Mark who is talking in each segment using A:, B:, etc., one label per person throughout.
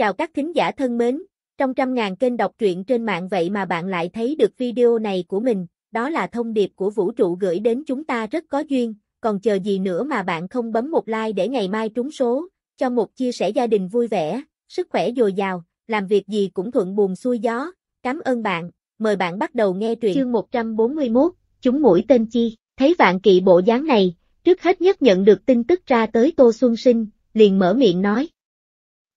A: Chào các thính giả thân mến, trong trăm ngàn kênh đọc truyện trên mạng vậy mà bạn lại thấy được video này của mình, đó là thông điệp của vũ trụ gửi đến chúng ta rất có duyên, còn chờ gì nữa mà bạn không bấm một like để ngày mai trúng số, cho một chia sẻ gia đình vui vẻ, sức khỏe dồi dào, làm việc gì cũng thuận buồm xuôi gió. Cảm ơn bạn, mời bạn bắt đầu nghe truyện. Chương 141, chúng mũi tên chi, thấy vạn kỵ bộ dáng này, trước hết nhất nhận được tin tức ra tới Tô Xuân Sinh, liền mở miệng nói,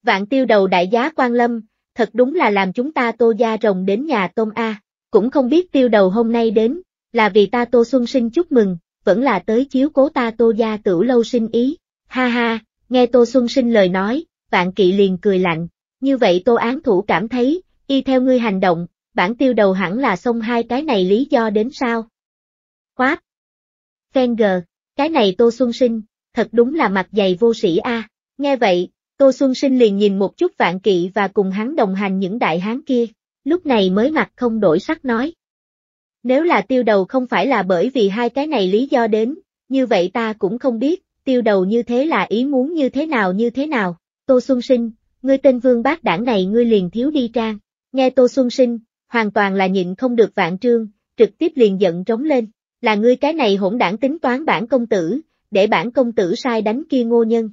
A: Vạn tiêu đầu đại giá quan lâm, thật đúng là làm chúng ta tô gia rồng đến nhà tôm A, cũng không biết tiêu đầu hôm nay đến, là vì ta tô xuân sinh chúc mừng, vẫn là tới chiếu cố ta tô gia tử lâu sinh ý, ha ha, nghe tô xuân sinh lời nói, vạn kỵ liền cười lạnh, như vậy tô án thủ cảm thấy, y theo ngươi hành động, bản tiêu đầu hẳn là xông hai cái này lý do đến sao. Quát! Fenger, cái này tô xuân sinh, thật đúng là mặt dày vô sĩ A, nghe vậy, Tô Xuân Sinh liền nhìn một chút vạn kỵ và cùng hắn đồng hành những đại hán kia, lúc này mới mặt không đổi sắc nói. Nếu là tiêu đầu không phải là bởi vì hai cái này lý do đến, như vậy ta cũng không biết, tiêu đầu như thế là ý muốn như thế nào như thế nào. Tô Xuân Sinh, ngươi tên vương bác đảng này ngươi liền thiếu đi trang. Nghe Tô Xuân Sinh, hoàn toàn là nhịn không được vạn trương, trực tiếp liền giận trống lên. Là ngươi cái này hỗn đảng tính toán bản công tử, để bản công tử sai đánh kia ngô nhân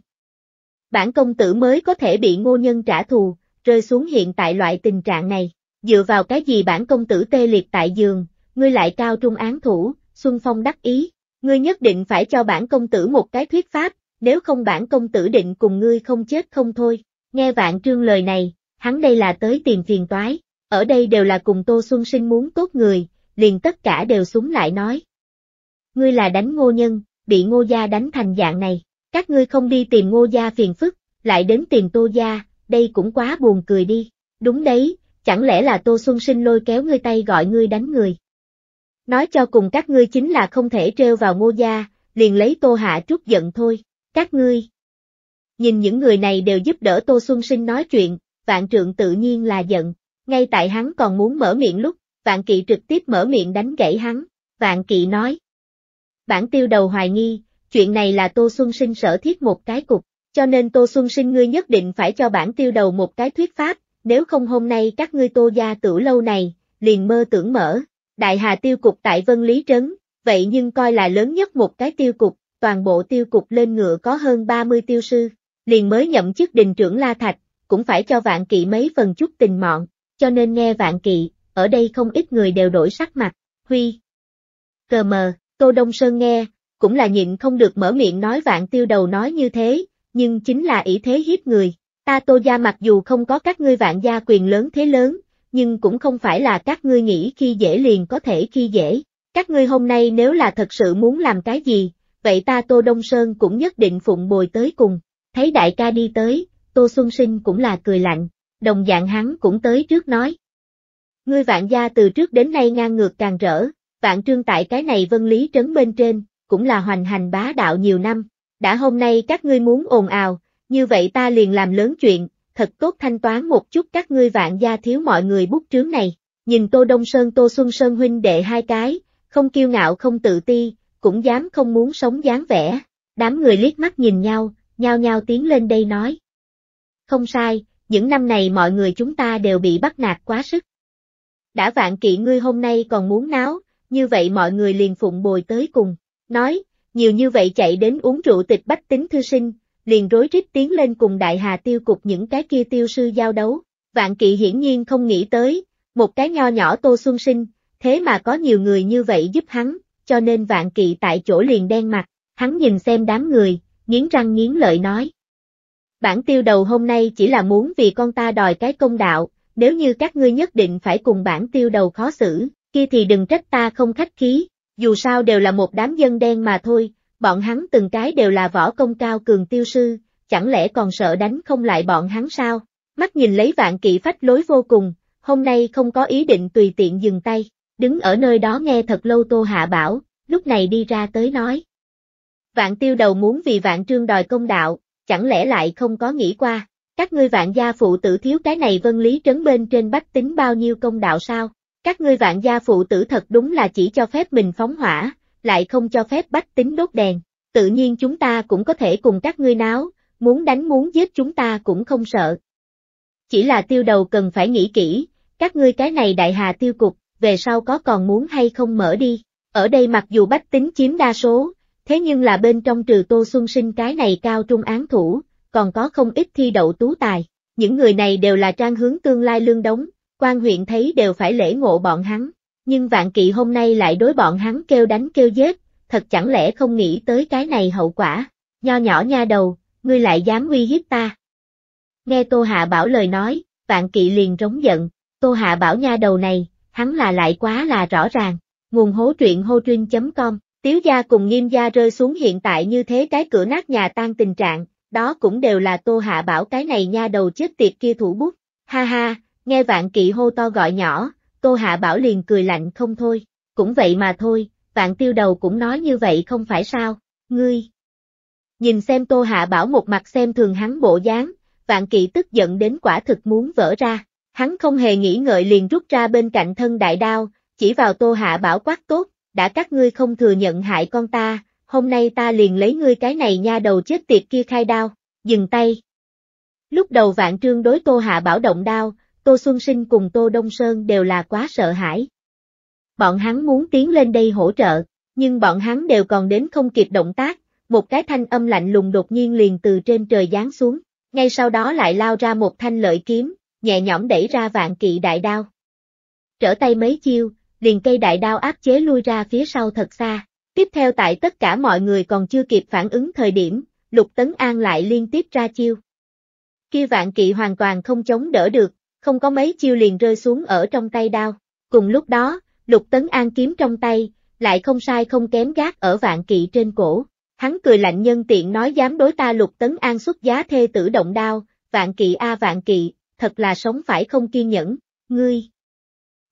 A: bản công tử mới có thể bị ngô nhân trả thù, rơi xuống hiện tại loại tình trạng này. Dựa vào cái gì bản công tử tê liệt tại giường, ngươi lại cao trung án thủ, Xuân Phong đắc ý, ngươi nhất định phải cho bản công tử một cái thuyết pháp, nếu không bản công tử định cùng ngươi không chết không thôi. Nghe vạn trương lời này, hắn đây là tới tìm phiền toái, ở đây đều là cùng Tô Xuân Sinh muốn tốt người, liền tất cả đều súng lại nói. Ngươi là đánh ngô nhân, bị ngô gia đánh thành dạng này, các ngươi không đi tìm ngô gia phiền phức, lại đến tìm tô gia, đây cũng quá buồn cười đi. Đúng đấy, chẳng lẽ là tô xuân sinh lôi kéo ngươi tay gọi ngươi đánh người. Nói cho cùng các ngươi chính là không thể treo vào ngô gia, liền lấy tô hạ trút giận thôi, các ngươi. Nhìn những người này đều giúp đỡ tô xuân sinh nói chuyện, vạn trượng tự nhiên là giận, ngay tại hắn còn muốn mở miệng lúc, vạn kỵ trực tiếp mở miệng đánh gãy hắn, vạn kỵ nói. Bản tiêu đầu hoài nghi, chuyện này là Tô Xuân Sinh sở thiết một cái cục, cho nên Tô Xuân Sinh ngươi nhất định phải cho bản tiêu đầu một cái thuyết pháp, nếu không hôm nay các ngươi Tô gia tử lâu này, liền mơ tưởng mở, Đại Hà tiêu cục tại Vân Lý Trấn, vậy nhưng coi là lớn nhất một cái tiêu cục, toàn bộ tiêu cục lên ngựa có hơn 30 tiêu sư, liền mới nhậm chức đình trưởng La Thạch, cũng phải cho vạn kỵ mấy phần chút tình mọn, cho nên nghe vạn kỵ, ở đây không ít người đều đổi sắc mặt, huy. Cờ mờ, Tô Đông Sơn nghe, cũng là nhịn không được mở miệng nói vạn tiêu đầu nói như thế, nhưng chính là ý thế hiếp người. Ta tô gia mặc dù không có các ngươi vạn gia quyền lớn thế lớn, nhưng cũng không phải là các ngươi nghĩ khi dễ liền có thể khi dễ. Các ngươi hôm nay nếu là thật sự muốn làm cái gì, vậy ta tô Đông Sơn cũng nhất định phụng bồi tới cùng. Thấy đại ca đi tới, tô Xuân Sinh cũng là cười lạnh, đồng dạng hắn cũng tới trước nói. Ngươi vạn gia từ trước đến nay ngang ngược càng rỡ, vạn trương tại cái này vân lý trấn bên trên, cũng là hoành hành bá đạo nhiều năm. Đã hôm nay các ngươi muốn ồn ào, như vậy ta liền làm lớn chuyện, thật tốt thanh toán một chút các ngươi vạn gia thiếu mọi người bút trướng này. Nhìn Tô Đông Sơn Tô Xuân Sơn huynh đệ hai cái, không kiêu ngạo không tự ti, cũng dám không muốn sống dáng vẻ. Đám người liếc mắt nhìn nhau, nhao nhao tiến lên đây nói. Không sai, những năm này mọi người chúng ta đều bị bắt nạt quá sức. Đã vạn kỵ ngươi hôm nay còn muốn náo, như vậy mọi người liền phụng bồi tới cùng nói, nhiều như vậy chạy đến uống rượu tịch bách tính thư sinh, liền rối rít tiến lên cùng đại hà tiêu cục những cái kia tiêu sư giao đấu. Vạn kỵ hiển nhiên không nghĩ tới, một cái nho nhỏ tô xuân sinh, thế mà có nhiều người như vậy giúp hắn, cho nên vạn kỵ tại chỗ liền đen mặt, hắn nhìn xem đám người, nghiến răng nghiến lợi nói. Bản tiêu đầu hôm nay chỉ là muốn vì con ta đòi cái công đạo, nếu như các ngươi nhất định phải cùng bản tiêu đầu khó xử, kia thì đừng trách ta không khách khí, dù sao đều là một đám dân đen mà thôi, bọn hắn từng cái đều là võ công cao cường tiêu sư, chẳng lẽ còn sợ đánh không lại bọn hắn sao? Mắt nhìn lấy vạn kỵ phách lối vô cùng, hôm nay không có ý định tùy tiện dừng tay, đứng ở nơi đó nghe thật lâu Tô Hạ bảo, lúc này đi ra tới nói. Vạn tiêu đầu muốn vì vạn trương đòi công đạo, chẳng lẽ lại không có nghĩ qua, các ngươi vạn gia phụ tử thiếu cái này vân lý trấn bên trên bách tính bao nhiêu công đạo sao? Các ngươi vạn gia phụ tử thật đúng là chỉ cho phép mình phóng hỏa, lại không cho phép bách tính đốt đèn. Tự nhiên chúng ta cũng có thể cùng các ngươi náo, muốn đánh muốn giết chúng ta cũng không sợ. Chỉ là tiêu đầu cần phải nghĩ kỹ, các ngươi cái này đại hà tiêu cục, về sau có còn muốn hay không mở đi. Ở đây mặc dù bách tính chiếm đa số, thế nhưng là bên trong trừ tô xuân sinh cái này cao trung án thủ, còn có không ít thi đậu tú tài. Những người này đều là trang hướng tương lai lương đống, quan huyện thấy đều phải lễ ngộ bọn hắn, nhưng vạn kỵ hôm nay lại đối bọn hắn kêu đánh kêu giết, thật chẳng lẽ không nghĩ tới cái này hậu quả, nho nhỏ nha đầu, ngươi lại dám uy hiếp ta. Nghe Tô Hạ Bảo lời nói, vạn kỵ liền trống giận, Tô Hạ Bảo nha đầu này, hắn là lại quá là rõ ràng, nguồn hố truyện hô truyên.com, tiếu gia cùng nghiêm gia rơi xuống hiện tại như thế cái cửa nát nhà tan tình trạng, đó cũng đều là Tô Hạ Bảo cái này nha đầu chết tiệt kia thủ bút, ha ha, Nghe vạn kỵ hô to gọi nhỏ, Tô Hạ Bảo liền cười lạnh không thôi, cũng vậy mà thôi, vạn tiêu đầu cũng nói như vậy không phải sao, ngươi. Nhìn xem Tô Hạ Bảo một mặt xem thường hắn bộ dáng, vạn kỵ tức giận đến quả thực muốn vỡ ra, hắn không hề nghĩ ngợi liền rút ra bên cạnh thân đại đao, chỉ vào Tô Hạ Bảo quát tốt, đã các ngươi không thừa nhận hại con ta, hôm nay ta liền lấy ngươi cái này nha đầu chết tiệt kia khai đao, dừng tay. Lúc đầu vạn trương đối Tô Hạ Bảo động đao, Tô Xuân Sinh cùng Tô Đông Sơn đều là quá sợ hãi. Bọn hắn muốn tiến lên đây hỗ trợ, nhưng bọn hắn đều còn đến không kịp động tác, một cái thanh âm lạnh lùng đột nhiên liền từ trên trời giáng xuống, ngay sau đó lại lao ra một thanh lợi kiếm, nhẹ nhõm đẩy ra vạn kỵ đại đao. Trở tay mấy chiêu, liền cây đại đao áp chế lui ra phía sau thật xa. Tiếp theo tại tất cả mọi người còn chưa kịp phản ứng thời điểm, Lục Tấn An lại liên tiếp ra chiêu. Kia vạn kỵ hoàn toàn không chống đỡ được, không có mấy chiêu liền rơi xuống ở trong tay đao. Cùng lúc đó, lục tấn an kiếm trong tay, lại không sai không kém gác ở vạn kỵ trên cổ. Hắn cười lạnh nhân tiện nói dám đối ta lục tấn an xuất giá thê tử động đao, vạn kỵ a vạn kỵ, thật là sống phải không kiên nhẫn, ngươi.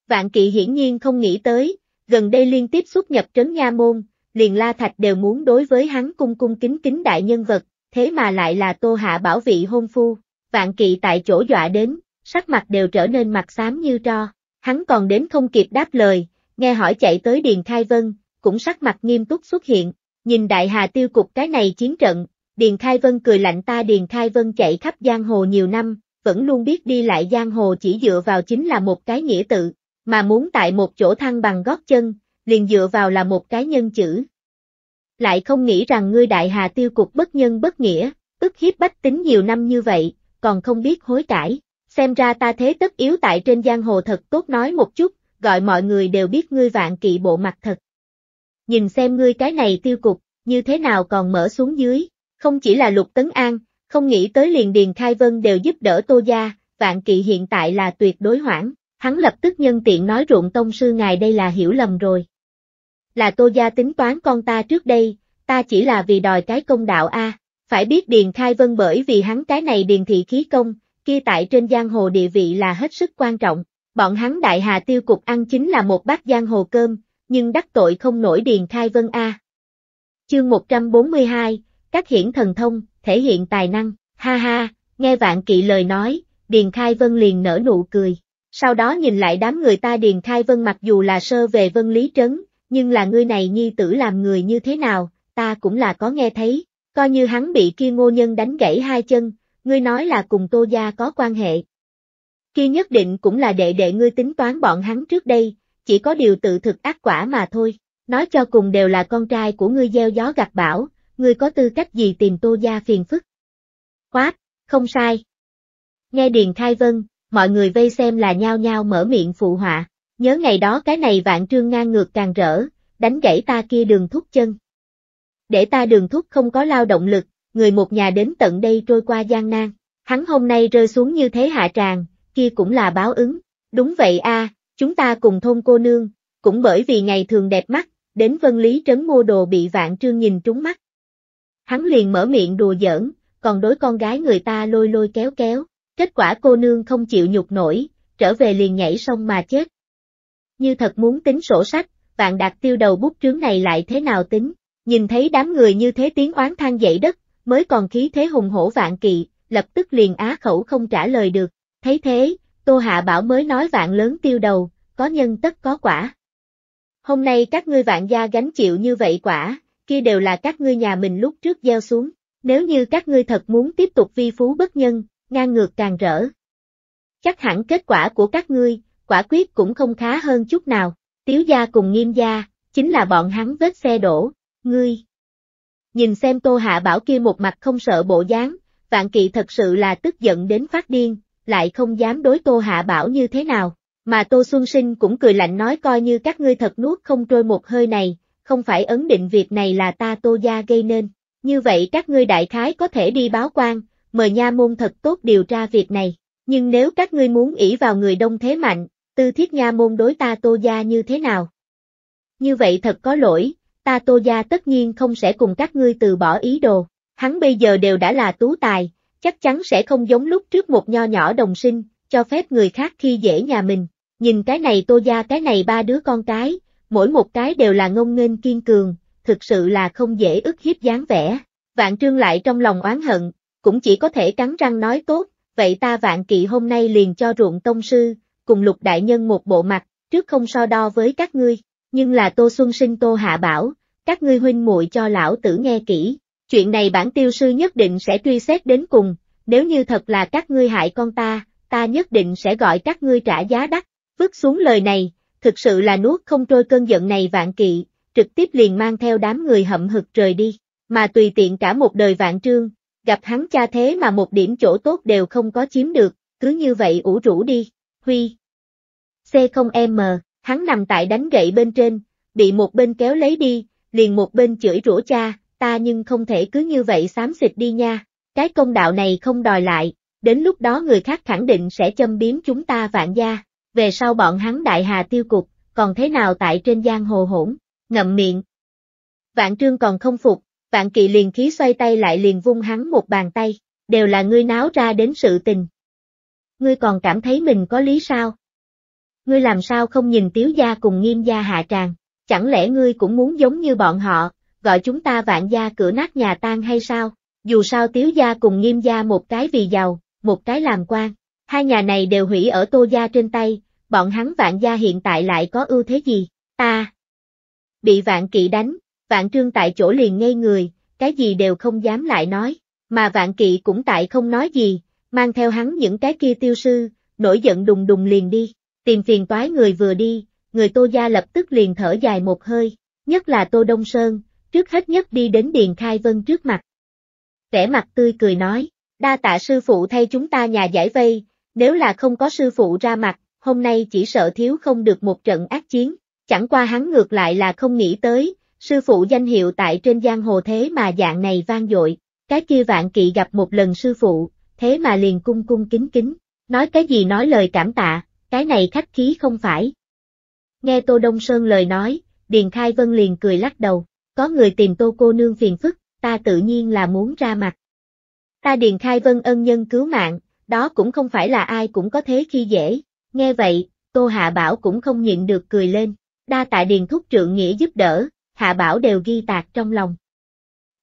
A: Vạn kỵ hiển nhiên không nghĩ tới, gần đây liên tiếp xuất nhập trấn nha môn, liền la thạch đều muốn đối với hắn cung cung kính kính đại nhân vật, thế mà lại là tô hạ bảo vị hôn phu, vạn kỵ tại chỗ dọa đến, sắc mặt đều trở nên mặt xám như tro. Hắn còn đến không kịp đáp lời, nghe hỏi chạy tới Điền Khai Vân, cũng sắc mặt nghiêm túc xuất hiện, nhìn Đại Hà tiêu cục cái này chiến trận, Điền Khai Vân cười lạnh ta Điền Khai Vân chạy khắp giang hồ nhiều năm, vẫn luôn biết đi lại giang hồ chỉ dựa vào chính là một cái nghĩa tự, mà muốn tại một chỗ thăng bằng gót chân, liền dựa vào là một cái nhân chữ. Lại không nghĩ rằng ngươi Đại Hà tiêu cục bất nhân bất nghĩa, ức hiếp bách tính nhiều năm như vậy, còn không biết hối cải xem ra ta thế tất yếu tại trên giang hồ thật tốt nói một chút, gọi mọi người đều biết ngươi vạn kỵ bộ mặt thật. Nhìn xem ngươi cái này tiêu cục, như thế nào còn mở xuống dưới, không chỉ là Lục Tấn An, không nghĩ tới liền Điền Khai Vân đều giúp đỡ Tô Gia, vạn kỵ hiện tại là tuyệt đối hoảng, hắn lập tức nhân tiện nói ruộng tông sư ngài đây là hiểu lầm rồi. Là Tô Gia tính toán con ta trước đây, ta chỉ là vì đòi cái công đạo a. Phải biết Điền Khai Vân bởi vì hắn cái này điền thị khí công, kia tại trên giang hồ địa vị là hết sức quan trọng. Bọn hắn đại hà tiêu cục ăn chính là một bát giang hồ cơm, nhưng đắc tội không nổi Điền Khai Vân A. Chương 142, các hiển thần thông, thể hiện tài năng, ha ha, nghe vạn kỵ lời nói, Điền Khai Vân liền nở nụ cười. Sau đó nhìn lại đám người ta Điền Khai Vân mặc dù là sơ về vân lý trấn, nhưng là ngươi này nhi tử làm người như thế nào, ta cũng là có nghe thấy, coi như hắn bị kia ngô nhân đánh gãy hai chân, ngươi nói là cùng Tô Gia có quan hệ. Kia nhất định cũng là đệ đệ ngươi tính toán bọn hắn trước đây, chỉ có điều tự thực ác quả mà thôi, nói cho cùng đều là con trai của ngươi gieo gió gặt bão, ngươi có tư cách gì tìm Tô Gia phiền phức. Quát, không sai. Nghe Điền Khai Vân, mọi người vây xem là nhao nhao mở miệng phụ họa, nhớ ngày đó cái này vạn trương ngang ngược càng rỡ, đánh gãy ta kia đường thúc chân. Để ta đường thúc không có lao động lực, người một nhà đến tận đây trôi qua gian nan, hắn hôm nay rơi xuống như thế hạ tràng, kia cũng là báo ứng. Đúng vậy a, chúng ta cùng thôn cô nương, cũng bởi vì ngày thường đẹp mắt, đến vân lý trấn mua đồ bị vạn trương nhìn trúng mắt. Hắn liền mở miệng đùa giỡn, còn đối con gái người ta lôi lôi kéo kéo, kết quả cô nương không chịu nhục nổi, trở về liền nhảy sông mà chết. Như thật muốn tính sổ sách, vạn đạt tiêu đầu bút trướng này lại thế nào tính, nhìn thấy đám người như thế tiếng oán than dậy đất, mới còn khí thế hùng hổ vạn kỵ, lập tức liền á khẩu không trả lời được. Thấy thế, Tô Hạ Bảo mới nói vạn lớn tiêu đầu, có nhân tất có quả. Hôm nay các ngươi vạn gia gánh chịu như vậy quả, kia đều là các ngươi nhà mình lúc trước gieo xuống, nếu như các ngươi thật muốn tiếp tục vi phú bất nhân, ngang ngược càng rỡ. Chắc hẳn kết quả của các ngươi, quả quyết cũng không khá hơn chút nào, tiếu gia cùng nghiêm gia, chính là bọn hắn vết xe đổ, ngươi. Nhìn xem Tô Hạ Bảo kia một mặt không sợ bộ dáng, Vạn Kỵ thật sự là tức giận đến phát điên, lại không dám đối Tô Hạ Bảo như thế nào. Mà Tô Xuân Sinh cũng cười lạnh nói coi như các ngươi thật nuốt không trôi một hơi này, không phải ấn định việc này là ta Tô Gia gây nên. Như vậy các ngươi đại khái có thể đi báo quan, mời nha môn thật tốt điều tra việc này. Nhưng nếu các ngươi muốn ỷ vào người đông thế mạnh, tư thiết nha môn đối ta Tô Gia như thế nào? Như vậy thật có lỗi, ta Tô Gia tất nhiên không sẽ cùng các ngươi từ bỏ ý đồ. Hắn bây giờ đều đã là tú tài, chắc chắn sẽ không giống lúc trước một nho nhỏ đồng sinh, cho phép người khác khi dễ nhà mình. Nhìn cái này Tô Gia cái này ba đứa con cái, mỗi một cái đều là ngông nghênh kiên cường, thực sự là không dễ ức hiếp dáng vẻ. Vạn Trương lại trong lòng oán hận, cũng chỉ có thể cắn răng nói tốt, vậy ta Vạn Kỵ hôm nay liền cho ruộng tông sư, cùng lục đại nhân một bộ mặt, trước không so đo với các ngươi. Nhưng là Tô Xuân Sinh Tô Hạ Bảo, các ngươi huynh muội cho lão tử nghe kỹ, chuyện này bản tiêu sư nhất định sẽ truy xét đến cùng, nếu như thật là các ngươi hại con ta, ta nhất định sẽ gọi các ngươi trả giá đắt, vứt xuống lời này, thực sự là nuốt không trôi cơn giận này vạn kỵ, trực tiếp liền mang theo đám người hậm hực rời đi, mà tùy tiện cả một đời vạn trương, gặp hắn cha thế mà một điểm chỗ tốt đều không có chiếm được, cứ như vậy ủ rũ đi, huy. C0M, hắn nằm tại đánh gậy bên trên, bị một bên kéo lấy đi, liền một bên chửi rủa cha, ta nhưng không thể cứ như vậy xám xịt đi nha, cái công đạo này không đòi lại, đến lúc đó người khác khẳng định sẽ châm biếm chúng ta vạn gia, về sau bọn hắn đại hà tiêu cục, còn thế nào tại trên giang hồ hỗn, ngậm miệng. Vạn trương còn không phục, vạn kỵ liền khí xoay tay lại liền vung hắn một bàn tay, đều là ngươi náo ra đến sự tình. Ngươi còn cảm thấy mình có lý sao? Ngươi làm sao không nhìn tiếu gia cùng nghiêm gia hạ tràng? chẳng lẽ ngươi cũng muốn giống như bọn họ, gọi chúng ta vạn gia cửa nát nhà tan hay sao? Dù sao tiếu gia cùng nghiêm gia một cái vì giàu, một cái làm quan, hai nhà này đều hủy ở tô gia trên tay, bọn hắn vạn gia hiện tại lại có ưu thế gì? Ta bị vạn kỵ đánh, vạn trương tại chỗ liền ngây người, cái gì đều không dám lại nói, mà vạn kỵ cũng tại không nói gì, mang theo hắn những cái kia tiêu sư, nổi giận đùng đùng liền đi, tìm phiền toái người vừa đi, người Tô Gia lập tức liền thở dài một hơi, nhất là Tô Đông Sơn, trước hết nhất đi đến Điền Khai Vân trước mặt. Vẻ mặt tươi cười nói, đa tạ sư phụ thay chúng ta nhà giải vây, nếu là không có sư phụ ra mặt, hôm nay chỉ sợ thiếu không được một trận ác chiến, chẳng qua hắn ngược lại là không nghĩ tới, sư phụ danh hiệu tại trên giang hồ thế mà dạng này vang dội, cái kia vạn kỵ gặp một lần sư phụ, thế mà liền cung cung kính kính, nói cái gì nói lời cảm tạ, cái này khách khí không phải, Nghe Tô Đông Sơn lời nói, Điền Khai Vân liền cười lắc đầu, có người tìm Tô cô nương phiền phức, ta tự nhiên là muốn ra mặt. Ta Điền Khai Vân ân nhân cứu mạng, đó cũng không phải là ai cũng có thế khi dễ, nghe vậy, Tô Hạ Bảo cũng không nhịn được cười lên, đa tại Điền Thúc Trượng Nghĩa giúp đỡ, Hạ Bảo đều ghi tạc trong lòng.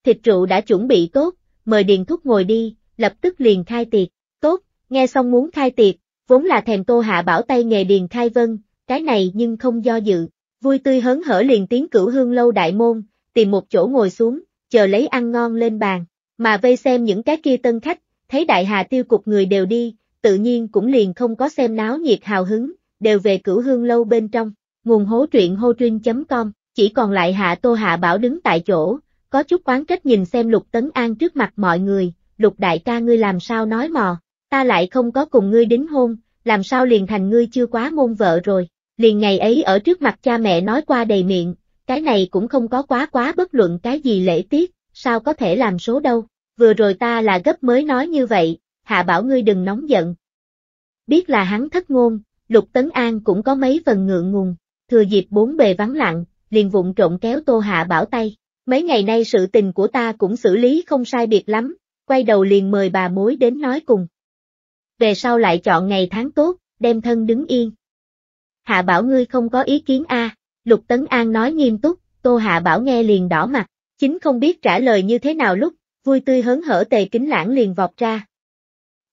A: Thịt rượu đã chuẩn bị tốt, mời Điền Thúc ngồi đi, lập tức liền khai tiệc, tốt, nghe xong muốn khai tiệc, vốn là thèm Tô Hạ Bảo tay nghề Điền Khai Vân, cái này nhưng không do dự, vui tươi hớn hở liền tiến cửu hương lâu đại môn, tìm một chỗ ngồi xuống, chờ lấy ăn ngon lên bàn, mà vây xem những cái kia tân khách, thấy đại hà tiêu cục người đều đi, tự nhiên cũng liền không có xem náo nhiệt hào hứng, đều về cửu hương lâu bên trong, nguồn hố truyện hô trinh com chỉ còn lại hạ tô hạ bảo đứng tại chỗ, có chút quán trách nhìn xem lục tấn an trước mặt mọi người, lục đại ca ngươi làm sao nói mò, ta lại không có cùng ngươi đính hôn, làm sao liền thành ngươi chưa quá môn vợ rồi liền ngày ấy ở trước mặt cha mẹ nói qua đầy miệng, cái này cũng không có quá quá bất luận cái gì lễ tiết, sao có thể làm số đâu, vừa rồi ta là gấp mới nói như vậy, hạ bảo ngươi đừng nóng giận. Biết là hắn thất ngôn, Lục Tấn An cũng có mấy phần ngượng ngùng, thừa dịp bốn bề vắng lặng, liền vụng trộn kéo Tô Hạ Bảo tay, mấy ngày nay sự tình của ta cũng xử lý không sai biệt lắm, quay đầu liền mời bà mối đến nói cùng. Về sau lại chọn ngày tháng tốt, đem thân đứng yên, Hạ Bảo ngươi không có ý kiến a à? Lục Tấn An nói nghiêm túc, Tô Hạ Bảo nghe liền đỏ mặt, chính không biết trả lời như thế nào lúc, vui tươi hớn hở tề kính lãng liền vọt ra.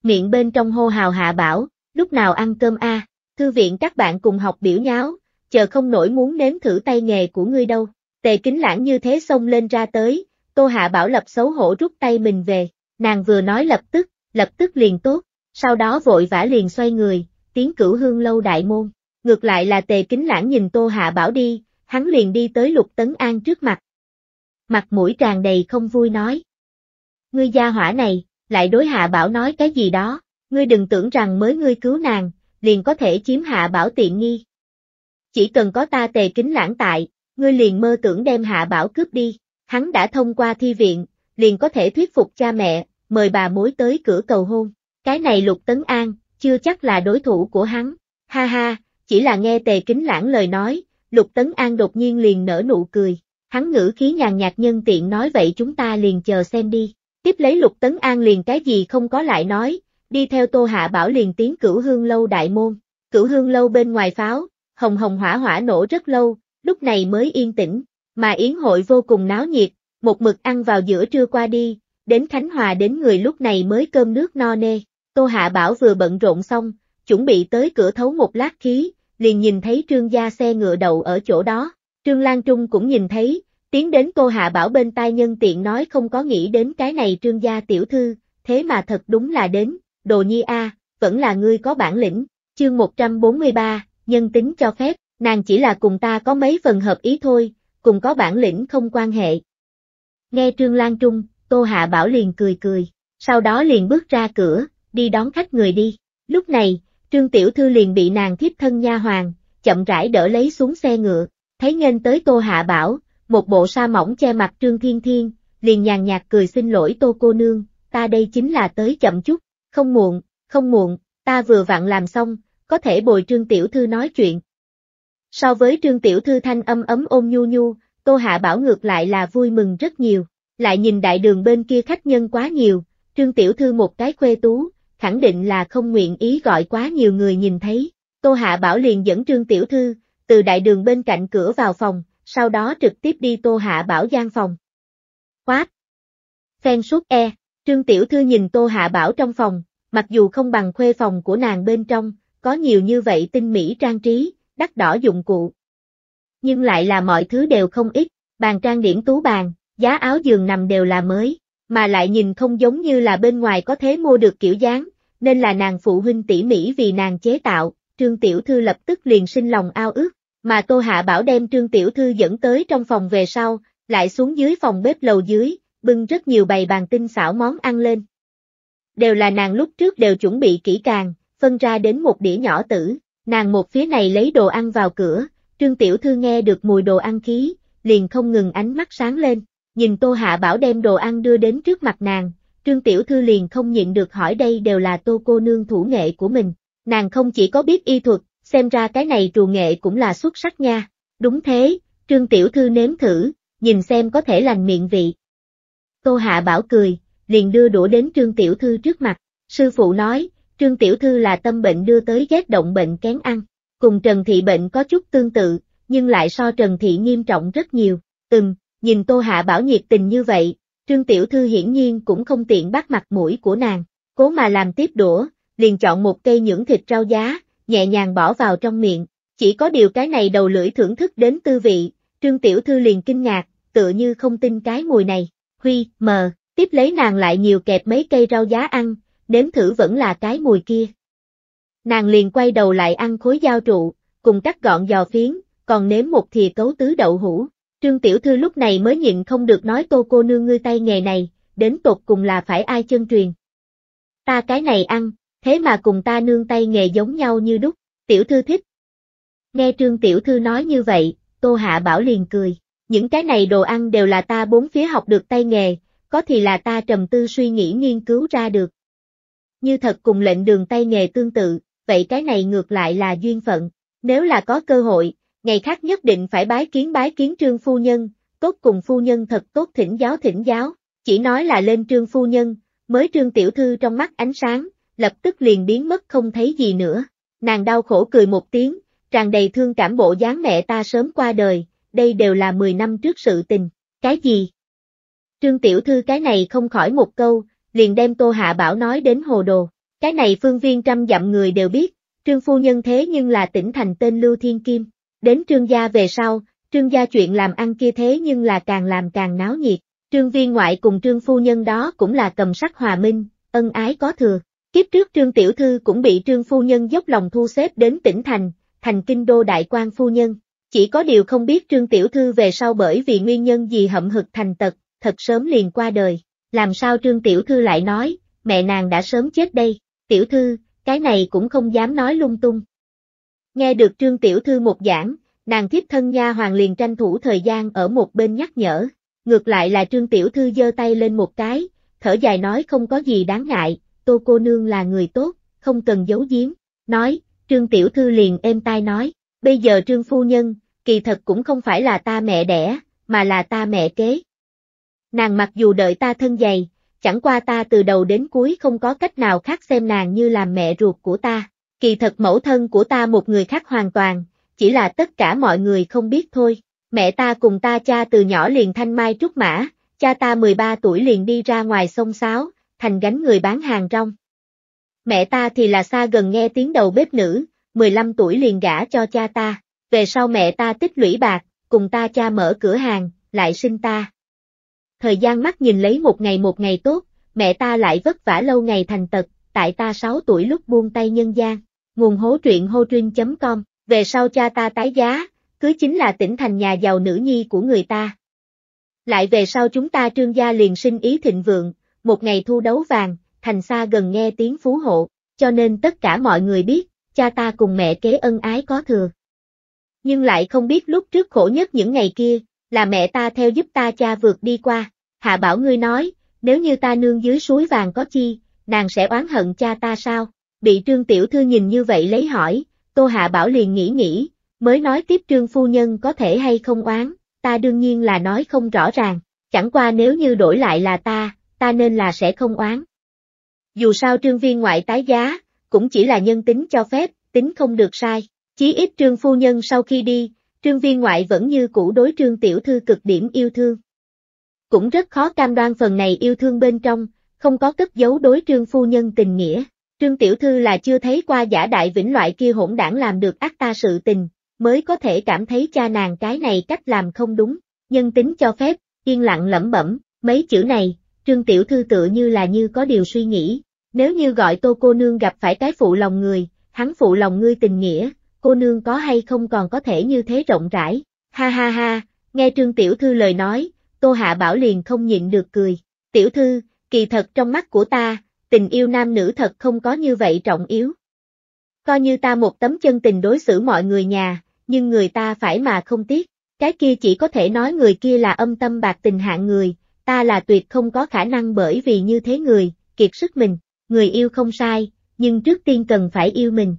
A: Miệng bên trong hô hào Hạ Bảo, lúc nào ăn cơm a à? thư viện các bạn cùng học biểu nháo, chờ không nổi muốn nếm thử tay nghề của ngươi đâu. Tề kính lãng như thế xông lên ra tới, Tô Hạ Bảo lập xấu hổ rút tay mình về, nàng vừa nói lập tức, lập tức liền tốt, sau đó vội vã liền xoay người, tiếng cửu hương lâu đại môn. Ngược lại là tề kính lãng nhìn Tô Hạ Bảo đi, hắn liền đi tới Lục Tấn An trước mặt. Mặt mũi tràn đầy không vui nói. Ngươi gia hỏa này, lại đối Hạ Bảo nói cái gì đó, ngươi đừng tưởng rằng mới ngươi cứu nàng, liền có thể chiếm Hạ Bảo tiện nghi. Chỉ cần có ta tề kính lãng tại, ngươi liền mơ tưởng đem Hạ Bảo cướp đi, hắn đã thông qua thi viện, liền có thể thuyết phục cha mẹ, mời bà mối tới cửa cầu hôn. Cái này Lục Tấn An, chưa chắc là đối thủ của hắn. Ha ha, chỉ là nghe tề kính lãng lời nói, Lục Tấn An đột nhiên liền nở nụ cười. Hắn ngữ khí nhàn nhạt nhân tiện nói vậy chúng ta liền chờ xem đi. Tiếp lấy Lục Tấn An liền cái gì không có lại nói, đi theo Tô Hạ Bảo liền tiến cửu hương lâu đại môn. Cửu hương lâu bên ngoài pháo, hồng hồng hỏa hỏa nổ rất lâu, lúc này mới yên tĩnh, mà yến hội vô cùng náo nhiệt, một mực ăn vào giữa trưa qua đi, đến Khánh Hòa đến người lúc này mới cơm nước no nê. Tô Hạ Bảo vừa bận rộn xong, chuẩn bị tới cửa thấu một lát khí, liền nhìn thấy trương gia xe ngựa đậu ở chỗ đó, trương Lan Trung cũng nhìn thấy, tiến đến cô Hạ Bảo bên tai nhân tiện nói không có nghĩ đến cái này trương gia tiểu thư, thế mà thật đúng là đến, đồ nhi a, vẫn là ngươi có bản lĩnh, chương 143, nhân tính cho phép, nàng chỉ là cùng ta có mấy phần hợp ý thôi, cùng có bản lĩnh không quan hệ. Nghe Trương Lan Trung, cô Hạ Bảo liền cười cười, sau đó liền bước ra cửa, đi đón khách người đi. Lúc này, Trương Tiểu Thư liền bị nàng thiếp thân nha hoàng, chậm rãi đỡ lấy xuống xe ngựa, thấy nghênh tới Tô Hạ Bảo, một bộ sa mỏng che mặt Trương Thiên Thiên, liền nhàn nhạt cười xin lỗi Tô cô nương, ta đây chính là tới chậm chút, không muộn, không muộn, ta vừa vặn làm xong, có thể bồi Trương Tiểu Thư nói chuyện. So với Trương Tiểu Thư thanh âm ấm ôm nhu nhu, Tô Hạ Bảo ngược lại là vui mừng rất nhiều, lại nhìn đại đường bên kia khách nhân quá nhiều, Trương Tiểu Thư một cái khuê tú, khẳng định là không nguyện ý gọi quá nhiều người nhìn thấy. Tô Hạ Bảo liền dẫn Trương Tiểu Thư, từ đại đường bên cạnh cửa vào phòng, sau đó trực tiếp đi Tô Hạ Bảo gian phòng. Quát! Phen suốt e, Trương Tiểu Thư nhìn Tô Hạ Bảo trong phòng, mặc dù không bằng khuê phòng của nàng bên trong, có nhiều như vậy tinh mỹ trang trí, đắt đỏ dụng cụ. Nhưng lại là mọi thứ đều không ít, bàn trang điểm tú bàn, giá áo giường nằm đều là mới, mà lại nhìn không giống như là bên ngoài có thể mua được kiểu dáng, nên là nàng phụ huynh tỉ mỉ vì nàng chế tạo, Trương Tiểu Thư lập tức liền sinh lòng ao ước, mà Tô Hạ Bảo đem Trương Tiểu Thư dẫn tới trong phòng về sau, lại xuống dưới phòng bếp lầu dưới, bưng rất nhiều bày bàn tinh xảo món ăn lên. Đều là nàng lúc trước đều chuẩn bị kỹ càng, phân ra đến một đĩa nhỏ tử, nàng một phía này lấy đồ ăn vào cửa, Trương Tiểu Thư nghe được mùi đồ ăn khí, liền không ngừng ánh mắt sáng lên. Nhìn Tô Hạ Bảo đem đồ ăn đưa đến trước mặt nàng, Trương Tiểu Thư liền không nhịn được hỏi đây đều là Tô cô nương thủ nghệ của mình. Nàng không chỉ có biết y thuật, xem ra cái này trù nghệ cũng là xuất sắc nha. Đúng thế, Trương Tiểu Thư nếm thử, nhìn xem có thể lành miệng vị. Tô Hạ Bảo cười, liền đưa đũa đến Trương Tiểu Thư trước mặt. Sư phụ nói, Trương Tiểu Thư là tâm bệnh đưa tới ghét động bệnh kén ăn. Cùng Trần Thị bệnh có chút tương tự, nhưng lại so Trần Thị nghiêm trọng rất nhiều. từng nhìn Tô Hạ Bảo nhiệt tình như vậy, Trương Tiểu Thư hiển nhiên cũng không tiện bắt mặt mũi của nàng, cố mà làm tiếp đũa, liền chọn một cây nhưỡng thịt rau giá, nhẹ nhàng bỏ vào trong miệng, chỉ có điều cái này đầu lưỡi thưởng thức đến tư vị, Trương Tiểu Thư liền kinh ngạc, tựa như không tin cái mùi này, huy, mờ, tiếp lấy nàng lại nhiều kẹp mấy cây rau giá ăn, nếm thử vẫn là cái mùi kia. Nàng liền quay đầu lại ăn khối dao trụ, cùng cắt gọn giò phiến, còn nếm một thìa cấu tứ đậu hũ, Trương Tiểu Thư lúc này mới nhịn không được nói tô cô nương ngươi tay nghề này, đến tột cùng là phải ai chân truyền. Ta cái này ăn, thế mà cùng ta nương tay nghề giống nhau như đúc, Tiểu Thư thích. Nghe Trương Tiểu Thư nói như vậy, Tô Hạ Bảo liền cười, những cái này đồ ăn đều là ta bốn phía học được tay nghề, có thì là ta trầm tư suy nghĩ nghiên cứu ra được. Như thật cùng lệnh đường tay nghề tương tự, vậy cái này ngược lại là duyên phận, nếu là có cơ hội, Ngày khác nhất định phải bái kiến bái kiến trương phu nhân, tốt cùng phu nhân thật tốt thỉnh giáo thỉnh giáo, chỉ nói là lên trương phu nhân, mới trương tiểu thư trong mắt ánh sáng, lập tức liền biến mất không thấy gì nữa. Nàng đau khổ cười một tiếng, tràn đầy thương cảm bộ dáng mẹ ta sớm qua đời, đây đều là 10 năm trước sự tình, cái gì? Trương Tiểu Thư cái này không khỏi một câu, liền đem Tô Hạ Bảo nói đến hồ đồ, cái này phương viên trăm dặm người đều biết, Trương Phu Nhân thế nhưng là tỉnh thành tên Lưu Thiên Kim, Đến trương gia về sau, trương gia chuyện làm ăn kia thế nhưng là càng làm càng náo nhiệt, trương viên ngoại cùng trương phu nhân đó cũng là cầm sắc hòa minh, ân ái có thừa. Kiếp trước trương tiểu thư cũng bị trương phu nhân dốc lòng thu xếp đến tỉnh thành, thành kinh đô đại quan phu nhân. Chỉ có điều không biết trương tiểu thư về sau bởi vì nguyên nhân gì hậm hực thành tật, thật sớm liền qua đời. Làm sao trương tiểu thư lại nói, mẹ nàng đã sớm chết đây, tiểu thư, cái này cũng không dám nói lung tung. Nghe được Trương Tiểu Thư một giảng, nàng thiếp thân nha hoàng liền tranh thủ thời gian ở một bên nhắc nhở. Ngược lại là Trương Tiểu Thư giơ tay lên một cái, thở dài nói không có gì đáng ngại, tô cô nương là người tốt, không cần giấu giếm. Nói, Trương Tiểu Thư liền êm tai nói, bây giờ Trương Phu Nhân, kỳ thật cũng không phải là ta mẹ đẻ, mà là ta mẹ kế. Nàng mặc dù đợi ta thân dày, chẳng qua ta từ đầu đến cuối không có cách nào khác xem nàng như là mẹ ruột của ta. Kỳ thật mẫu thân của ta một người khác hoàn toàn, chỉ là tất cả mọi người không biết thôi. Mẹ ta cùng ta cha từ nhỏ liền thanh mai trúc mã, cha ta 13 tuổi liền đi ra ngoài sông sáo, thành gánh người bán hàng rong. Mẹ ta thì là xa gần nghe tiếng đầu bếp nữ, 15 tuổi liền gả cho cha ta, về sau mẹ ta tích lũy bạc, cùng ta cha mở cửa hàng, lại sinh ta. Thời gian mắt nhìn lấy một ngày một ngày tốt, mẹ ta lại vất vả lâu ngày thành tật, tại ta 6 tuổi lúc buông tay nhân gian nguồn hố truyện hotrin.com, về sau cha ta tái giá, cứ chính là tỉnh thành nhà giàu nữ nhi của người ta. Lại về sau chúng ta trương gia liền sinh ý thịnh vượng, một ngày thu đấu vàng, thành xa gần nghe tiếng phú hộ, cho nên tất cả mọi người biết, cha ta cùng mẹ kế ân ái có thừa. Nhưng lại không biết lúc trước khổ nhất những ngày kia, là mẹ ta theo giúp ta cha vượt đi qua, hạ bảo ngươi nói, nếu như ta nương dưới suối vàng có chi, nàng sẽ oán hận cha ta sao? Bị trương tiểu thư nhìn như vậy lấy hỏi, Tô Hạ Bảo liền nghĩ nghĩ, mới nói tiếp trương phu nhân có thể hay không oán, ta đương nhiên là nói không rõ ràng, chẳng qua nếu như đổi lại là ta, ta nên là sẽ không oán. Dù sao trương viên ngoại tái giá, cũng chỉ là nhân tính cho phép, tính không được sai, chí ít trương phu nhân sau khi đi, trương viên ngoại vẫn như cũ đối trương tiểu thư cực điểm yêu thương. Cũng rất khó cam đoan phần này yêu thương bên trong, không có cất giấu đối trương phu nhân tình nghĩa, Trương Tiểu Thư là chưa thấy qua giả đại vĩnh loại kia hỗn đảng làm được ác ta sự tình, mới có thể cảm thấy cha nàng cái này cách làm không đúng, nhân tính cho phép, yên lặng lẩm bẩm, mấy chữ này, Trương Tiểu Thư tựa như là như có điều suy nghĩ, nếu như gọi tô cô nương gặp phải cái phụ lòng người, hắn phụ lòng ngươi tình nghĩa, cô nương có hay không còn có thể như thế rộng rãi, ha ha ha, nghe Trương Tiểu Thư lời nói, Tô Hạ Bảo liền không nhịn được cười, Tiểu Thư, kỳ thật trong mắt của ta, tình yêu nam nữ thật không có như vậy trọng yếu. Coi như ta một tấm chân tình đối xử mọi người nhà, nhưng người ta phải mà không tiếc, cái kia chỉ có thể nói người kia là âm tâm bạc tình hạng người, ta là tuyệt không có khả năng bởi vì như thế người, kiệt sức mình, người yêu không sai, nhưng trước tiên cần phải yêu mình.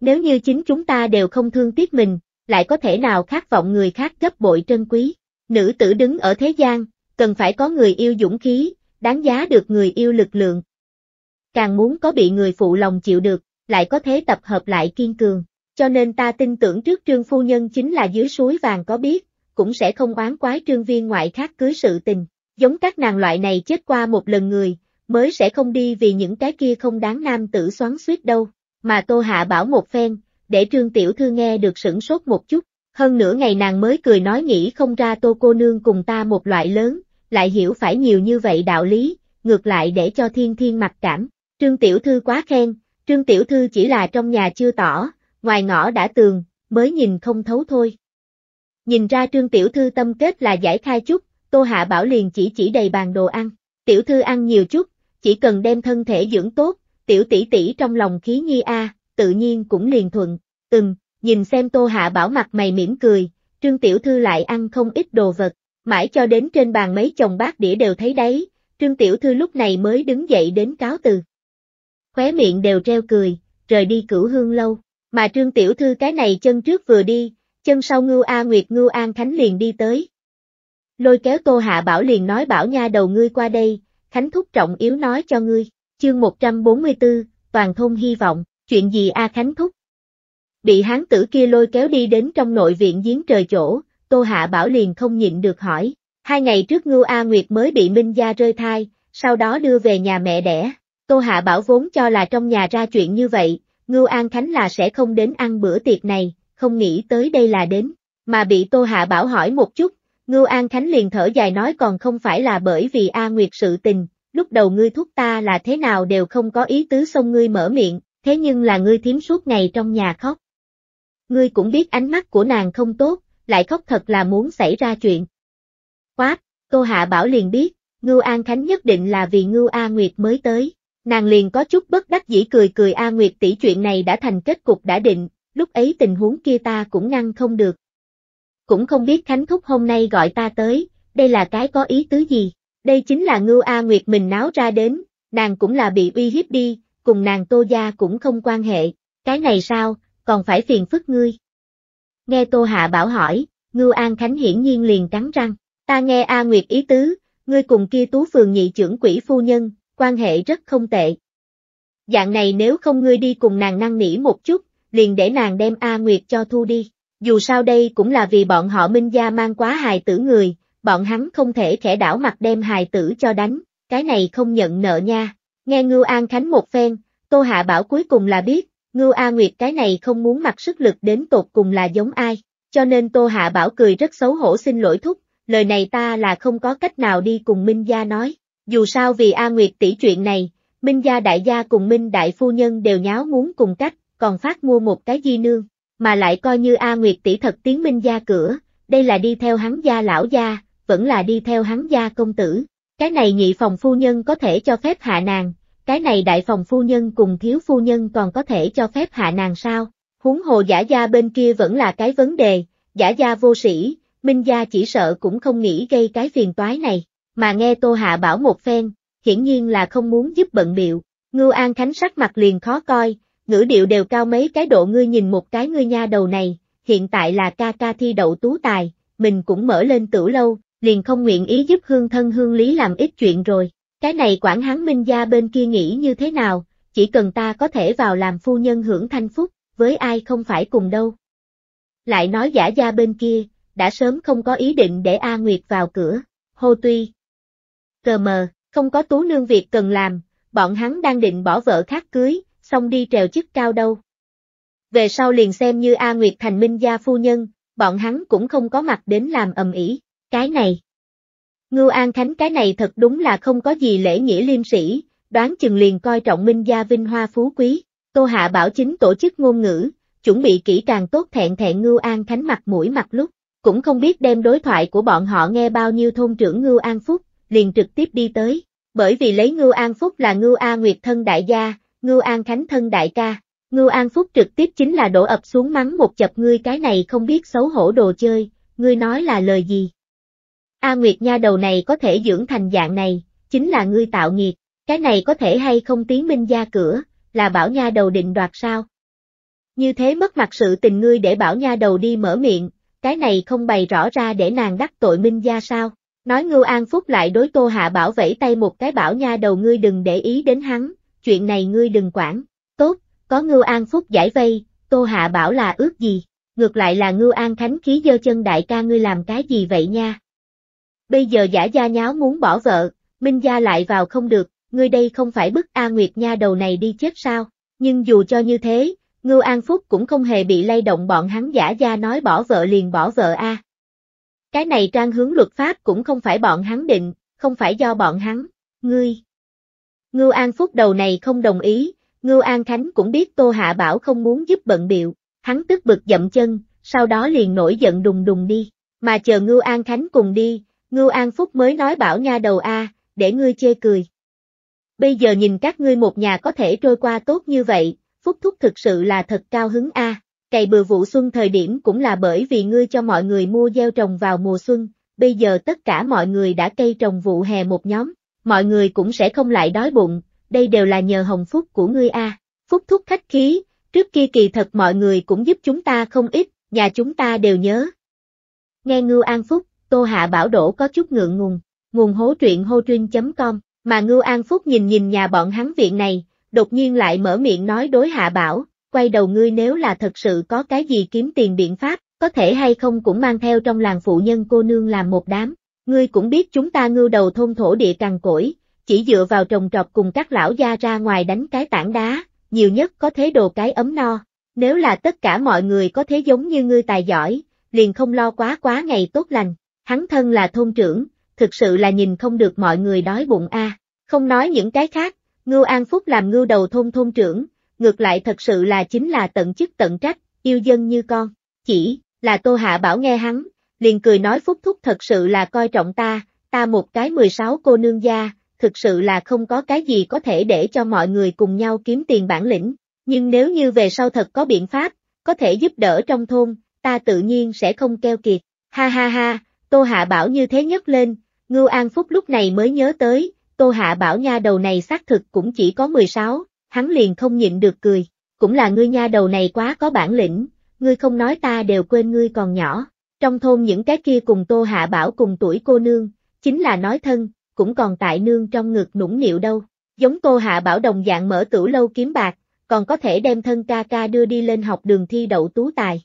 A: Nếu như chính chúng ta đều không thương tiếc mình, lại có thể nào khát vọng người khác gấp bội trân quý, nữ tử đứng ở thế gian, cần phải có người yêu dũng khí, đáng giá được người yêu lực lượng, càng muốn có bị người phụ lòng chịu được, lại có thế tập hợp lại kiên cường. Cho nên ta tin tưởng trước trương phu nhân chính là dưới suối vàng có biết, cũng sẽ không oán quái trương viên ngoại khác cưới sự tình. Giống các nàng loại này chết qua một lần người, mới sẽ không đi vì những cái kia không đáng nam tử xoắn suýt đâu. Mà Tô Hạ bảo một phen, để trương tiểu thư nghe được sửng sốt một chút. Hơn nửa ngày nàng mới cười nói nghĩ không ra tô cô nương cùng ta một loại lớn, lại hiểu phải nhiều như vậy đạo lý, ngược lại để cho thiên thiên mặc cảm. Trương Tiểu Thư quá khen, Trương Tiểu Thư chỉ là trong nhà chưa tỏ, ngoài ngõ đã tường, mới nhìn không thấu thôi. Nhìn ra Trương Tiểu Thư tâm kết là giải khai chút, Tô Hạ Bảo liền chỉ chỉ đầy bàn đồ ăn. Tiểu Thư ăn nhiều chút, chỉ cần đem thân thể dưỡng tốt, Tiểu tỷ tỷ trong lòng khí nhi a, tự nhiên cũng liền thuận. Từng, nhìn xem Tô Hạ Bảo mặt mày mỉm cười, Trương Tiểu Thư lại ăn không ít đồ vật, mãi cho đến trên bàn mấy chồng bát đĩa đều thấy đấy, Trương Tiểu Thư lúc này mới đứng dậy đến cáo từ khóe miệng đều treo cười, rời đi cửu hương lâu. Mà Trương Tiểu Thư cái này chân trước vừa đi, chân sau Ngưu A Nguyệt Ngưu An Khánh liền đi tới. Lôi kéo Tô Hạ Bảo liền nói bảo nha đầu ngươi qua đây, Khánh Thúc trọng yếu nói cho ngươi, chương 144, toàn thôn hy vọng, chuyện gì A Khánh Thúc? Bị hán tử kia lôi kéo đi đến trong nội viện giếng trời chỗ, Tô Hạ Bảo liền không nhịn được hỏi, hai ngày trước Ngưu A Nguyệt mới bị Minh Gia rơi thai, sau đó đưa về nhà mẹ đẻ, Tô Hạ Bảo vốn cho là trong nhà ra chuyện như vậy, Ngưu An Khánh là sẽ không đến ăn bữa tiệc này, không nghĩ tới đây là đến, mà bị Tô Hạ Bảo hỏi một chút, Ngưu An Khánh liền thở dài nói còn không phải là bởi vì A Nguyệt sự tình, lúc đầu ngươi thúc ta là thế nào đều không có ý tứ xông ngươi mở miệng, thế nhưng là ngươi thiếm suốt ngày trong nhà khóc. Ngươi cũng biết ánh mắt của nàng không tốt, lại khóc thật là muốn xảy ra chuyện. Quát, Tô Hạ Bảo liền biết, Ngưu An Khánh nhất định là vì Ngưu A Nguyệt mới tới, Nàng liền có chút bất đắc dĩ cười cười A Nguyệt tỷ chuyện này đã thành kết cục đã định, lúc ấy tình huống kia ta cũng ngăn không được. Cũng không biết Khánh Thúc hôm nay gọi ta tới, đây là cái có ý tứ gì, đây chính là Ngưu A Nguyệt mình náo ra đến, nàng cũng là bị uy hiếp đi, cùng nàng Tô Gia cũng không quan hệ, cái này sao, còn phải phiền phức ngươi. Nghe Tô Hạ bảo hỏi, Ngưu An Khánh hiển nhiên liền cắn răng, ta nghe A Nguyệt ý tứ, ngươi cùng kia tú phường nhị trưởng quỷ phu nhân, quan hệ rất không tệ. Dạng này nếu không ngươi đi cùng nàng năng nỉ một chút, liền để nàng đem A Nguyệt cho thu đi. Dù sao đây cũng là vì bọn họ Minh Gia mang quá hài tử người, bọn hắn không thể khẽ đảo mặt đem hài tử cho đánh, cái này không nhận nợ nha. Nghe Ngưu An Khánh một phen, Tô Hạ Bảo cuối cùng là biết, Ngưu A Nguyệt cái này không muốn mặc sức lực đến tột cùng là giống ai, cho nên Tô Hạ Bảo cười rất xấu hổ xin lỗi thúc, lời này ta là không có cách nào đi cùng Minh Gia nói. Dù sao vì A Nguyệt tỷ chuyện này, Minh gia đại gia cùng Minh đại phu nhân đều nháo muốn cùng cách, còn phát mua một cái di nương, mà lại coi như A Nguyệt tỷ thật tiếng Minh gia cửa, đây là đi theo hắn gia lão gia, vẫn là đi theo hắn gia công tử. Cái này nhị phòng phu nhân có thể cho phép hạ nàng, cái này đại phòng phu nhân cùng thiếu phu nhân còn có thể cho phép hạ nàng sao? Huống hồ giả gia bên kia vẫn là cái vấn đề, giả gia vô sĩ, Minh gia chỉ sợ cũng không nghĩ gây cái phiền toái này mà nghe Tô Hạ bảo một phen, hiển nhiên là không muốn giúp bận biệu. Ngưu An Khánh sắc mặt liền khó coi, ngữ điệu đều cao mấy cái độ ngươi nhìn một cái ngươi nha đầu này, hiện tại là ca ca thi đậu tú tài, mình cũng mở lên tử lâu, liền không nguyện ý giúp hương thân hương lý làm ít chuyện rồi. Cái này quản hắn minh gia bên kia nghĩ như thế nào, chỉ cần ta có thể vào làm phu nhân hưởng thanh phúc, với ai không phải cùng đâu. Lại nói giả gia bên kia, đã sớm không có ý định để A Nguyệt vào cửa, hô tuy, cờ mờ, không có tú nương việc cần làm, bọn hắn đang định bỏ vợ khác cưới, xong đi trèo chức cao đâu. Về sau liền xem như A Nguyệt thành minh gia phu nhân, bọn hắn cũng không có mặt đến làm ầm ĩ, cái này. Ngưu An Khánh cái này thật đúng là không có gì lễ nghĩa liêm sĩ, đoán chừng liền coi trọng minh gia vinh hoa phú quý, Tô Hạ bảo chính tổ chức ngôn ngữ, chuẩn bị kỹ càng tốt thẹn thẹn Ngưu An Khánh mặt mũi mặt lúc, cũng không biết đem đối thoại của bọn họ nghe bao nhiêu thôn trưởng Ngưu An Phúc, liền trực tiếp đi tới, bởi vì lấy Ngưu An Phúc là Ngưu A Nguyệt thân đại gia, Ngưu An Khánh thân đại ca, Ngưu An Phúc trực tiếp chính là đổ ập xuống mắng một chập ngươi cái này không biết xấu hổ đồ chơi, ngươi nói là lời gì. A Nguyệt nha đầu này có thể dưỡng thành dạng này, chính là ngươi tạo nghiệt, cái này có thể hay không tiến minh gia cửa, là bảo nha đầu định đoạt sao. Như thế mất mặt sự tình ngươi để bảo nha đầu đi mở miệng, cái này không bày rõ ra để nàng đắc tội minh gia sao. Nói Ngưu An Phúc lại đối Tô Hạ Bảo vẫy tay một cái bảo nha đầu ngươi đừng để ý đến hắn, chuyện này ngươi đừng quản. Tốt, có Ngưu An Phúc giải vây, Tô Hạ Bảo là ước gì? Ngược lại là Ngưu An Khánh khí dơ chân đại ca ngươi làm cái gì vậy nha? Bây giờ giả gia nháo muốn bỏ vợ, Minh gia lại vào không được, ngươi đây không phải bức A Nguyệt nha đầu này đi chết sao? Nhưng dù cho như thế, Ngưu An Phúc cũng không hề bị lay động bọn hắn giả gia nói bỏ vợ liền bỏ vợ a. Cái này trang hướng luật pháp cũng không phải bọn hắn định, không phải do bọn hắn. Ngươi. Ngưu An Phúc đầu này không đồng ý, Ngưu An Khánh cũng biết Tô Hạ Bảo không muốn giúp bận biệu, hắn tức bực dậm chân, sau đó liền nổi giận đùng đùng đi, mà chờ Ngưu An Khánh cùng đi, Ngưu An Phúc mới nói bảo nha đầu a, để ngươi chê cười. Bây giờ nhìn các ngươi một nhà có thể trôi qua tốt như vậy, Phúc Thúc thực sự là thật cao hứng a, Cày bừa vụ xuân thời điểm cũng là bởi vì ngươi cho mọi người mua gieo trồng vào mùa xuân, bây giờ tất cả mọi người đã cây trồng vụ hè một nhóm, mọi người cũng sẽ không lại đói bụng, đây đều là nhờ hồng phúc của ngươi a. Phúc thúc khách khí, trước kia kỳ thật mọi người cũng giúp chúng ta không ít, nhà chúng ta đều nhớ. Nghe Ngưu An Phúc, Tô Hạ Bảo Đỗ có chút ngượng ngùng, nguồn hố truyện hô truyên.com, mà Ngưu An Phúc nhìn nhìn nhà bọn hắn viện này, đột nhiên lại mở miệng nói đối Hạ Bảo, quay đầu ngươi nếu là thật sự có cái gì kiếm tiền biện pháp, có thể hay không cũng mang theo trong làng phụ nhân cô nương làm một đám. Ngươi cũng biết chúng ta ngưu đầu thôn thổ địa càng cỗi, chỉ dựa vào trồng trọt cùng các lão gia ra ngoài đánh cái tảng đá, nhiều nhất có thế đồ cái ấm no. Nếu là tất cả mọi người có thế giống như ngươi tài giỏi, liền không lo quá quá ngày tốt lành. Hắn thân là thôn trưởng, thực sự là nhìn không được mọi người đói bụng a. Không nói những cái khác, Ngưu An Phúc làm ngưu đầu thôn thôn trưởng, ngược lại thật sự là chính là tận chức tận trách, yêu dân như con, chỉ là Tô Hạ Bảo nghe hắn, liền cười nói phúc thúc thật sự là coi trọng ta, ta một cái 16 cô nương gia, thực sự là không có cái gì có thể để cho mọi người cùng nhau kiếm tiền bản lĩnh, nhưng nếu như về sau thật có biện pháp, có thể giúp đỡ trong thôn, ta tự nhiên sẽ không keo kiệt, ha ha ha, Tô Hạ Bảo như thế nhất lên, Ngưu An Phúc lúc này mới nhớ tới, Tô Hạ Bảo nha đầu này xác thực cũng chỉ có 16, hắn liền không nhịn được cười, cũng là ngươi nha đầu này quá có bản lĩnh, ngươi không nói ta đều quên ngươi còn nhỏ, trong thôn những cái kia cùng Tô Hạ Bảo cùng tuổi cô nương, chính là nói thân, cũng còn tại nương trong ngực nũng nịu đâu, giống Tô Hạ Bảo đồng dạng mở tửu lâu kiếm bạc, còn có thể đem thân ca ca đưa đi lên học đường thi đậu tú tài.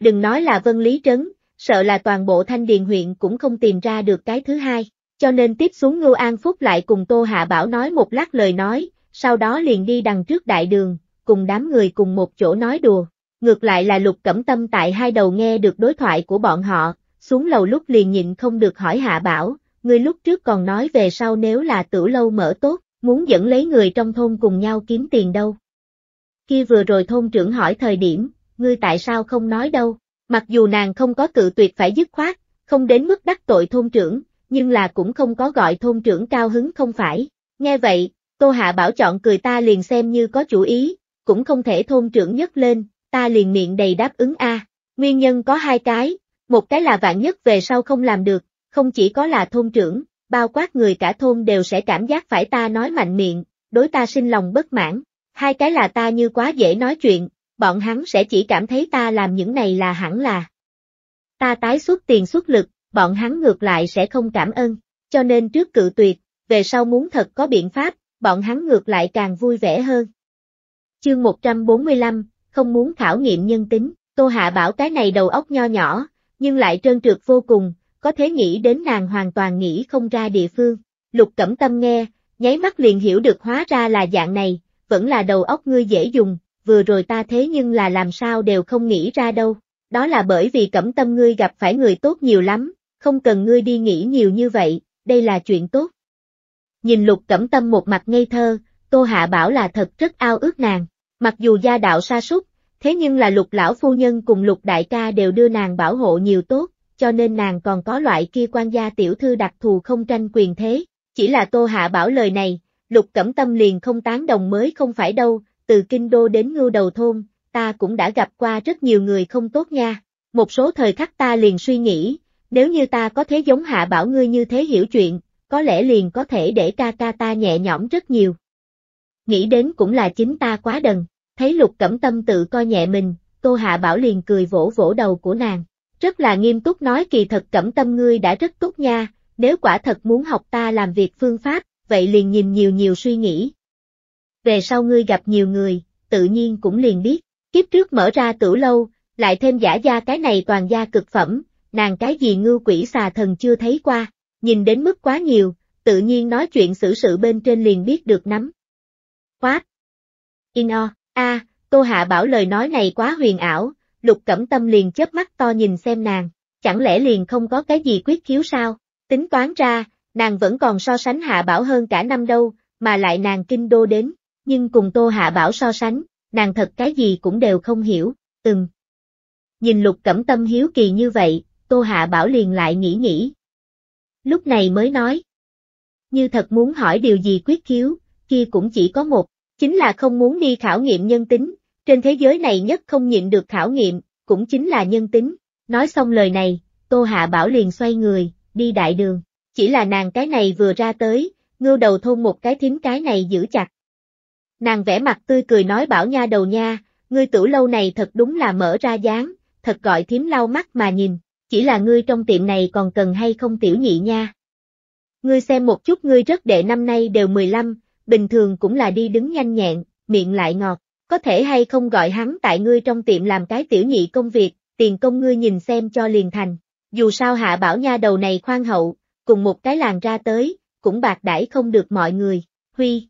A: Đừng nói là vân lý trấn, sợ là toàn bộ thanh điền huyện cũng không tìm ra được cái thứ hai, cho nên tiếp xuống Ngưu An Phúc lại cùng Tô Hạ Bảo nói một lát lời nói, sau đó liền đi đằng trước đại đường, cùng đám người cùng một chỗ nói đùa. Ngược lại là lục cẩm tâm tại hai đầu nghe được đối thoại của bọn họ, xuống lầu lúc liền nhịn không được hỏi hạ bảo, người lúc trước còn nói về sau nếu là tử lâu mở tốt, muốn dẫn lấy người trong thôn cùng nhau kiếm tiền đâu. Khi vừa rồi thôn trưởng hỏi thời điểm, ngươi tại sao không nói đâu, mặc dù nàng không có cự tuyệt phải dứt khoát, không đến mức đắc tội thôn trưởng, nhưng là cũng không có gọi thôn trưởng cao hứng không phải. Nghe vậy, Tô Hạ Bảo chọn cười ta liền xem như có chủ ý, cũng không thể thôn trưởng nhất lên, ta liền miệng đầy đáp ứng a. Nguyên nhân có hai cái, một cái là vạn nhất về sau không làm được, không chỉ có là thôn trưởng, bao quát người cả thôn đều sẽ cảm giác phải ta nói mạnh miệng, đối ta sinh lòng bất mãn. Hai cái là ta như quá dễ nói chuyện, bọn hắn sẽ chỉ cảm thấy ta làm những này là hẳn là. Ta tái xuất tiền xuất lực, bọn hắn ngược lại sẽ không cảm ơn, cho nên trước cự tuyệt, về sau muốn thật có biện pháp, bọn hắn ngược lại càng vui vẻ hơn. Chương 145, không muốn khảo nghiệm nhân tính, Tô Hạ bảo cái này đầu óc nho nhỏ, nhưng lại trơn trượt vô cùng, có thế nghĩ đến nàng hoàn toàn nghĩ không ra địa phương. Lục Cẩm Tâm nghe, nháy mắt liền hiểu được hóa ra là dạng này, vẫn là đầu óc ngươi dễ dùng, vừa rồi ta thế nhưng là làm sao đều không nghĩ ra đâu. Đó là bởi vì Cẩm Tâm ngươi gặp phải người tốt nhiều lắm, không cần ngươi đi nghĩ nhiều như vậy, đây là chuyện tốt. Nhìn lục cẩm tâm một mặt ngây thơ, Tô Hạ bảo là thật rất ao ước nàng. Mặc dù gia đạo sa sút thế nhưng là lục lão phu nhân cùng lục đại ca đều đưa nàng bảo hộ nhiều tốt, cho nên nàng còn có loại kia quan gia tiểu thư đặc thù không tranh quyền thế. Chỉ là Tô Hạ bảo lời này, lục cẩm tâm liền không tán đồng mới không phải đâu, từ kinh đô đến ngưu đầu thôn, ta cũng đã gặp qua rất nhiều người không tốt nha. Một số thời khắc ta liền suy nghĩ, nếu như ta có thế giống hạ bảo ngươi như thế hiểu chuyện, có lẽ liền có thể để ca ca ta nhẹ nhõm rất nhiều. Nghĩ đến cũng là chính ta quá đần, thấy lục cẩm tâm tự coi nhẹ mình, Tô Hạ Bảo liền cười vỗ vỗ đầu của nàng, rất là nghiêm túc nói kỳ thật cẩm tâm ngươi đã rất tốt nha, nếu quả thật muốn học ta làm việc phương pháp, vậy liền nhìn nhiều nhiều suy nghĩ. Về sau ngươi gặp nhiều người, tự nhiên cũng liền biết, kiếp trước mở ra tử lâu, lại thêm giả gia cái này toàn gia cực phẩm, nàng cái gì ngư quỷ xà thần chưa thấy qua, nhìn đến mức quá nhiều, tự nhiên nói chuyện xử sự bên trên liền biết được nắm. Quát! Ino, a, cô Hạ bảo lời nói này quá huyền ảo, Lục Cẩm Tâm liền chớp mắt to nhìn xem nàng, chẳng lẽ liền không có cái gì quyết khiếu sao? Tính toán ra, nàng vẫn còn so sánh Hạ Bảo hơn cả năm đâu, mà lại nàng kinh đô đến, nhưng cùng Tô Hạ Bảo so sánh, nàng thật cái gì cũng đều không hiểu, ừm. Nhìn Lục Cẩm Tâm hiếu kỳ như vậy, Tô Hạ Bảo liền lại nghĩ nghĩ, lúc này mới nói. Như thật muốn hỏi điều gì quyết khiếu, kia cũng chỉ có một, chính là không muốn đi khảo nghiệm nhân tính, trên thế giới này nhất không nhịn được khảo nghiệm, cũng chính là nhân tính. Nói xong lời này, Tô Hạ Bảo liền xoay người, đi đại đường, chỉ là nàng cái này vừa ra tới, ngưu đầu thôn một cái thím cái này giữ chặt. Nàng vẽ mặt tươi cười nói Bảo nha đầu nha, ngươi tử lâu này thật đúng là mở ra dáng, thật gọi thím lau mắt mà nhìn, chỉ là ngươi trong tiệm này còn cần hay không tiểu nhị nha. Ngươi xem một chút ngươi rất đệ năm nay đều 15, bình thường cũng là đi đứng nhanh nhẹn, miệng lại ngọt, có thể hay không gọi hắn tại ngươi trong tiệm làm cái tiểu nhị công việc, tiền công ngươi nhìn xem cho liền thành. Dù sao hạ bảo nha đầu này khoan hậu, cùng một cái làng ra tới, cũng bạc đãi không được mọi người, huy.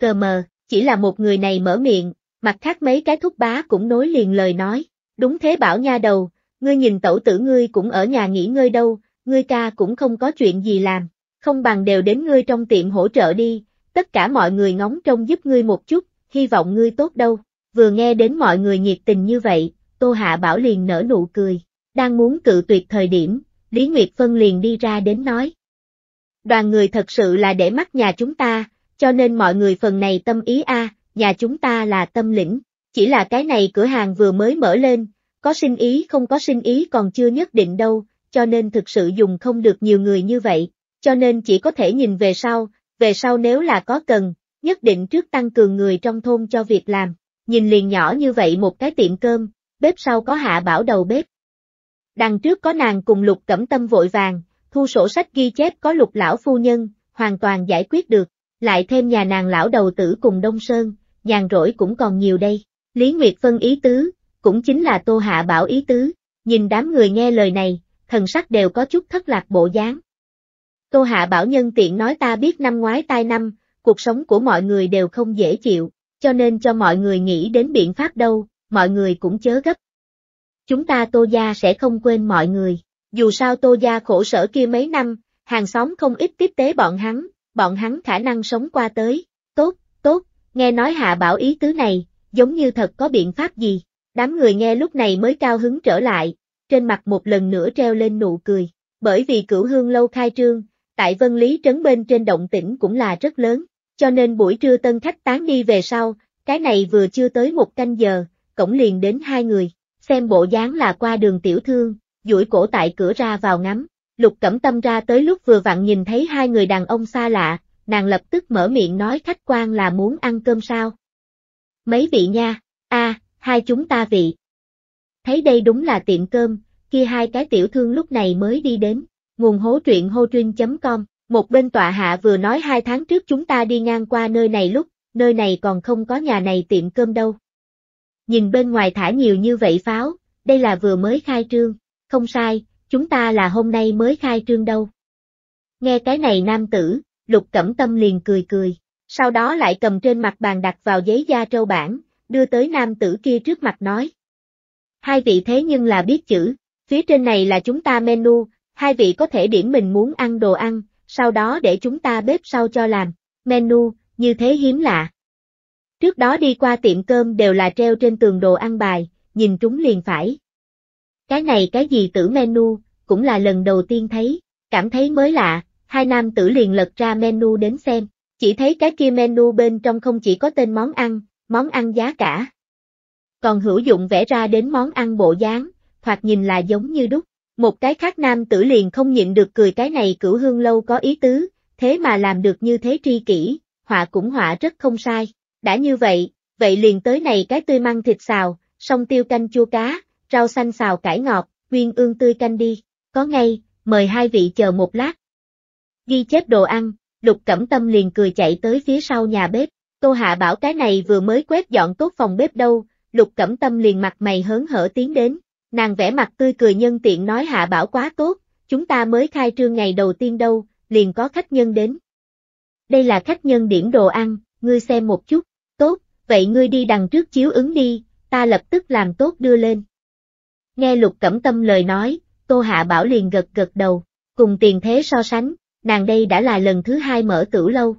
A: Cờ mờ, chỉ là một người này mở miệng, mặt khác mấy cái thúc bá cũng nối liền lời nói, đúng thế bảo nha đầu, ngươi nhìn tẩu tử ngươi cũng ở nhà nghỉ ngơi đâu, ngươi ca cũng không có chuyện gì làm, không bằng đều đến ngươi trong tiệm hỗ trợ đi, tất cả mọi người ngóng trông giúp ngươi một chút, hy vọng ngươi tốt đâu. Vừa nghe đến mọi người nhiệt tình như vậy, Tô Hạ Bảo liền nở nụ cười, đang muốn cự tuyệt thời điểm, Lý Nguyệt Phân liền đi ra đến nói. Đoàn người thật sự là để mắt nhà chúng ta, cho nên mọi người phần này tâm ý a, nhà chúng ta là tâm lĩnh, chỉ là cái này cửa hàng vừa mới mở lên, có sinh ý không có sinh ý còn chưa nhất định đâu, cho nên thực sự dùng không được nhiều người như vậy, cho nên chỉ có thể nhìn về sau, về sau nếu là có cần, nhất định trước tăng cường người trong thôn cho việc làm, nhìn liền nhỏ như vậy một cái tiệm cơm, bếp sau có hạ bảo đầu bếp. Đằng trước có nàng cùng lục cẩm tâm vội vàng, thu sổ sách ghi chép có lục lão phu nhân, hoàn toàn giải quyết được, lại thêm nhà nàng lão đầu tử cùng Đông Sơn, nhàn rỗi cũng còn nhiều đây. Lý Nguyệt phân ý tứ, cũng chính là Tô Hạ Bảo ý tứ, nhìn đám người nghe lời này, thần sắc đều có chút thất lạc bộ dáng. Tô Hạ Bảo nhân tiện nói ta biết năm ngoái tai năm, cuộc sống của mọi người đều không dễ chịu, cho nên cho mọi người nghĩ đến biện pháp đâu, mọi người cũng chớ gấp. Chúng ta Tô Gia sẽ không quên mọi người, dù sao Tô Gia khổ sở kia mấy năm, hàng xóm không ít tiếp tế bọn hắn, bọn hắn khả năng sống qua tới, tốt, tốt, nghe nói Hạ Bảo ý tứ này, giống như thật có biện pháp gì. Đám người nghe lúc này mới cao hứng trở lại, trên mặt một lần nữa treo lên nụ cười, bởi vì cửu hương lâu khai trương, tại Vân Lý Trấn bên trên động tỉnh cũng là rất lớn, cho nên buổi trưa tân khách tán đi về sau, cái này vừa chưa tới một canh giờ, cổng liền đến hai người, xem bộ dáng là qua đường tiểu thương, duỗi cổ tại cửa ra vào ngắm, lục cẩm tâm ra tới lúc vừa vặn nhìn thấy hai người đàn ông xa lạ, nàng lập tức mở miệng nói khách quan là muốn ăn cơm sao. Mấy vị nha, a à, hai chúng ta vị. Thấy đây đúng là tiệm cơm, kia hai cái tiểu thương lúc này mới đi đến, nguồn hố truyện hô truyên.com, một bên tọa hạ vừa nói hai tháng trước chúng ta đi ngang qua nơi này lúc, nơi này còn không có nhà này tiệm cơm đâu. Nhìn bên ngoài thả nhiều như vậy pháo, đây là vừa mới khai trương, không sai, chúng ta là hôm nay mới khai trương đâu. Nghe cái này nam tử, lục cẩm tâm liền cười cười, sau đó lại cầm trên mặt bàn đặt vào giấy da trâu bản, đưa tới nam tử kia trước mặt nói. Hai vị thế nhưng là biết chữ, phía trên này là chúng ta menu, hai vị có thể điểm mình muốn ăn đồ ăn, sau đó để chúng ta bếp sau cho làm, menu, như thế hiếm lạ. Trước đó đi qua tiệm cơm đều là treo trên tường đồ ăn bài, nhìn chúng liền phải. Cái này cái gì tử menu, cũng là lần đầu tiên thấy, cảm thấy mới lạ, hai nam tử liền lật ra menu đến xem, chỉ thấy cái kia menu bên trong không chỉ có tên món ăn, món ăn giá cả. Còn hữu dụng vẽ ra đến món ăn bộ dáng, hoặc nhìn là giống như đúc. Một cái khác nam tử liền không nhịn được cười cái này cửu hương lâu có ý tứ, thế mà làm được như thế tri kỷ, họa cũng họa rất không sai. Đã như vậy, vậy liền tới này cái tươi măng thịt xào, sông tiêu canh chua cá, rau xanh xào cải ngọt, nguyên ương tươi canh đi, có ngay, mời hai vị chờ một lát. Ghi chép đồ ăn, lục cẩm tâm liền cười chạy tới phía sau nhà bếp, Tô Hạ bảo cái này vừa mới quét dọn tốt phòng bếp đâu, lục cẩm tâm liền mặt mày hớn hở tiến đến, nàng vẽ mặt tươi cười nhân tiện nói Hạ bảo quá tốt, chúng ta mới khai trương ngày đầu tiên đâu, liền có khách nhân đến. Đây là khách nhân điểm đồ ăn, ngươi xem một chút, tốt, vậy ngươi đi đằng trước chiếu ứng đi, ta lập tức làm tốt đưa lên. Nghe lục cẩm tâm lời nói, Tô Hạ Bảo liền gật gật đầu, cùng tiền thế so sánh, nàng đây đã là lần thứ hai mở tử lâu,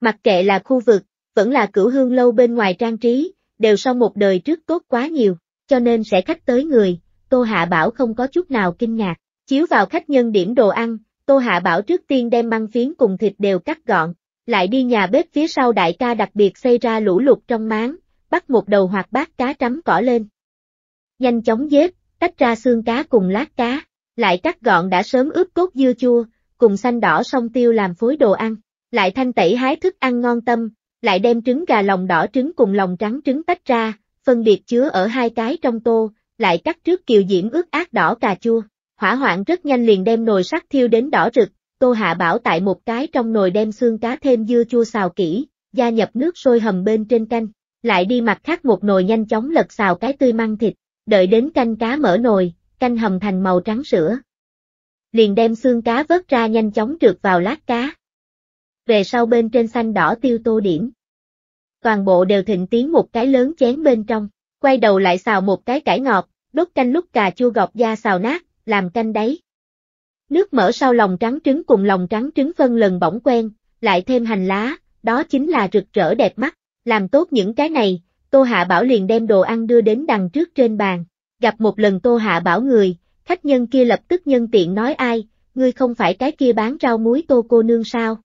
A: Mặc kệ là khu vực, vẫn là cửu hương lâu bên ngoài trang trí, đều sau một đời trước tốt quá nhiều, cho nên sẽ khách tới người, Tô Hạ Bảo không có chút nào kinh ngạc. Chiếu vào khách nhân điểm đồ ăn, Tô Hạ Bảo trước tiên đem măng phiến cùng thịt đều cắt gọn, lại đi nhà bếp phía sau đại ca đặc biệt xây ra lũ lụt trong máng, bắt một đầu hoạt bát cá trắm cỏ lên. Nhanh chóng dếp, tách ra xương cá cùng lát cá, lại cắt gọn đã sớm ướp cốt dưa chua, cùng xanh đỏ song tiêu làm phối đồ ăn lại thanh tẩy hái thức ăn ngon tâm, lại đem trứng gà lòng đỏ trứng cùng lòng trắng trứng tách ra, phân biệt chứa ở hai cái trong tô, lại cắt trước kiều diễm ướt át đỏ cà chua. Hỏa hoạn rất nhanh liền đem nồi sắt thiêu đến đỏ rực, Tô Hạ Bảo tại một cái trong nồi đem xương cá thêm dưa chua xào kỹ, gia nhập nước sôi hầm bên trên canh, lại đi mặt khác một nồi nhanh chóng lật xào cái tươi măng thịt, đợi đến canh cá mở nồi, canh hầm thành màu trắng sữa. Liền đem xương cá vớt ra nhanh chóng trượt vào lát cá, về sau bên trên xanh đỏ tiêu tô điểm. Toàn bộ đều thịnh tiến một cái lớn chén bên trong, quay đầu lại xào một cái cải ngọt, đốt canh lúc cà chua gọt da xào nát, làm canh đấy. Nước mỡ sau lòng trắng trứng cùng lòng trắng trứng phân lần bỏng quen, lại thêm hành lá, đó chính là rực rỡ đẹp mắt, làm tốt những cái này, Tô Hạ Bảo liền đem đồ ăn đưa đến đằng trước trên bàn, gặp một lần Tô Hạ Bảo người, khách nhân kia lập tức nhân tiện nói ai, ngươi không phải cái kia bán rau muối Tô cô nương sao?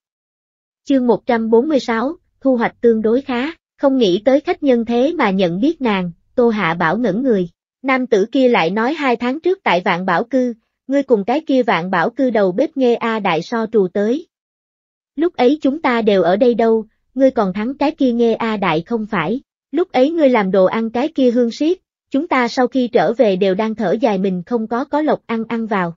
A: Chương 146, thu hoạch tương đối khá, không nghĩ tới khách nhân thế mà nhận biết nàng, Tô Hạ Bảo ngẩn người. Nam tử kia lại nói hai tháng trước tại vạn bảo cư, ngươi cùng cái kia vạn bảo cư đầu bếp nghe A đại so trù tới. Lúc ấy chúng ta đều ở đây đâu, ngươi còn thắng cái kia nghe A đại không phải, lúc ấy ngươi làm đồ ăn cái kia hương siết, chúng ta sau khi trở về đều đang thở dài mình không có có lộc ăn ăn vào.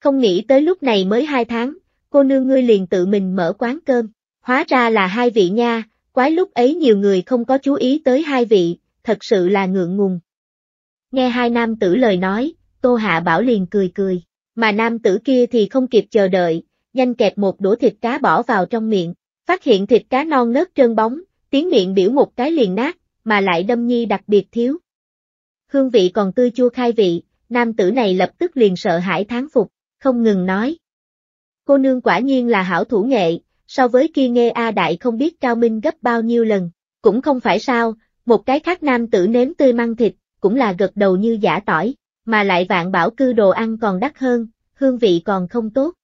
A: Không nghĩ tới lúc này mới hai tháng, cô nương ngươi liền tự mình mở quán cơm. Hóa ra là hai vị nha, quái lúc ấy nhiều người không có chú ý tới hai vị, thật sự là ngượng ngùng. Nghe hai nam tử lời nói, Tô Hạ Bảo liền cười cười, mà nam tử kia thì không kịp chờ đợi, nhanh kẹp một đũa thịt cá bỏ vào trong miệng, phát hiện thịt cá non nớt trơn bóng, tiếng miệng biểu một cái liền nát, mà lại đâm nhi đặc biệt thiếu. Hương vị còn tươi chua khai vị, nam tử này lập tức liền sợ hãi tháng phục, không ngừng nói, cô nương quả nhiên là hảo thủ nghệ, so với kia nghe A Đại không biết cao minh gấp bao nhiêu lần, cũng không phải sao, một cái khác nam tử nếm tươi măng thịt, cũng là gật đầu như giả tỏi, mà lại vạn bảo cư đồ ăn còn đắt hơn, hương vị còn không tốt.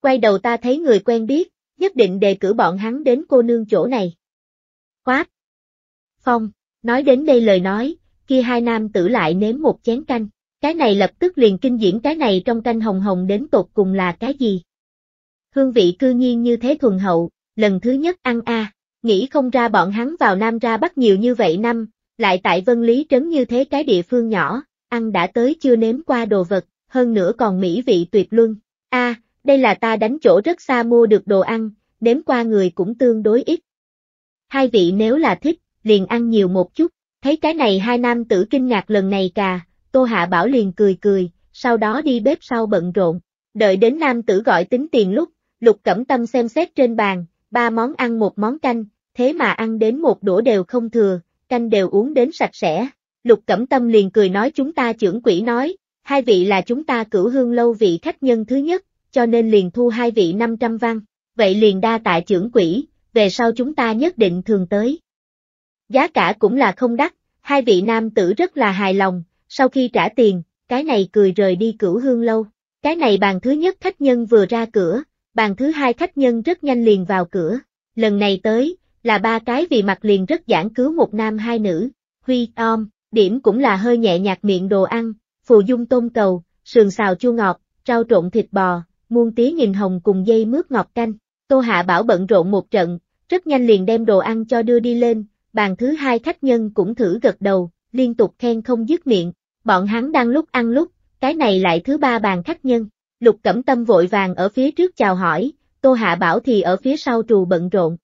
A: Quay đầu ta thấy người quen biết, nhất định đề cử bọn hắn đến cô nương chỗ này. Khoát! Phong, nói đến đây lời nói, kia hai nam tử lại nếm một chén canh, cái này lập tức liền kinh diễn cái này trong canh hồng hồng đến tột cùng là cái gì hương vị cư nhiên như thế thuần hậu, lần thứ nhất ăn a, nghĩ không ra bọn hắn vào Nam ra bắt nhiều như vậy năm, lại tại Vân Lý Trấn như thế cái địa phương nhỏ, ăn đã tới chưa nếm qua đồ vật, hơn nữa còn mỹ vị tuyệt luân. A, đây là ta đánh chỗ rất xa mua được đồ ăn, nếm qua người cũng tương đối ít. Hai vị nếu là thích, liền ăn nhiều một chút, thấy cái này hai nam tử kinh ngạc lần này cà, Tô Hạ Bảo liền cười cười, sau đó đi bếp sau bận rộn, đợi đến nam tử gọi tính tiền lúc, Lục cẩm tâm xem xét trên bàn, ba món ăn một món canh, thế mà ăn đến một đũa đều không thừa, canh đều uống đến sạch sẽ. Lục cẩm tâm liền cười nói chúng ta trưởng quỷ nói, hai vị là chúng ta cửu hương lâu vị khách nhân thứ nhất, cho nên liền thu hai vị 500 văn, vậy liền đa tại trưởng quỷ, về sau chúng ta nhất định thường tới. Giá cả cũng là không đắt, hai vị nam tử rất là hài lòng, sau khi trả tiền, cái này cười rời đi cửu hương lâu. Cái này bàn thứ nhất khách nhân vừa ra cửa, bàn thứ hai khách nhân rất nhanh liền vào cửa, lần này tới, là ba cái vì mặt liền rất giảng cứu một nam hai nữ, huy om, điểm cũng là hơi nhẹ nhạt miệng đồ ăn, phù dung tôm cầu, sườn xào chua ngọt, rau trộn thịt bò, muôn tí nghìn hồng cùng dây mướp ngọt canh, tô hạ bảo bận rộn một trận, rất nhanh liền đem đồ ăn cho đưa đi lên, bàn thứ hai khách nhân cũng thử gật đầu, liên tục khen không dứt miệng, bọn hắn đang lúc ăn lúc, cái này lại thứ ba bàn khách nhân, Lục Cẩm Tâm vội vàng ở phía trước chào hỏi, Tô Hạ Bảo thì ở phía sau trù bận rộn.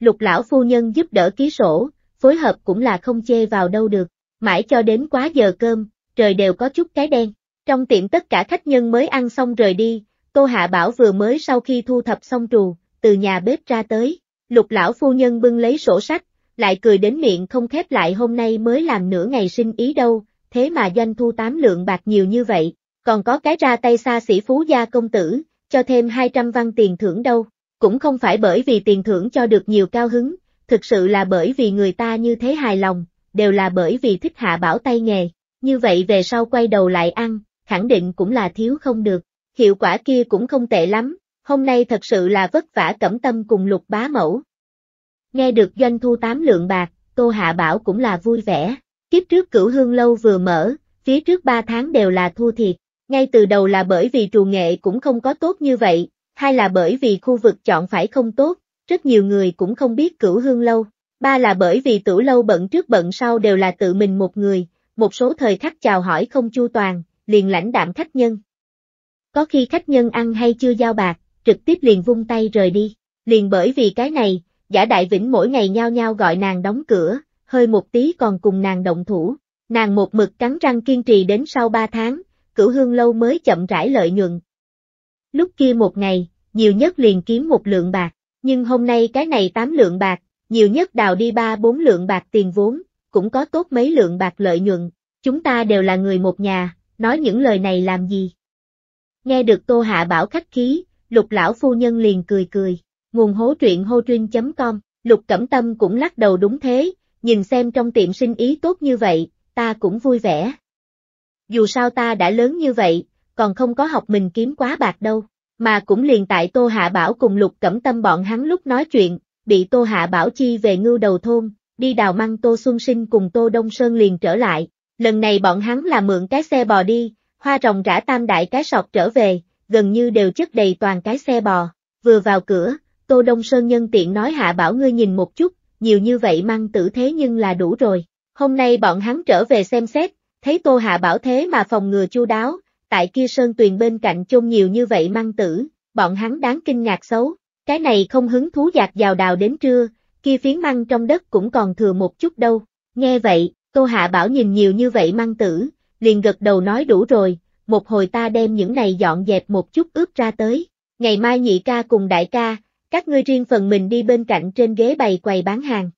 A: Lục lão phu nhân giúp đỡ ký sổ, phối hợp cũng là không chê vào đâu được, mãi cho đến quá giờ cơm, trời đều có chút cái đen. Trong tiệm tất cả khách nhân mới ăn xong rời đi, Tô Hạ Bảo vừa mới sau khi thu thập xong trù, từ nhà bếp ra tới, lục lão phu nhân bưng lấy sổ sách, lại cười đến miệng không khép lại hôm nay mới làm nửa ngày sinh ý đâu, thế mà doanh thu tám lượng bạc nhiều như vậy, còn có cái ra tay xa xỉ phú gia công tử, cho thêm 200 văn tiền thưởng đâu, cũng không phải bởi vì tiền thưởng cho được nhiều cao hứng, thực sự là bởi vì người ta như thế hài lòng, đều là bởi vì thích hạ bảo tay nghề, như vậy về sau quay đầu lại ăn, khẳng định cũng là thiếu không được, hiệu quả kia cũng không tệ lắm, hôm nay thật sự là vất vả cẩm tâm cùng lục bá mẫu. Nghe được doanh thu tám lượng bạc, Tô Hạ Bảo cũng là vui vẻ, kiếp trước cửu hương lâu vừa mở, phía trước ba tháng đều là thua thiệt, ngay từ đầu là bởi vì trù nghệ cũng không có tốt như vậy, hai là bởi vì khu vực chọn phải không tốt, rất nhiều người cũng không biết cửu hương lâu, ba là bởi vì tử lâu bận trước bận sau đều là tự mình một người, một số thời khắc chào hỏi không chu toàn, liền lãnh đạm khách nhân. Có khi khách nhân ăn hay chưa giao bạc, trực tiếp liền vung tay rời đi, liền bởi vì cái này, giả đại vĩnh mỗi ngày nhao nhao gọi nàng đóng cửa, hơi một tí còn cùng nàng động thủ, nàng một mực cắn răng kiên trì đến sau ba tháng, cửu hương lâu mới chậm rãi lợi nhuận. Lúc kia một ngày, nhiều nhất liền kiếm một lượng bạc, nhưng hôm nay cái này tám lượng bạc, nhiều nhất đào đi ba bốn lượng bạc tiền vốn, cũng có tốt mấy lượng bạc lợi nhuận, chúng ta đều là người một nhà, nói những lời này làm gì? Nghe được Tô Hạ bảo khách khí, lục lão phu nhân liền cười cười, nguồn hố truyện hotrin.com, lục cẩm tâm cũng lắc đầu đúng thế, nhìn xem trong tiệm sinh ý tốt như vậy, ta cũng vui vẻ dù sao ta đã lớn như vậy, còn không có học mình kiếm quá bạc đâu. Mà cũng liền tại Tô Hạ Bảo cùng Lục Cẩm Tâm bọn hắn lúc nói chuyện, bị Tô Hạ Bảo chi về ngưu đầu thôn, đi đào măng Tô Xuân Sinh cùng Tô Đông Sơn liền trở lại. Lần này bọn hắn là mượn cái xe bò đi, hoa rồng rã tam đại cái sọt trở về, gần như đều chất đầy toàn cái xe bò. Vừa vào cửa, Tô Đông Sơn nhân tiện nói Hạ Bảo ngươi nhìn một chút, nhiều như vậy măng tử thế nhưng là đủ rồi. Hôm nay bọn hắn trở về xem xét, Thấy Tô Hạ bảo thế mà phòng ngừa chu đáo, tại kia sơn tuyền bên cạnh chôn nhiều như vậy măng tử, bọn hắn đáng kinh ngạc xấu, cái này không hứng thú giạt vào đào đến trưa, kia phiến măng trong đất cũng còn thừa một chút đâu. Nghe vậy, Tô Hạ bảo nhìn nhiều như vậy măng tử, liền gật đầu nói đủ rồi, một hồi ta đem những này dọn dẹp một chút ướp ra tới. Ngày mai nhị ca cùng đại ca, các ngươi riêng phần mình đi bên cạnh trên ghế bày quầy bán hàng.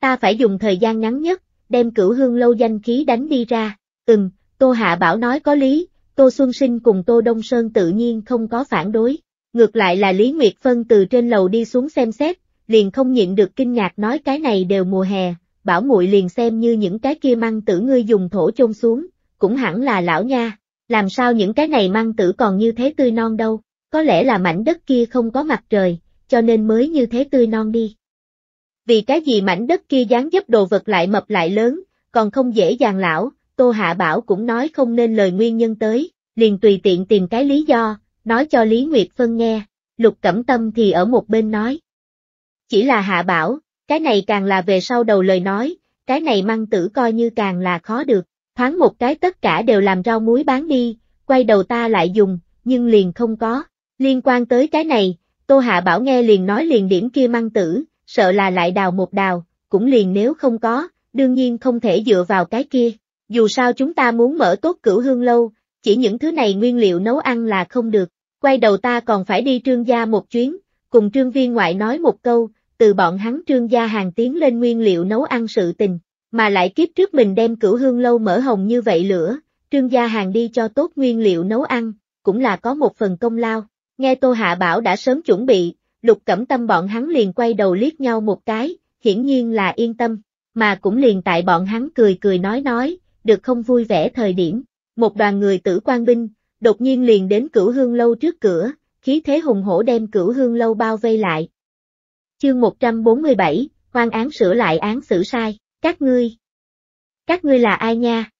A: Ta phải dùng thời gian ngắn nhất, đem cửu hương lâu danh khí đánh đi ra. Ừm, Tô Hạ Bảo nói có lý, Tô Xuân Sinh cùng Tô Đông Sơn tự nhiên không có phản đối. Ngược lại là Lý Nguyệt Phân từ trên lầu đi xuống xem xét, liền không nhịn được kinh ngạc nói cái này đều mùa hè, bảo muội liền xem như những cái kia măng tử ngươi dùng thổ chôn xuống, cũng hẳn là lão nha, làm sao những cái này măng tử còn như thế tươi non đâu, có lẽ là mảnh đất kia không có mặt trời, cho nên mới như thế tươi non đi vì cái gì mảnh đất kia dáng dấp đồ vật lại mập lại lớn, còn không dễ dàng lão, Tô Hạ Bảo cũng nói không nên lời nguyên nhân tới, liền tùy tiện tìm cái lý do, nói cho Lý Nguyệt Phân nghe, Lục Cẩm Tâm thì ở một bên nói. Chỉ là Hạ Bảo, cái này càng là về sau đầu lời nói, cái này măng tử coi như càng là khó được, thoáng một cái tất cả đều làm rau muối bán đi, quay đầu ta lại dùng, nhưng liền không có, liên quan tới cái này, Tô Hạ Bảo nghe liền nói liền điểm kia măng tử, sợ là lại đào một đào, cũng liền nếu không có, đương nhiên không thể dựa vào cái kia. Dù sao chúng ta muốn mở tốt cửu hương lâu, chỉ những thứ này nguyên liệu nấu ăn là không được, quay đầu ta còn phải đi trương gia một chuyến, cùng trương viên ngoại nói một câu, từ bọn hắn trương gia hàng tiến lên nguyên liệu nấu ăn sự tình, mà lại kiếp trước mình đem cửu hương lâu mở hồng như vậy lửa, trương gia hàng đi cho tốt nguyên liệu nấu ăn, cũng là có một phần công lao. Nghe Tô Hạ bảo đã sớm chuẩn bị, Lục Cẩm Tâm bọn hắn liền quay đầu liếc nhau một cái, hiển nhiên là yên tâm, mà cũng liền tại bọn hắn cười cười nói nói, được không vui vẻ thời điểm, một đoàn người tử quan binh, đột nhiên liền đến cửu hương lâu trước cửa, khí thế hùng hổ đem cửu hương lâu bao vây lại. Chương 147, hoang án sửa lại án xử sai, các ngươi. Các ngươi là ai nha?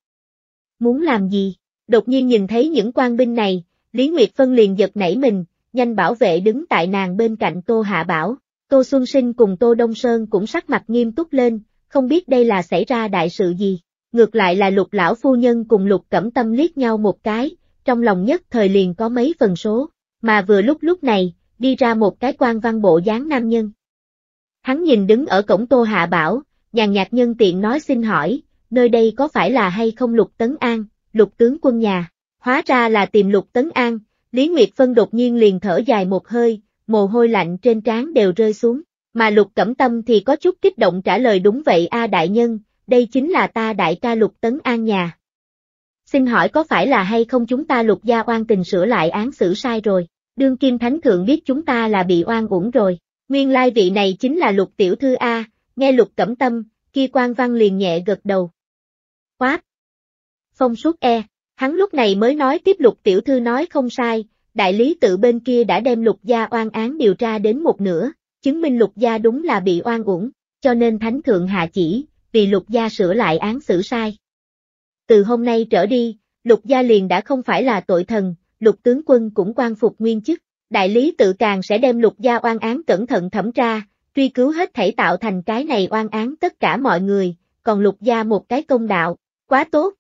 A: Muốn làm gì? Đột nhiên nhìn thấy những quan binh này, Lý Nguyệt Phân liền giật nảy mình, nhanh bảo vệ đứng tại nàng bên cạnh Tô Hạ Bảo. Tô Xuân Sinh cùng Tô Đông Sơn cũng sắc mặt nghiêm túc lên, không biết đây là xảy ra đại sự gì. Ngược lại là lục lão phu nhân cùng lục cẩm tâm liếc nhau một cái, trong lòng nhất thời liền có mấy phần số, mà vừa lúc lúc này, đi ra một cái quan văn bộ dáng nam nhân. Hắn nhìn đứng ở cổng Tô Hạ Bảo, nhàn nhạt nhân tiện nói xin hỏi, nơi đây có phải là hay không lục tấn an, lục tướng quân nhà, hóa ra là tìm lục tấn an, Lý Nguyệt Phân đột nhiên liền thở dài một hơi, mồ hôi lạnh trên trán đều rơi xuống, mà lục cẩm tâm thì có chút kích động trả lời đúng vậy a đại nhân, đây chính là ta đại ca lục tấn an nhà. Xin hỏi có phải là hay không chúng ta lục gia oan tình sửa lại án xử sai rồi, đương kim thánh thượng biết chúng ta là bị oan uổng rồi, nguyên lai vị này chính là lục tiểu thư A, nghe lục cẩm tâm, kia quan văn liền nhẹ gật đầu. Quát! Phong suốt e! Hắn lúc này mới nói tiếp lục tiểu thư nói không sai, đại lý tự bên kia đã đem lục gia oan án điều tra đến một nửa, chứng minh lục gia đúng là bị oan uổng, cho nên thánh thượng hạ chỉ, vì lục gia sửa lại án xử sai. Từ hôm nay trở đi, lục gia liền đã không phải là tội thần, lục tướng quân cũng quan phục nguyên chức, đại lý tự càng sẽ đem lục gia oan án cẩn thận thẩm tra, truy cứu hết thảy tạo thành cái này oan án tất cả mọi người, còn lục gia một cái công đạo, quá tốt.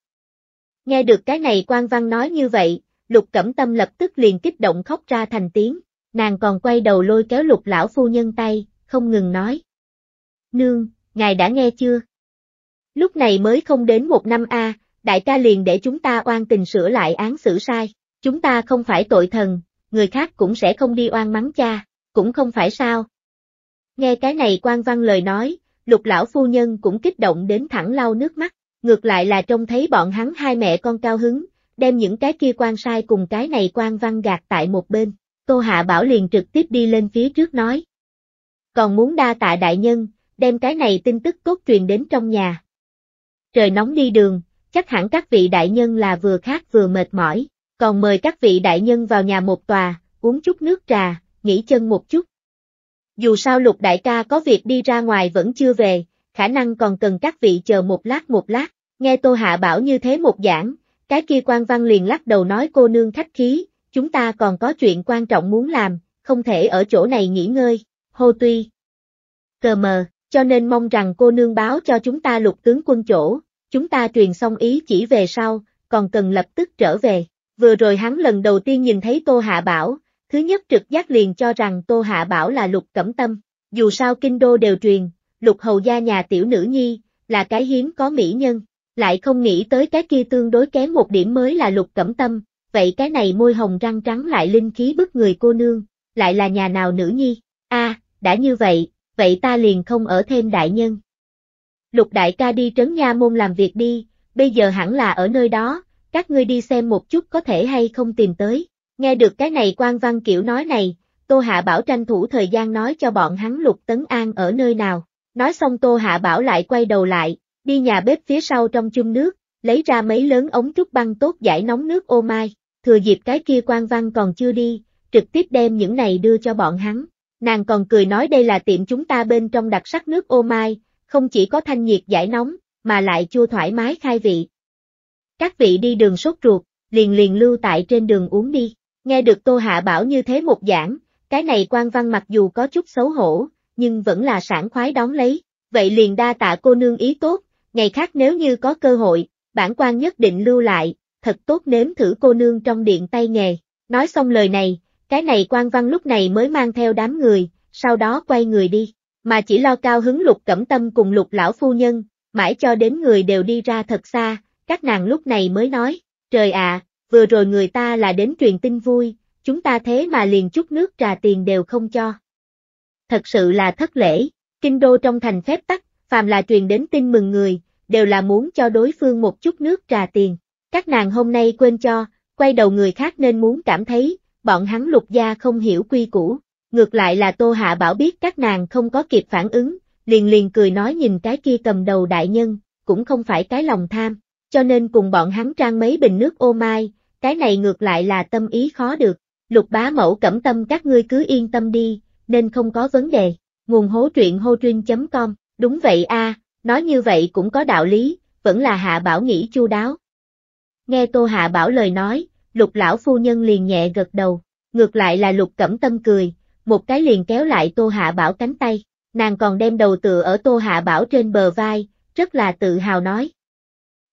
A: Nghe được cái này quan văn nói như vậy, lục cẩm tâm lập tức liền kích động khóc ra thành tiếng, nàng còn quay đầu lôi kéo lục lão phu nhân tay, không ngừng nói. Nương, ngài đã nghe chưa? Lúc này mới không đến một năm a, đại ca liền để chúng ta oan tình sửa lại án xử sai, chúng ta không phải tội thần, người khác cũng sẽ không đi oan mắng cha, cũng không phải sao. Nghe cái này quan văn lời nói, lục lão phu nhân cũng kích động đến thẳng lau nước mắt ngược lại là trông thấy bọn hắn hai mẹ con cao hứng, đem những cái kia quan sai cùng cái này quan văn gạt tại một bên. Tô Hạ Bảo liền trực tiếp đi lên phía trước nói. Còn muốn đa tạ đại nhân, đem cái này tin tức cốt truyền đến trong nhà. Trời nóng đi đường, chắc hẳn các vị đại nhân là vừa khát vừa mệt mỏi, còn mời các vị đại nhân vào nhà một tòa, uống chút nước trà, nghỉ chân một chút. Dù sao lục đại ca có việc đi ra ngoài vẫn chưa về, khả năng còn cần các vị chờ một lát một lát, nghe Tô Hạ bảo như thế một giảng, cái kia quan văn liền lắc đầu nói cô nương khách khí, chúng ta còn có chuyện quan trọng muốn làm, không thể ở chỗ này nghỉ ngơi, hô tuy. Cờ mờ, cho nên mong rằng cô nương báo cho chúng ta lục tướng quân chỗ, chúng ta truyền xong ý chỉ về sau, còn cần lập tức trở về. Vừa rồi hắn lần đầu tiên nhìn thấy Tô Hạ Bảo, thứ nhất trực giác liền cho rằng Tô Hạ Bảo là lục cẩm tâm, dù sao kinh đô đều truyền, lục hầu gia nhà tiểu nữ nhi, là cái hiếm có mỹ nhân, lại không nghĩ tới cái kia tương đối kém một điểm mới là lục cẩm tâm, vậy cái này môi hồng răng trắng lại linh khí bức người cô nương, lại là nhà nào nữ nhi, a đã như vậy, vậy ta liền không ở thêm đại nhân. Lục đại ca đi trấn nha môn làm việc đi, bây giờ hẳn là ở nơi đó, các ngươi đi xem một chút có thể hay không tìm tới, nghe được cái này quan văn kiểu nói này, Tô Hạ Bảo tranh thủ thời gian nói cho bọn hắn Lục Tấn An ở nơi nào. Nói xong Tô Hạ Bảo lại quay đầu lại, đi nhà bếp phía sau trong chung nước, lấy ra mấy lớn ống trúc băng tốt giải nóng nước ô mai, thừa dịp cái kia quan văn còn chưa đi, trực tiếp đem những này đưa cho bọn hắn. Nàng còn cười nói đây là tiệm chúng ta bên trong đặc sắc nước ô mai, không chỉ có thanh nhiệt giải nóng, mà lại chua thoải mái khai vị. Các vị đi đường sốt ruột, liền liền lưu tại trên đường uống đi. Nghe được Tô Hạ Bảo như thế một giảng, cái này quan văn mặc dù có chút xấu hổ, nhưng vẫn là sản khoái đón lấy, vậy liền đa tạ cô nương ý tốt, ngày khác nếu như có cơ hội, bản quan nhất định lưu lại, thật tốt nếm thử cô nương trong điện tay nghề. Nói xong lời này, cái này quan văn lúc này mới mang theo đám người, sau đó quay người đi, mà chỉ lo cao hứng lục cẩm tâm cùng lục lão phu nhân, mãi cho đến người đều đi ra thật xa, các nàng lúc này mới nói, trời ạ, vừa rồi người ta là đến truyền tin vui, chúng ta thế mà liền chút nước trà tiền đều không cho thật sự là thất lễ, kinh đô trong thành phép tắc, phàm là truyền đến tin mừng người, đều là muốn cho đối phương một chút nước trà tiền. Các nàng hôm nay quên cho, quay đầu người khác nên muốn cảm thấy, bọn hắn lục gia không hiểu quy củ. Ngược lại là Tô Hạ Bảo biết các nàng không có kịp phản ứng, liền liền cười nói nhìn cái kia cầm đầu đại nhân, cũng không phải cái lòng tham, cho nên cùng bọn hắn trang mấy bình nước ô mai, cái này ngược lại là tâm ý khó được. Lục bá mẫu cẩm tâm các ngươi cứ yên tâm đi, nên không có vấn đề. Nguồn hố truyện hotrin.com, đúng vậy a, nói như vậy cũng có đạo lý, vẫn là Hạ Bảo nghĩ chu đáo. Nghe Tô Hạ Bảo lời nói, lục lão phu nhân liền nhẹ gật đầu, ngược lại là lục cẩm tâm cười, một cái liền kéo lại Tô Hạ Bảo cánh tay, nàng còn đem đầu tựa ở Tô Hạ Bảo trên bờ vai, rất là tự hào nói.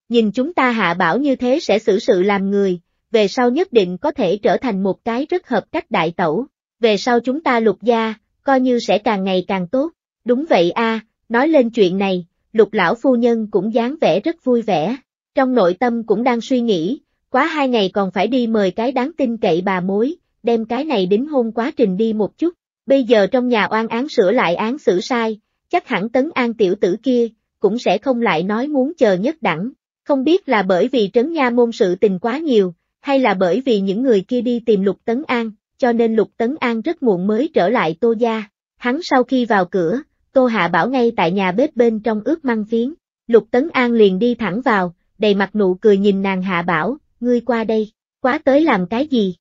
A: Nhìn chúng ta Hạ Bảo như thế sẽ xử sự làm người, về sau nhất định có thể trở thành một cái rất hợp cách đại tẩu, về sau chúng ta lục gia, coi như sẽ càng ngày càng tốt. Đúng vậy a, à, nói lên chuyện này, lục lão phu nhân cũng dáng vẻ rất vui vẻ. Trong nội tâm cũng đang suy nghĩ, quá hai ngày còn phải đi mời cái đáng tin cậy bà mối, đem cái này đến hôn quá trình đi một chút. Bây giờ trong nhà oan án sửa lại án xử sai, chắc hẳn tấn an tiểu tử kia, cũng sẽ không lại nói muốn chờ nhất đẳng. Không biết là bởi vì trấn nha môn sự tình quá nhiều, hay là bởi vì những người kia đi tìm lục tấn an, cho nên Lục Tấn An rất muộn mới trở lại Tô Gia. Hắn sau khi vào cửa, Tô Hạ Bảo ngay tại nhà bếp bên trong ướt măng phiến. Lục Tấn An liền đi thẳng vào, đầy mặt nụ cười nhìn nàng Hạ Bảo, ngươi qua đây, quá tới làm cái gì?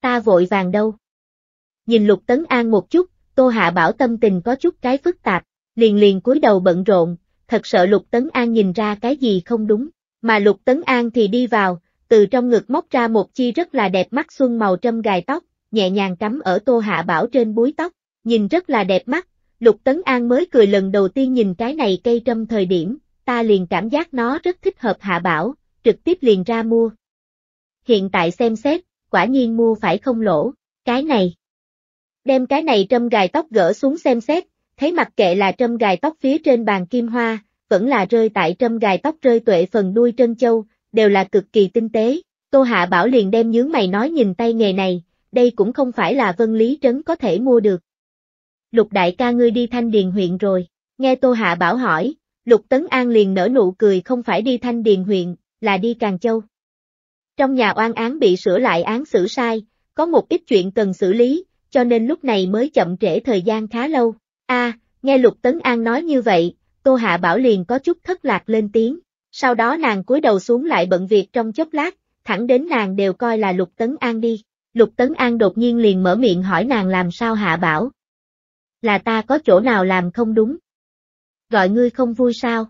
A: Ta vội vàng đâu? Nhìn Lục Tấn An một chút, Tô Hạ Bảo tâm tình có chút cái phức tạp, liền liền cúi đầu bận rộn, thật sợ Lục Tấn An nhìn ra cái gì không đúng, mà Lục Tấn An thì đi vào, từ trong ngực móc ra một chi rất là đẹp mắt xuân màu trâm gài tóc, nhẹ nhàng cắm ở Tô Hạ Bảo trên búi tóc, nhìn rất là đẹp mắt, Lục Tấn An mới cười lần đầu tiên nhìn cái này cây trâm thời điểm, ta liền cảm giác nó rất thích hợp Hạ Bảo, trực tiếp liền ra mua. Hiện tại xem xét, quả nhiên mua phải không lỗ, cái này. Đem cái này trâm gài tóc gỡ xuống xem xét, thấy mặc kệ là trâm gài tóc phía trên bàn kim hoa, vẫn là rơi tại trâm gài tóc rơi tuệ phần đuôi trân châu, đều là cực kỳ tinh tế. Tô Hạ Bảo liền đem nhướng mày nói nhìn tay nghề này, đây cũng không phải là vân lý trấn có thể mua được. Lục đại ca ngươi đi Thanh Điền huyện rồi, nghe Tô Hạ Bảo hỏi, Lục Tấn An liền nở nụ cười không phải đi Thanh Điền huyện, là đi Càng Châu. Trong nhà oan án bị sửa lại án xử sai, có một ít chuyện cần xử lý, cho nên lúc này mới chậm trễ thời gian khá lâu. A, à, nghe Lục Tấn An nói như vậy, Tô Hạ Bảo liền có chút thất lạc lên tiếng. Sau đó nàng cúi đầu xuống lại bận việc trong chốc lát, thẳng đến nàng đều coi là Lục Tấn An đi. Lục Tấn An đột nhiên liền mở miệng hỏi nàng làm sao hạ bảo. Là ta có chỗ nào làm không đúng? Gọi ngươi không vui sao?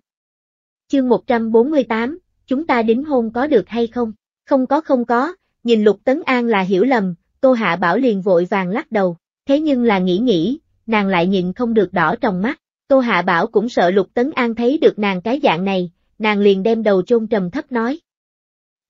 A: Chương 148, chúng ta đính hôn có được hay không? Không có không có, nhìn Lục Tấn An là hiểu lầm, cô Hạ Bảo liền vội vàng lắc đầu, thế nhưng là nghĩ nghĩ, nàng lại nhìn không được đỏ trong mắt. Tô Hạ Bảo cũng sợ Lục Tấn An thấy được nàng cái dạng này, nàng liền đem đầu chôn trầm thấp nói.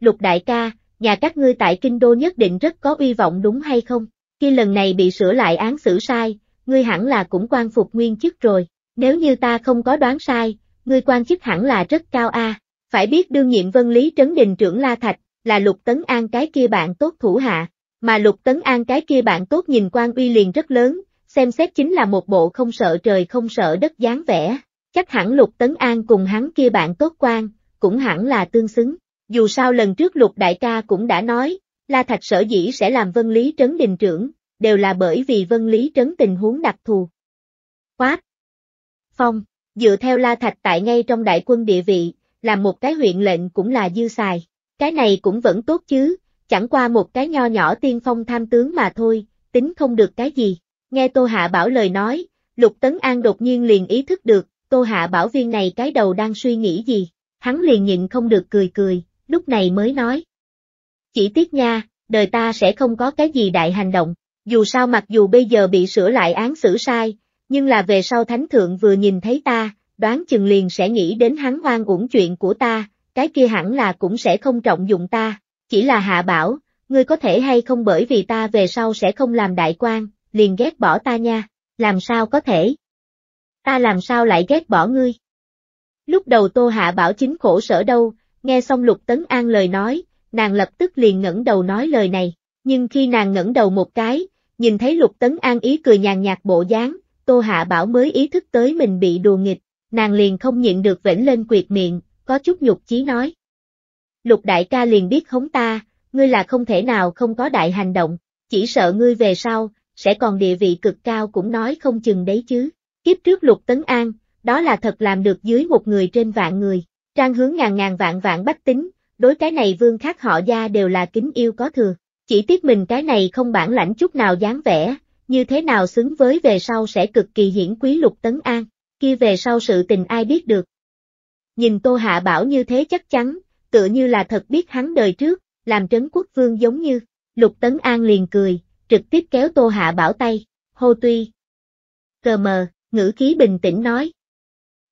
A: Lục đại ca, nhà các ngươi tại kinh đô nhất định rất có uy vọng đúng hay không? Khi lần này bị sửa lại án xử sai, ngươi hẳn là cũng quan phục nguyên chức rồi, nếu như ta không có đoán sai, ngươi quan chức hẳn là rất cao a. Phải biết đương nhiệm vân lý trấn đình trưởng La Thạch, là Lục Tấn An cái kia bạn tốt thủ hạ, mà Lục Tấn An cái kia bạn tốt nhìn quan uy liền rất lớn, xem xét chính là một bộ không sợ trời không sợ đất dáng vẻ. Chắc hẳn Lục Tấn An cùng hắn kia bạn tốt quan, cũng hẳn là tương xứng. Dù sao lần trước Lục Đại ca cũng đã nói, La Thạch sở dĩ sẽ làm Vân Lý Trấn Đình trưởng, đều là bởi vì Vân Lý Trấn tình huống đặc thù. Quát Phong, dựa theo La Thạch tại ngay trong đại quân địa vị, làm một cái huyện lệnh cũng là dư xài. Cái này cũng vẫn tốt chứ, chẳng qua một cái nho nhỏ tiên phong tham tướng mà thôi, tính không được cái gì. Nghe Tô Hạ bảo lời nói, Lục Tấn An đột nhiên liền ý thức được, Tô Hạ bảo viên này cái đầu đang suy nghĩ gì, hắn liền nhịn không được cười cười, lúc này mới nói. Chỉ tiếc nha, đời ta sẽ không có cái gì đại hành động, dù sao mặc dù bây giờ bị sửa lại án xử sai, nhưng là về sau thánh thượng vừa nhìn thấy ta, đoán chừng liền sẽ nghĩ đến hắn hoang uổng chuyện của ta, cái kia hẳn là cũng sẽ không trọng dụng ta, chỉ là hạ bảo, ngươi có thể hay không bởi vì ta về sau sẽ không làm đại quan, liền ghét bỏ ta nha, làm sao có thể ta làm sao lại ghét bỏ ngươi. Lúc đầu Tô Hạ bảo chính khổ sở đâu, nghe xong Lục Tấn An lời nói, nàng lập tức liền ngẩng đầu nói lời này, nhưng khi nàng ngẩng đầu một cái, nhìn thấy Lục Tấn An ý cười nhàn nhạt bộ dáng, Tô Hạ bảo mới ý thức tới mình bị đùa nghịch, nàng liền không nhịn được vểnh lên quyệt miệng, có chút nhục chí nói. Lục đại ca liền biết khống ta, ngươi là không thể nào không có đại hành động, chỉ sợ ngươi về sau, sẽ còn địa vị cực cao cũng nói không chừng đấy chứ. Kiếp trước lục tấn an, đó là thật làm được dưới một người trên vạn người, trang hướng ngàn ngàn vạn vạn bách tính, đối cái này vương khác họ gia đều là kính yêu có thừa. Chỉ tiếc mình cái này không bản lãnh chút nào dáng vẻ, như thế nào xứng với về sau sẽ cực kỳ hiển quý lục tấn an, kia về sau sự tình ai biết được. Nhìn Tô Hạ Bảo như thế chắc chắn, tựa như là thật biết hắn đời trước, làm trấn quốc vương giống như, lục tấn an liền cười, trực tiếp kéo Tô Hạ Bảo tay, hô tuy. Cờ mờ, ngữ khí bình tĩnh nói.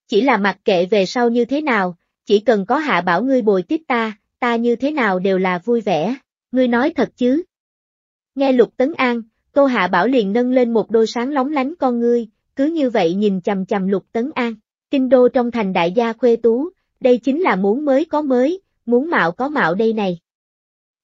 A: Chỉ là mặc kệ về sau như thế nào, chỉ cần có hạ bảo ngươi bồi tiếp ta, ta như thế nào đều là vui vẻ, ngươi nói thật chứ. Nghe Lục Tấn An, cô Hạ Bảo liền nâng lên một đôi sáng lóng lánh con ngươi, cứ như vậy nhìn chầm chầm Lục Tấn An, kinh đô trong thành đại gia khuê tú, đây chính là muốn mới có mới, muốn mạo có mạo đây này.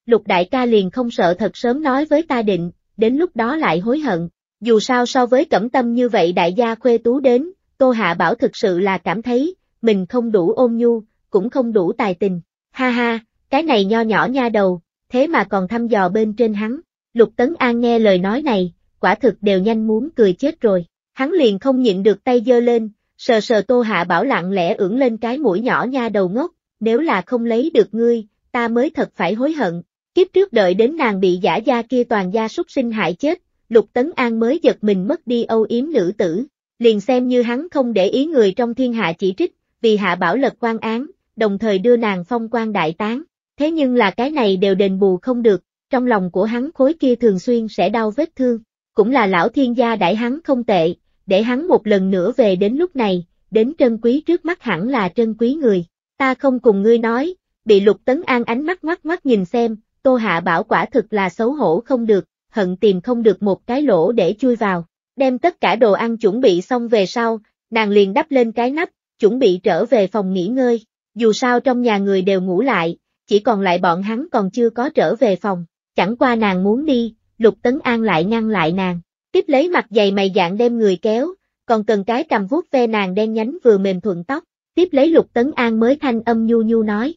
A: Lục đại ca liền không sợ thật sớm nói với ta định, đến lúc đó lại hối hận, dù sao so với cẩm tâm như vậy đại gia khuê tú đến, Tô Hạ Bảo thực sự là cảm thấy, mình không đủ ôn nhu, cũng không đủ tài tình. Ha ha, cái này nho nhỏ nha đầu, thế mà còn thăm dò bên trên hắn. Lục Tấn An nghe lời nói này, quả thực đều nhanh muốn cười chết rồi. Hắn liền không nhịn được tay dơ lên, sờ sờ Tô Hạ Bảo lặng lẽ ưỡn lên cái mũi nhỏ nha đầu ngốc, nếu là không lấy được ngươi, ta mới thật phải hối hận. Kiếp trước đợi đến nàng bị giả gia kia toàn gia súc sinh hại chết, Lục Tấn An mới giật mình mất đi âu yếm nữ tử, liền xem như hắn không để ý người trong thiên hạ chỉ trích, vì hạ bảo lật quan án, đồng thời đưa nàng phong quan đại tán, thế nhưng là cái này đều đền bù không được, trong lòng của hắn khối kia thường xuyên sẽ đau vết thương, cũng là lão thiên gia đại hắn không tệ, để hắn một lần nữa về đến lúc này, đến trân quý trước mắt hẳn là trân quý người, ta không cùng ngươi nói, bị lục tấn an ánh mắt ngoắt ngoắt nhìn xem, tô hạ bảo quả thực là xấu hổ không được, hận tìm không được một cái lỗ để chui vào. Đem tất cả đồ ăn chuẩn bị xong về sau, nàng liền đắp lên cái nắp, chuẩn bị trở về phòng nghỉ ngơi. Dù sao trong nhà người đều ngủ lại, chỉ còn lại bọn hắn còn chưa có trở về phòng. Chẳng qua nàng muốn đi, Lục Tấn An lại ngăn lại nàng. Tiếp lấy mặt dày mày dạng đem người kéo, còn cần cái cầm vuốt ve nàng đen nhánh vừa mềm thuận tóc. Tiếp lấy Lục Tấn An mới thanh âm nhu nhu nói.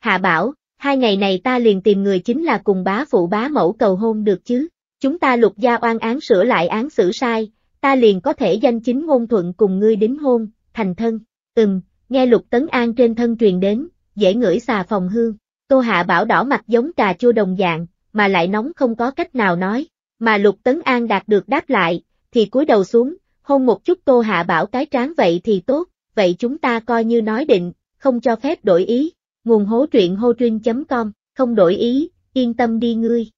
A: Hạ bảo, hai ngày này ta liền tìm người chính là cùng bá phụ bá mẫu cầu hôn được chứ. Chúng ta lục gia oan án sửa lại án xử sai, ta liền có thể danh chính ngôn thuận cùng ngươi đính hôn, thành thân. Ừm, nghe lục tấn an trên thân truyền đến, dễ ngửi xà phòng hương. Tô Hạ bảo đỏ mặt giống cà chua đồng dạng, mà lại nóng không có cách nào nói, mà Lục Tấn An đạt được đáp lại, thì cúi đầu xuống, hôn một chút Tô Hạ bảo cái trán vậy thì tốt, vậy chúng ta coi như nói định, không cho phép đổi ý. Nguồn hố truyện hô truyên.com, không đổi ý, yên tâm đi ngươi.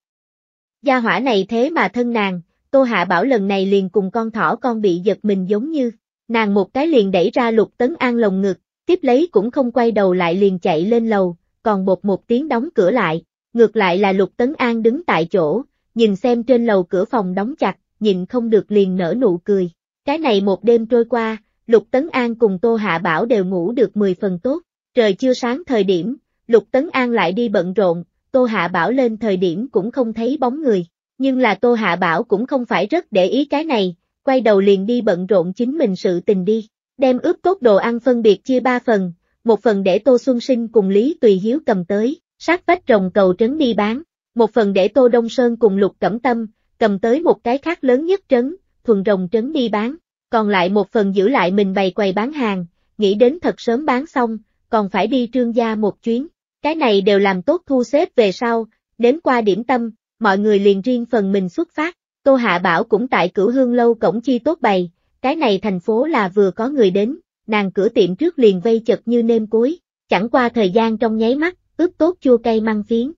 A: Gia hỏa này thế mà thân nàng, Tô Hạ bảo lần này liền cùng con thỏ con bị giật mình giống như, nàng một cái liền đẩy ra lục tấn an lồng ngực, tiếp lấy cũng không quay đầu lại liền chạy lên lầu, còn bột một tiếng đóng cửa lại, ngược lại là lục tấn an đứng tại chỗ, nhìn xem trên lầu cửa phòng đóng chặt, nhìn không được liền nở nụ cười. Cái này một đêm trôi qua, lục tấn an cùng Tô Hạ bảo đều ngủ được 10 phần tốt, Trời chưa sáng thời điểm, Lục Tấn An lại đi bận rộn, Tô Hạ Bảo lên thời điểm cũng không thấy bóng người. Nhưng là Tô Hạ Bảo cũng không phải rất để ý cái này, quay đầu liền đi bận rộn chính mình sự tình đi, đem ướp tốt đồ ăn phân biệt chia ba phần, một phần để Tô Xuân Sinh cùng Lý Tùy Hiếu cầm tới, sát vách rồng cầu trấn đi bán, một phần để Tô Đông Sơn cùng Lục Cẩm Tâm, cầm tới một cái khác lớn nhất trấn, thuần rồng trấn đi bán, còn lại một phần giữ lại mình bày quầy bán hàng, nghĩ đến thật sớm bán xong, còn phải đi trương gia một chuyến. Cái này đều làm tốt thu xếp về sau, đến qua điểm tâm, mọi người liền riêng phần mình xuất phát. Tô Hạ Bảo cũng tại cửu hương lâu cổng chi tốt bày, cái này thành phố là vừa có người đến, nàng cửa tiệm trước liền vây chật như nêm cối, chẳng qua thời gian trong nháy mắt, ướp tốt chua cay măng phiến.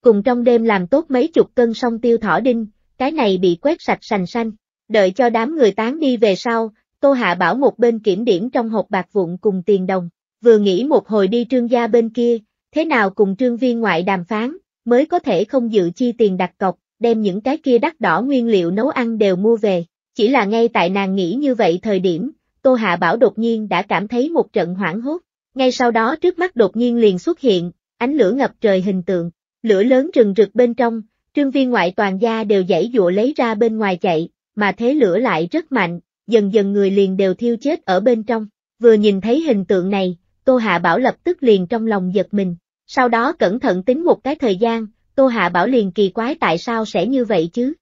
A: Cùng trong đêm làm tốt mấy chục cân song tiêu thỏ đinh, cái này bị quét sạch sành xanh, đợi cho đám người tán đi về sau, Tô Hạ Bảo một bên kiểm điểm trong hộp bạc vụn cùng tiền đồng, vừa nghĩ một hồi đi trương gia bên kia, thế nào cùng trương viên ngoại đàm phán, mới có thể không dự chi tiền đặt cọc, đem những cái kia đắt đỏ nguyên liệu nấu ăn đều mua về. Chỉ là ngay tại nàng nghĩ như vậy thời điểm, Tô Hạ Bảo đột nhiên đã cảm thấy một trận hoảng hốt. Ngay sau đó trước mắt đột nhiên liền xuất hiện, ánh lửa ngập trời hình tượng, lửa lớn rừng rực bên trong, trương viên ngoại toàn gia đều dãy dụa lấy ra bên ngoài chạy, mà thế lửa lại rất mạnh, dần dần người liền đều thiêu chết ở bên trong. Vừa nhìn thấy hình tượng này, Tô Hạ Bảo lập tức liền trong lòng giật mình, sau đó cẩn thận tính một cái thời gian, Tô Hạ Bảo liền kỳ quái tại sao sẽ như vậy chứ.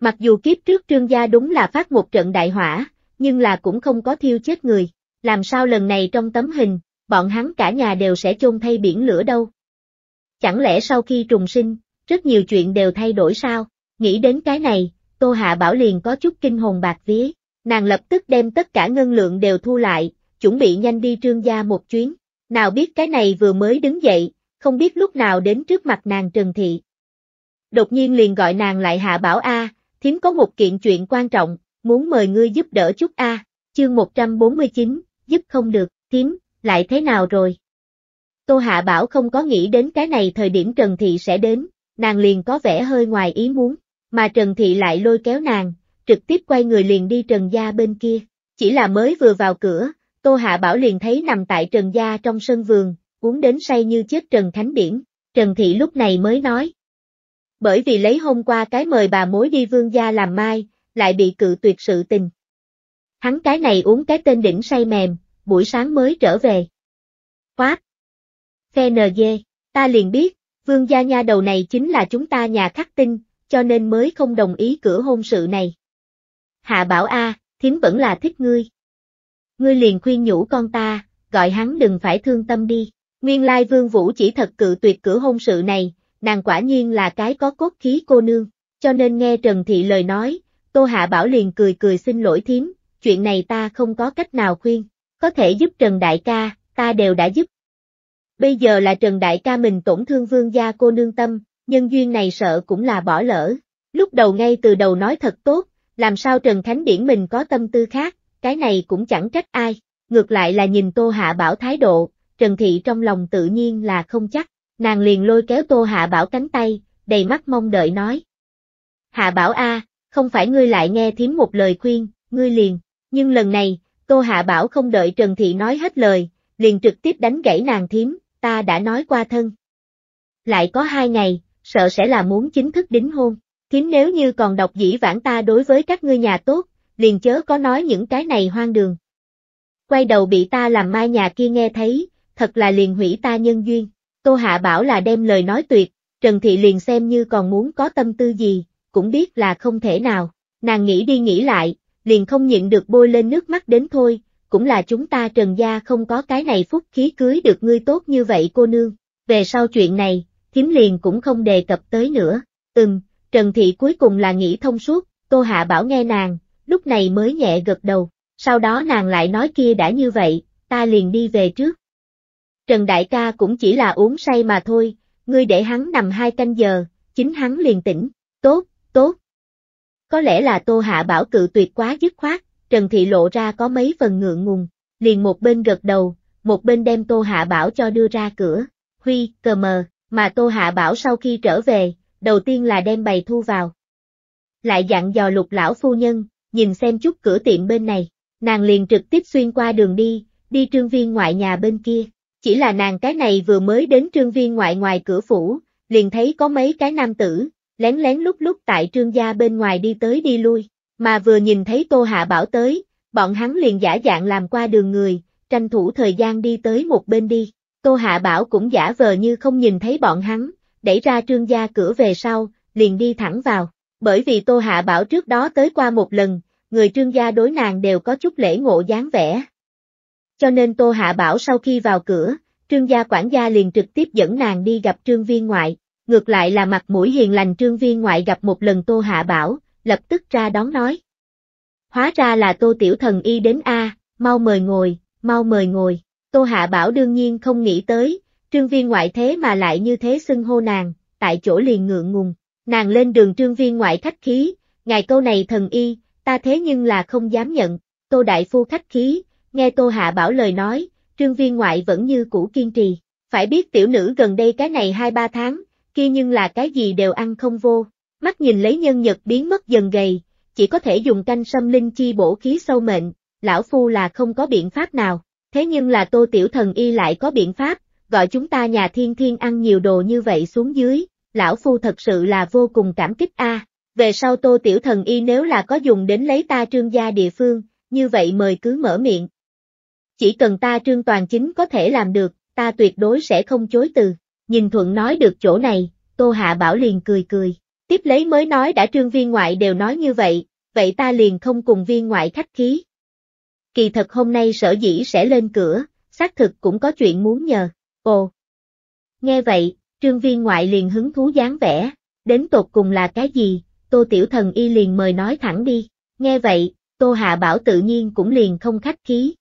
A: Mặc dù kiếp trước trương gia đúng là phát một trận đại hỏa, nhưng là cũng không có thiêu chết người, làm sao lần này trong tấm hình, bọn hắn cả nhà đều sẽ chôn thay biển lửa đâu. Chẳng lẽ sau khi trùng sinh, rất nhiều chuyện đều thay đổi sao, nghĩ đến cái này, Tô Hạ Bảo liền có chút kinh hồn bạc vía, nàng lập tức đem tất cả ngân lượng đều thu lại, chuẩn bị nhanh đi trương gia một chuyến. Nào biết cái này vừa mới đứng dậy, không biết lúc nào đến trước mặt nàng Trần Thị. Đột nhiên liền gọi nàng lại hạ bảo A, à, thiếm có một kiện chuyện quan trọng, muốn mời ngươi giúp đỡ chút A, à, chương 149, giúp không được, thiếm, lại thế nào rồi? Tô Hạ Bảo không có nghĩ đến cái này thời điểm Trần Thị sẽ đến, nàng liền có vẻ hơi ngoài ý muốn, mà Trần Thị lại lôi kéo nàng, trực tiếp quay người liền đi Trần Gia bên kia, chỉ là mới vừa vào cửa, Tô Hạ Bảo liền thấy nằm tại Trần Gia trong sân vườn, uống đến say như chết Trần Thánh Điển, Trần Thị lúc này mới nói. Bởi vì lấy hôm qua cái mời bà mối đi vương gia làm mai, lại bị cự tuyệt sự tình. Hắn cái này uống cái tên đỉnh say mềm, buổi sáng mới trở về. Quát! Phe NG, ta liền biết, vương gia nha đầu này chính là chúng ta nhà khắc tinh, cho nên mới không đồng ý cửa hôn sự này. Hạ bảo A, Thím vẫn là thích ngươi ngươi liền khuyên nhủ con ta, gọi hắn đừng phải thương tâm đi. Nguyên lai vương vũ chỉ thật cự tuyệt cửa hôn sự này, nàng quả nhiên là cái có cốt khí cô nương, cho nên nghe Trần Thị lời nói, Tô Hạ Bảo liền cười cười xin lỗi thím, chuyện này ta không có cách nào khuyên, có thể giúp Trần Đại ca, ta đều đã giúp. Bây giờ là Trần Đại ca mình tổn thương vương gia cô nương tâm, nhân duyên này sợ cũng là bỏ lỡ. Lúc đầu ngay từ đầu nói thật tốt, làm sao Trần Khánh Điển mình có tâm tư khác, cái này cũng chẳng trách ai, ngược lại là nhìn Tô Hạ Bảo thái độ, Trần Thị trong lòng tự nhiên là không chắc, nàng liền lôi kéo Tô Hạ Bảo cánh tay, đầy mắt mong đợi nói. Hạ Bảo a, không phải ngươi lại nghe thím một lời khuyên, ngươi liền, nhưng lần này, Tô Hạ Bảo không đợi Trần Thị nói hết lời, liền trực tiếp đánh gãy nàng thím, ta đã nói qua thân. Lại có hai ngày, sợ sẽ là muốn chính thức đính hôn, thím nếu như còn đọc dĩ vãng ta đối với các ngươi nhà tốt, liền chớ có nói những cái này hoang đường. Quay đầu bị ta làm mai nhà kia nghe thấy, thật là liền hủy ta nhân duyên. Tô Hạ bảo là đem lời nói tuyệt, Trần Thị liền xem như còn muốn có tâm tư gì, cũng biết là không thể nào. Nàng nghĩ đi nghĩ lại, liền không nhịn được bôi lên nước mắt đến thôi, cũng là chúng ta Trần Gia không có cái này phúc khí cưới được ngươi tốt như vậy cô nương. Về sau chuyện này, thím liền cũng không đề cập tới nữa. Ừm, Trần Thị cuối cùng là nghĩ thông suốt, Tô Hạ bảo nghe nàng, lúc này mới nhẹ gật đầu, sau đó nàng lại nói kia đã như vậy, ta liền đi về trước. Trần Đại ca cũng chỉ là uống say mà thôi, ngươi để hắn nằm hai canh giờ, chính hắn liền tỉnh, tốt, tốt. Có lẽ là Tô Hạ bảo cự tuyệt quá dứt khoát, Trần Thị lộ ra có mấy phần ngượng ngùng, liền một bên gật đầu, một bên đem Tô Hạ bảo cho đưa ra cửa, huy, cờ mờ, mà Tô Hạ bảo sau khi trở về, đầu tiên là đem bày thu vào. Lại dặn dò lục lão phu nhân, nhìn xem chút cửa tiệm bên này, nàng liền trực tiếp xuyên qua đường đi, đi trương viên ngoại nhà bên kia. Chỉ là nàng cái này vừa mới đến trương viên ngoại ngoài cửa phủ, liền thấy có mấy cái nam tử, lén lén lúc lúc tại trương gia bên ngoài đi tới đi lui, mà vừa nhìn thấy Tô Hạ Bảo tới, bọn hắn liền giả dạng làm qua đường người, tranh thủ thời gian đi tới một bên đi. Tô Hạ Bảo cũng giả vờ như không nhìn thấy bọn hắn, đẩy ra trương gia cửa về sau, liền đi thẳng vào. Bởi vì Tô Hạ Bảo trước đó tới qua một lần, người trương gia đối nàng đều có chút lễ ngộ dáng vẻ. Cho nên Tô Hạ Bảo sau khi vào cửa, trương gia quản gia liền trực tiếp dẫn nàng đi gặp trương viên ngoại, ngược lại là mặt mũi hiền lành trương viên ngoại gặp một lần Tô Hạ Bảo, lập tức ra đón nói. Hóa ra là Tô Tiểu Thần y đến A, mau mời ngồi, mau mời ngồi, Tô Hạ Bảo đương nhiên không nghĩ tới, trương viên ngoại thế mà lại như thế xưng hô nàng, tại chỗ liền ngượng ngùng, Nàng lên đường trương viên ngoại khách khí, ngài câu này thần y, ta thế nhưng là không dám nhận, tô đại phu khách khí, nghe tô hạ bảo lời nói, trương viên ngoại vẫn như cũ kiên trì, phải biết tiểu nữ gần đây cái này 2-3 tháng, kia nhưng là cái gì đều ăn không vô, mắt nhìn lấy nhân nhật biến mất dần gầy, chỉ có thể dùng canh sâm linh chi bổ khí sâu mệnh, lão phu là không có biện pháp nào, thế nhưng là tô tiểu thần y lại có biện pháp, gọi chúng ta nhà thiên thiên ăn nhiều đồ như vậy xuống dưới, lão phu thật sự là vô cùng cảm kích a. Về sau tô tiểu thần y nếu là có dùng đến lấy ta trương gia địa phương, như vậy mời cứ mở miệng. Chỉ cần ta trương toàn chính có thể làm được, ta tuyệt đối sẽ không chối từ. Nhìn Thuận nói được chỗ này, Tô Hạ Bảo liền cười cười. Tiếp lấy mới nói đã trương viên ngoại đều nói như vậy, vậy ta liền không cùng viên ngoại khách khí. Kỳ thật hôm nay sở dĩ sẽ lên cửa, xác thực cũng có chuyện muốn nhờ. Ồ! Nghe vậy, Trương viên ngoại liền hứng thú dáng vẻ, đến tột cùng là cái gì, tô tiểu thần y liền mời nói thẳng đi, nghe vậy, tô hạ bảo tự nhiên cũng liền không khách khí.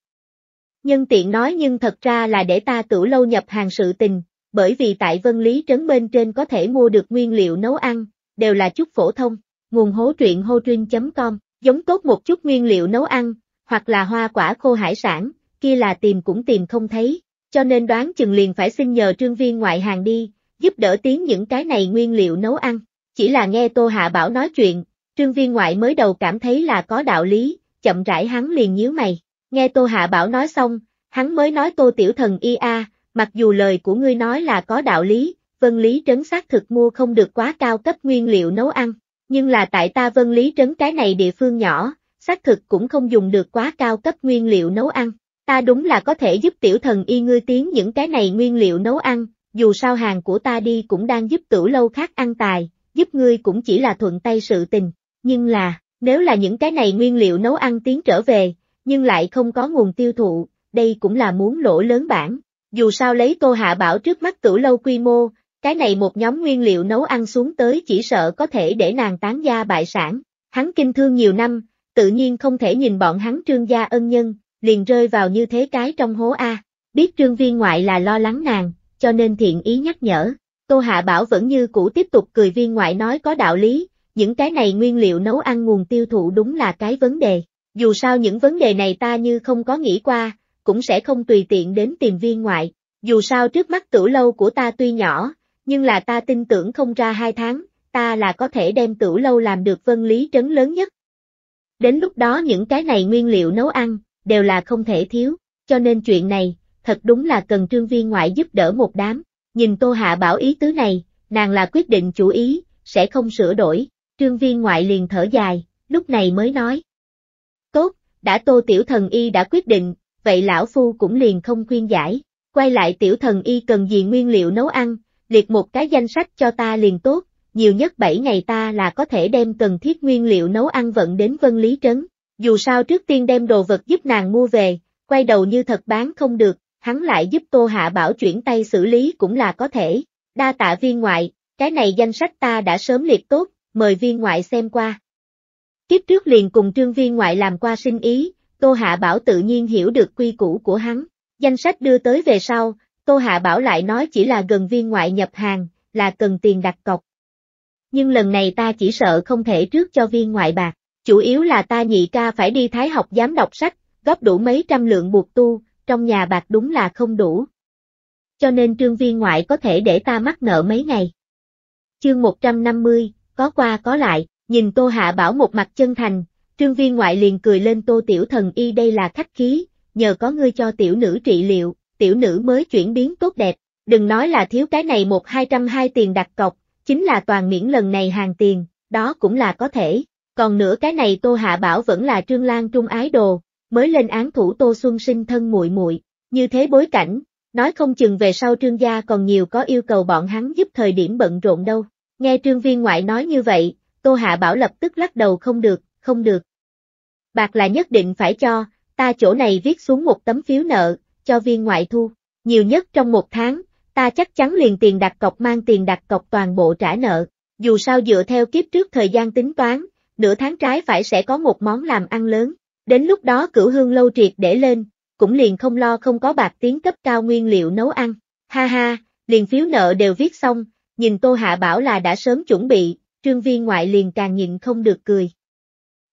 A: Nhân tiện nói nhưng thật ra là để ta tử lâu nhập hàng sự tình, bởi vì tại vân lý trấn bên trên có thể mua được nguyên liệu nấu ăn, đều là chút phổ thông, nguồn hố truyện hotrin.com, giống tốt một chút nguyên liệu nấu ăn, hoặc là hoa quả khô hải sản, kia là tìm cũng tìm không thấy, cho nên đoán chừng liền phải xin nhờ trương viên ngoại hàng đi, giúp đỡ tiến những cái này nguyên liệu nấu ăn. Chỉ là nghe Tô Hạ Bảo nói chuyện, trương viên ngoại mới đầu cảm thấy là có đạo lý, chậm rãi hắn liền nhíu mày. Nghe Tô Hạ Bảo nói xong, hắn mới nói Tô Tiểu Thần y a, mặc dù lời của ngươi nói là có đạo lý, Vân Lý Trấn xác thực mua không được quá cao cấp nguyên liệu nấu ăn, nhưng là tại ta Vân Lý Trấn cái này địa phương nhỏ, xác thực cũng không dùng được quá cao cấp nguyên liệu nấu ăn. Ta đúng là có thể giúp tiểu thần y ngươi tiến những cái này nguyên liệu nấu ăn, dù sao hàng của ta đi cũng đang giúp tửu lâu khác ăn tài, giúp ngươi cũng chỉ là thuận tay sự tình, nhưng là, nếu là những cái này nguyên liệu nấu ăn tiến trở về, nhưng lại không có nguồn tiêu thụ, đây cũng là muốn lỗ lớn bản. Dù sao lấy cô Hạ Bảo trước mắt tửu lâu quy mô, cái này một nhóm nguyên liệu nấu ăn xuống tới chỉ sợ có thể để nàng tán gia bại sản. Hắn kinh thương nhiều năm, tự nhiên không thể nhìn bọn hắn trương gia ân nhân, liền rơi vào như thế cái trong hố A. Biết trương viên ngoại là lo lắng nàng, cho nên thiện ý nhắc nhở. Tô Hạ Bảo vẫn như cũ tiếp tục cười viên ngoại nói có đạo lý, những cái này nguyên liệu nấu ăn nguồn tiêu thụ đúng là cái vấn đề. Dù sao những vấn đề này ta như không có nghĩ qua, cũng sẽ không tùy tiện đến tìm viên ngoại. Dù sao trước mắt tửu lâu của ta tuy nhỏ, nhưng là ta tin tưởng không ra hai tháng, ta là có thể đem tửu lâu làm được vân lý trấn lớn nhất. Đến lúc đó những cái này nguyên liệu nấu ăn, đều là không thể thiếu, cho nên chuyện này, thật đúng là cần trương viên ngoại giúp đỡ một đám. Nhìn Tô Hạ bảo ý tứ này, nàng là quyết định chủ ý, sẽ không sửa đổi, trương viên ngoại liền thở dài, lúc này mới nói. Tốt, đã Tô Tiểu Thần Y đã quyết định, vậy lão phu cũng liền không khuyên giải, quay lại Tiểu Thần Y cần gì nguyên liệu nấu ăn, liệt một cái danh sách cho ta liền tốt, nhiều nhất 7 ngày ta là có thể đem cần thiết nguyên liệu nấu ăn vận đến Vân Lý Trấn, dù sao trước tiên đem đồ vật giúp nàng mua về, quay đầu như thật bán không được, hắn lại giúp Tô Hạ Bảo chuyển tay xử lý cũng là có thể. Đa tạ viên ngoại, cái này danh sách ta đã sớm liệt tốt, mời viên ngoại xem qua. Kiếp trước liền cùng trương viên ngoại làm qua sinh ý, Tô Hạ Bảo tự nhiên hiểu được quy củ của hắn. Danh sách đưa tới về sau, Tô Hạ Bảo lại nói chỉ là gần viên ngoại nhập hàng, là cần tiền đặt cọc. Nhưng lần này ta chỉ sợ không thể trước cho viên ngoại bạc, chủ yếu là ta nhị ca phải đi thái học giám đọc sách, góp đủ mấy trăm lượng buộc tu, trong nhà bạc đúng là không đủ. Cho nên trương viên ngoại có thể để ta mắc nợ mấy ngày. Chương 150, có qua có lại, nhìn Tô Hạ Bảo một mặt chân thành, trương viên ngoại liền cười lên Tô Tiểu Thần Y đây là khách khí, nhờ có ngươi cho tiểu nữ trị liệu, tiểu nữ mới chuyển biến tốt đẹp, đừng nói là thiếu cái này một hai trăm hai tiền đặt cọc, chính là toàn miễn lần này hàng tiền, đó cũng là có thể. Còn nữa cái này Tô Hạ Bảo vẫn là Trương Lan Trung ái đồ, mới lên án thủ Tô Xuân Sinh thân muội muội, như thế bối cảnh, nói không chừng về sau Trương gia còn nhiều có yêu cầu bọn hắn giúp thời điểm bận rộn đâu. Nghe Trương Viên ngoại nói như vậy, Tô Hạ Bảo lập tức lắc đầu không được, không được. Bạc là nhất định phải cho, ta chỗ này viết xuống một tấm phiếu nợ, cho viên ngoại thu, nhiều nhất trong một tháng, ta chắc chắn liền tiền đặt cọc mang tiền đặt cọc toàn bộ trả nợ, dù sao dựa theo kiếp trước thời gian tính toán, nửa tháng trái phải sẽ có một món làm ăn lớn, Đến lúc đó cửu hương lâu triệt để lên, cũng liền không lo không có bạc tiếng cấp cao nguyên liệu nấu ăn. Ha ha, liền phiếu nợ đều viết xong, nhìn Tô Hạ bảo là đã sớm chuẩn bị, trương viên ngoại liền càng nhịn không được cười.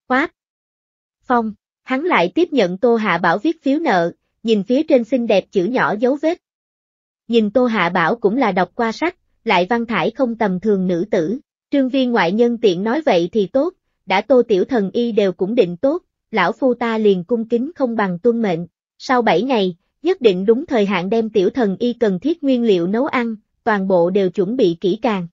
A: Quát! Phong, hắn lại tiếp nhận Tô Hạ bảo viết phiếu nợ, nhìn phía trên xinh đẹp chữ nhỏ dấu vết. Nhìn Tô Hạ bảo cũng là đọc qua sách, lại văn thải không tầm thường nữ tử, trương viên ngoại nhân tiện nói vậy thì tốt, đã Tô Tiểu Thần Y đều cũng định tốt, lão phu ta liền cung kính không bằng tuân mệnh. Sau 7 ngày, nhất định đúng thời hạn đem tiểu thần y cần thiết nguyên liệu nấu ăn, toàn bộ đều chuẩn bị kỹ càng.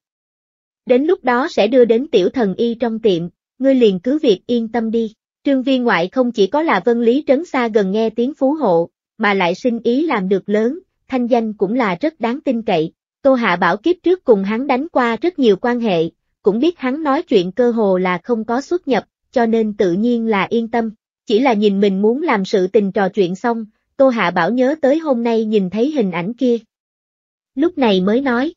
A: Đến lúc đó sẽ đưa đến tiểu thần y trong tiệm, ngươi liền cứ việc yên tâm đi. Trương viên ngoại không chỉ có là vân lý trấn xa gần nghe tiếng phú hộ, mà lại sinh ý làm được lớn, thanh danh cũng là rất đáng tin cậy. Tô Hạ Bảo kiếp trước cùng hắn đánh qua rất nhiều quan hệ, cũng biết hắn nói chuyện cơ hồ là không có xuất nhập, cho nên tự nhiên là yên tâm. Chỉ là nhìn mình muốn làm sự tình trò chuyện xong, Tô Hạ Bảo nhớ tới hôm nay nhìn thấy hình ảnh kia. Lúc này mới nói.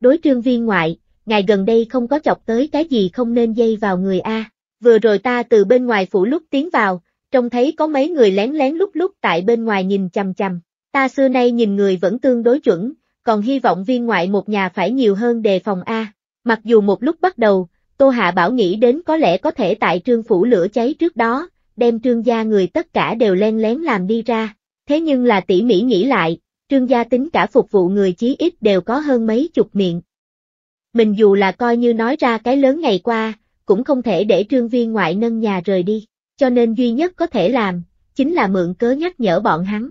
A: Đối trương viên ngoại, ngài gần đây không có chọc tới cái gì không nên dây vào người A. Vừa rồi ta từ bên ngoài phủ lúc tiến vào, trông thấy có mấy người lén lén lúc lúc tại bên ngoài nhìn chằm chằm. Ta xưa nay nhìn người vẫn tương đối chuẩn, còn hy vọng viên ngoại một nhà phải nhiều hơn đề phòng A. Mặc dù một lúc bắt đầu, Tô Hạ Bảo nghĩ đến có lẽ có thể tại trương phủ lửa cháy trước đó, đem trương gia người tất cả đều len lén làm đi ra. Thế nhưng là tỉ mỉ nghĩ lại, trương gia tính cả phục vụ người chí ít đều có hơn mấy chục miệng. Mình dù là coi như nói ra cái lớn ngày qua, cũng không thể để trương viên ngoại nâng nhà rời đi, cho nên duy nhất có thể làm, chính là mượn cớ nhắc nhở bọn hắn.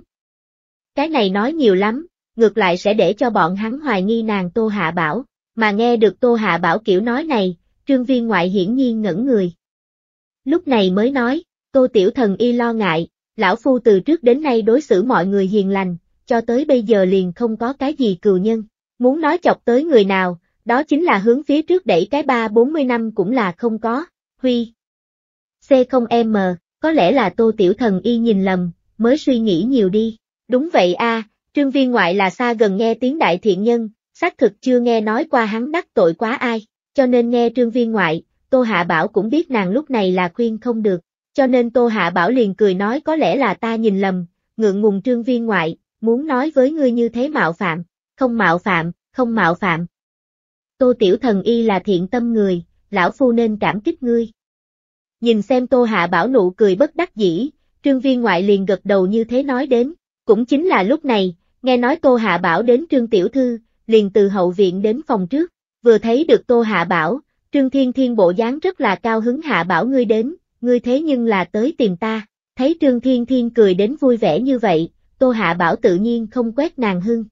A: Cái này nói nhiều lắm, ngược lại sẽ để cho bọn hắn hoài nghi nàng Tô Hạ Bảo, mà nghe được Tô Hạ Bảo kiểu nói này, Trương viên ngoại hiển nhiên ngẩn người. Lúc này mới nói, tô tiểu thần y lo ngại, lão phu từ trước đến nay đối xử mọi người hiền lành, cho tới bây giờ liền không có cái gì cừu nhân. Muốn nói chọc tới người nào, đó chính là hướng phía trước đẩy cái ba bốn mươi năm cũng là không có, huy. C0M, có lẽ là tô tiểu thần y nhìn lầm, mới suy nghĩ nhiều đi. Đúng vậy a, trương viên ngoại là xa gần nghe tiếng đại thiện nhân, xác thực chưa nghe nói qua hắn đắc tội quá ai, cho nên nghe trương viên ngoại, Tô Hạ Bảo cũng biết nàng lúc này là khuyên không được, cho nên Tô Hạ Bảo liền cười nói có lẽ là ta nhìn lầm, ngượng ngùng trương viên ngoại, muốn nói với ngươi như thế mạo phạm, không mạo phạm, không mạo phạm. Tô Tiểu Thần Y là thiện tâm người, lão phu nên cảm kích ngươi. Nhìn xem Tô Hạ Bảo nụ cười bất đắc dĩ, trương viên ngoại liền gật đầu như thế nói đến, cũng chính là lúc này, nghe nói Tô Hạ Bảo đến trương Tiểu Thư, liền từ hậu viện đến phòng trước, Vừa thấy được Tô Hạ Bảo, Trương Thiên Thiên bộ dáng rất là cao hứng Hạ Bảo ngươi đến, ngươi thế nhưng là tới tìm ta. Thấy Trương Thiên Thiên cười đến vui vẻ như vậy, Tô Hạ Bảo tự nhiên không quét nàng hưng.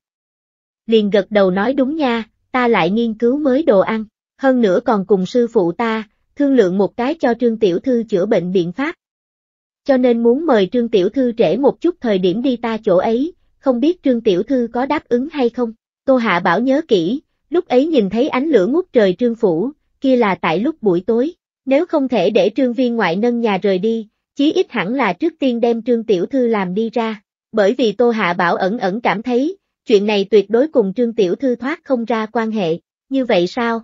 A: Liền gật đầu nói đúng nha, ta lại nghiên cứu mới đồ ăn, hơn nữa còn cùng sư phụ ta, thương lượng một cái cho Trương Tiểu Thư chữa bệnh biện pháp. Cho nên muốn mời Trương Tiểu Thư trễ một chút thời điểm đi ta chỗ ấy, không biết Trương Tiểu Thư có đáp ứng hay không. Tô Hạ Bảo nhớ kỹ, lúc ấy nhìn thấy ánh lửa ngút trời trương phủ, kia là tại lúc buổi tối, nếu không thể để trương viên ngoại nâng nhà rời đi, chí ít hẳn là trước tiên đem trương tiểu thư làm đi ra, bởi vì Tô Hạ Bảo ẩn ẩn cảm thấy, chuyện này tuyệt đối cùng trương tiểu thư thoát không ra quan hệ, như vậy sao?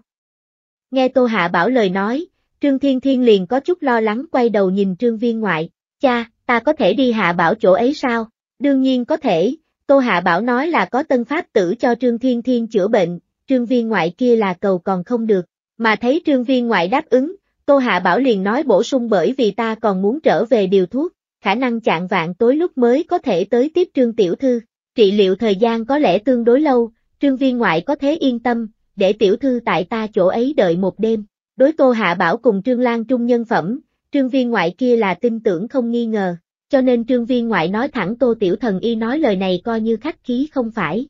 A: Nghe Tô Hạ Bảo lời nói, Trương Thiên Thiên liền có chút lo lắng quay đầu nhìn trương viên ngoại, cha, ta có thể đi Hạ Bảo chỗ ấy sao? Đương nhiên có thể, Tô Hạ Bảo nói là có tân pháp tử cho Trương Thiên Thiên chữa bệnh, trương viên ngoại kia là cầu còn không được, mà thấy trương viên ngoại đáp ứng, Cô Hạ Bảo liền nói bổ sung bởi vì ta còn muốn trở về điều thuốc, khả năng chạng vạn tối lúc mới có thể tới tiếp trương tiểu thư, trị liệu thời gian có lẽ tương đối lâu, trương viên ngoại có thế yên tâm, để tiểu thư tại ta chỗ ấy đợi một đêm, đối Cô Hạ Bảo cùng trương lan trung nhân phẩm, trương viên ngoại kia là tin tưởng không nghi ngờ, cho nên trương viên ngoại nói thẳng Tô Tiểu Thần Y nói lời này coi như khách khí không phải,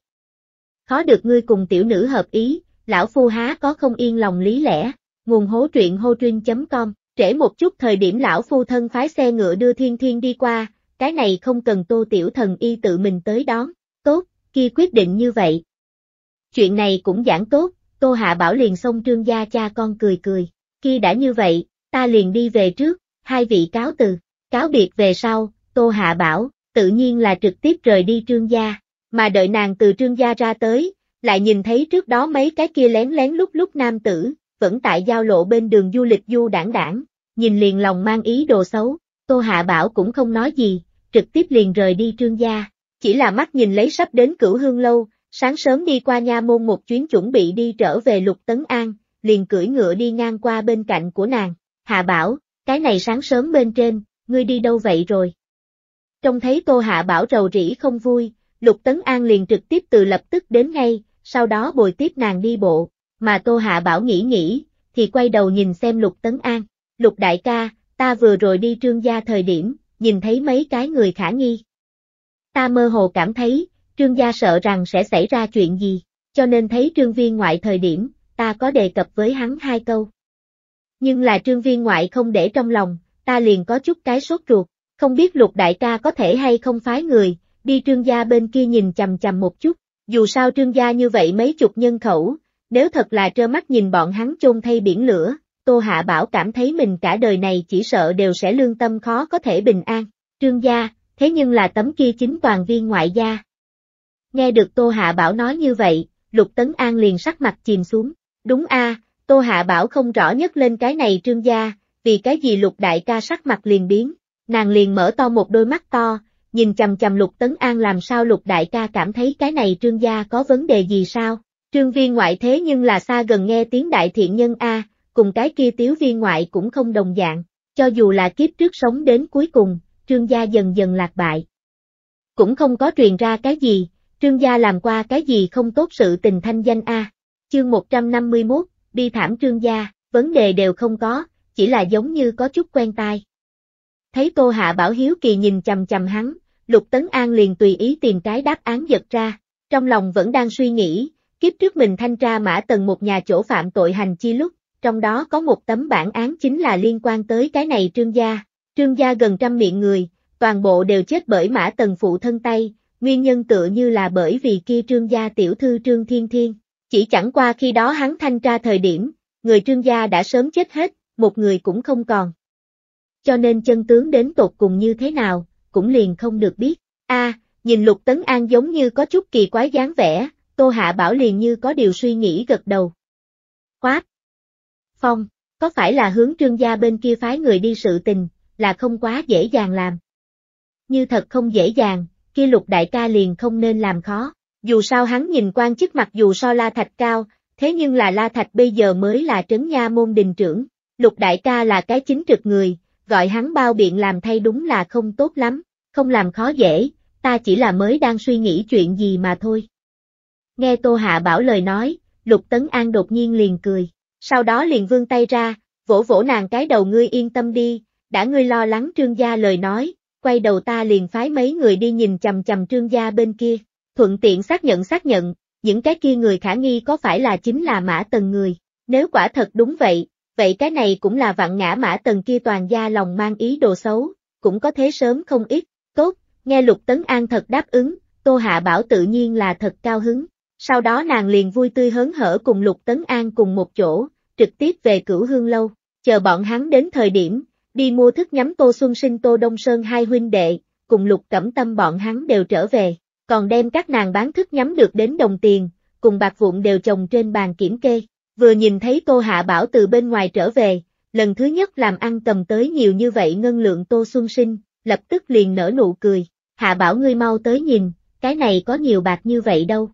A: có được ngươi cùng tiểu nữ hợp ý, lão phu há có không yên lòng lý lẽ, nguồn hố truyện hô truyên.com, trễ một chút thời điểm lão phu thân phái xe ngựa đưa thiên thiên đi qua, cái này không cần tô tiểu thần y tự mình tới đón, tốt, kia quyết định như vậy. Chuyện này cũng giảng tốt, tô hạ bảo liền xông trương gia cha con cười cười, kia đã như vậy, ta liền đi về trước, hai vị cáo từ, cáo biệt về sau, tô hạ bảo, tự nhiên là trực tiếp rời đi trương gia mà đợi nàng từ trương gia ra tới, lại nhìn thấy trước đó mấy cái kia lén lén lúc lúc nam tử, vẫn tại giao lộ bên đường du lịch du đảng đảng, nhìn liền lòng mang ý đồ xấu, Tô Hạ Bảo cũng không nói gì, trực tiếp liền rời đi trương gia, chỉ là mắt nhìn lấy sắp đến cửu hương lâu, sáng sớm đi qua nha môn một chuyến chuẩn bị đi trở về lục tấn an, liền cưỡi ngựa đi ngang qua bên cạnh của nàng, Hạ Bảo, cái này sáng sớm bên trên, ngươi đi đâu vậy rồi? Trông thấy Tô Hạ Bảo rầu rĩ không vui, Lục Tấn An liền trực tiếp từ lập tức đến ngay, sau đó bồi tiếp nàng đi bộ, mà Tô Hạ Bảo nghĩ nghĩ, thì quay đầu nhìn xem Lục Tấn An, Lục Đại ca, ta vừa rồi đi trương gia thời điểm, nhìn thấy mấy cái người khả nghi. Ta mơ hồ cảm thấy, trương gia sợ rằng sẽ xảy ra chuyện gì, cho nên thấy trương viên ngoại thời điểm, ta có đề cập với hắn hai câu. Nhưng là trương viên ngoại không để trong lòng, ta liền có chút cái sốt ruột, không biết lục đại ca có thể hay không phái người, đi trương gia bên kia nhìn chầm chầm một chút, dù sao trương gia như vậy mấy chục nhân khẩu, nếu thật là trơ mắt nhìn bọn hắn chôn thay biển lửa, Tô Hạ Bảo cảm thấy mình cả đời này chỉ sợ đều sẽ lương tâm khó có thể bình an, trương gia, thế nhưng là tấm kia chính toàn viên ngoại gia. Nghe được Tô Hạ Bảo nói như vậy, Lục Tấn An liền sắc mặt chìm xuống, đúng a, Tô Hạ Bảo không rõ nhất lên cái này trương gia, vì cái gì Lục Đại ca sắc mặt liền biến, nàng liền mở to một đôi mắt to, nhìn chầm chầm Lục Tấn An làm sao Lục Đại ca cảm thấy cái này trương gia có vấn đề gì sao? Trương viên ngoại thế nhưng là xa gần nghe tiếng đại thiện nhân A, cùng cái kia tiếu viên ngoại cũng không đồng dạng, cho dù là kiếp trước sống đến cuối cùng, trương gia dần dần lạc bại. Cũng không có truyền ra cái gì, trương gia làm qua cái gì không tốt sự tình thanh danh A. Chương 151, đi thảm trương gia, vấn đề đều không có, chỉ là giống như có chút quen tai. Thấy Tô Hạ Bảo Hiếu Kỳ nhìn chầm chầm hắn, Lục Tấn An liền tùy ý tìm cái đáp án giật ra, trong lòng vẫn đang suy nghĩ, kiếp trước mình thanh tra mã tần một nhà chỗ phạm tội hành chi lúc, trong đó có một tấm bản án chính là liên quan tới cái này trương gia, trương gia gần trăm miệng người, toàn bộ đều chết bởi mã tần phụ thân tay, nguyên nhân tựa như là bởi vì kia trương gia tiểu thư trương thiên thiên, chỉ chẳng qua khi đó hắn thanh tra thời điểm, người trương gia đã sớm chết hết, một người cũng không còn. Cho nên chân tướng đến tột cùng như thế nào, cũng liền không được biết. A, à, nhìn Lục Tấn An giống như có chút kỳ quái dáng vẻ, Tô Hạ Bảo liền như có điều suy nghĩ gật đầu. Quát! Phong, có phải là hướng trương gia bên kia phái người đi sự tình, là không quá dễ dàng làm? Như thật không dễ dàng, kia Lục Đại ca liền không nên làm khó. Dù sao hắn nhìn quan chức mặc dù so La Thạch cao, thế nhưng là La Thạch bây giờ mới là trấn nha môn đình trưởng. Lục Đại ca là cái chính trực người, gọi hắn bao biện làm thay đúng là không tốt lắm, không làm khó dễ, ta chỉ là mới đang suy nghĩ chuyện gì mà thôi. Nghe Tô Hạ bảo lời nói, Lục Tấn An đột nhiên liền cười, sau đó liền vươn tay ra, vỗ vỗ nàng cái đầu ngươi yên tâm đi, đã ngươi lo lắng trương gia lời nói, quay đầu ta liền phái mấy người đi nhìn chầm chầm trương gia bên kia, thuận tiện xác nhận xác nhận, những cái kia người khả nghi có phải là chính là mã tần người, nếu quả thật đúng vậy, Vậy cái này cũng là vạn ngã mã tần kia toàn gia lòng mang ý đồ xấu, cũng có thế sớm không ít, tốt, nghe Lục Tấn An thật đáp ứng, Tô Hạ Bảo tự nhiên là thật cao hứng. Sau đó nàng liền vui tươi hớn hở cùng Lục Tấn An cùng một chỗ, trực tiếp về cửu hương lâu, chờ bọn hắn đến thời điểm, đi mua thức nhắm Tô Xuân Sinh Tô Đông Sơn hai huynh đệ, cùng Lục Cẩm Tâm bọn hắn đều trở về, còn đem các nàng bán thức nhắm được đến đồng tiền, cùng bạc vụn đều chồng trên bàn kiểm kê. Vừa nhìn thấy Tô Hạ Bảo từ bên ngoài trở về, lần thứ nhất làm ăn tầm tới nhiều như vậy ngân lượng Tô Xuân Sinh, lập tức liền nở nụ cười, Hạ Bảo ngươi mau tới nhìn, cái này có nhiều bạc như vậy đâu.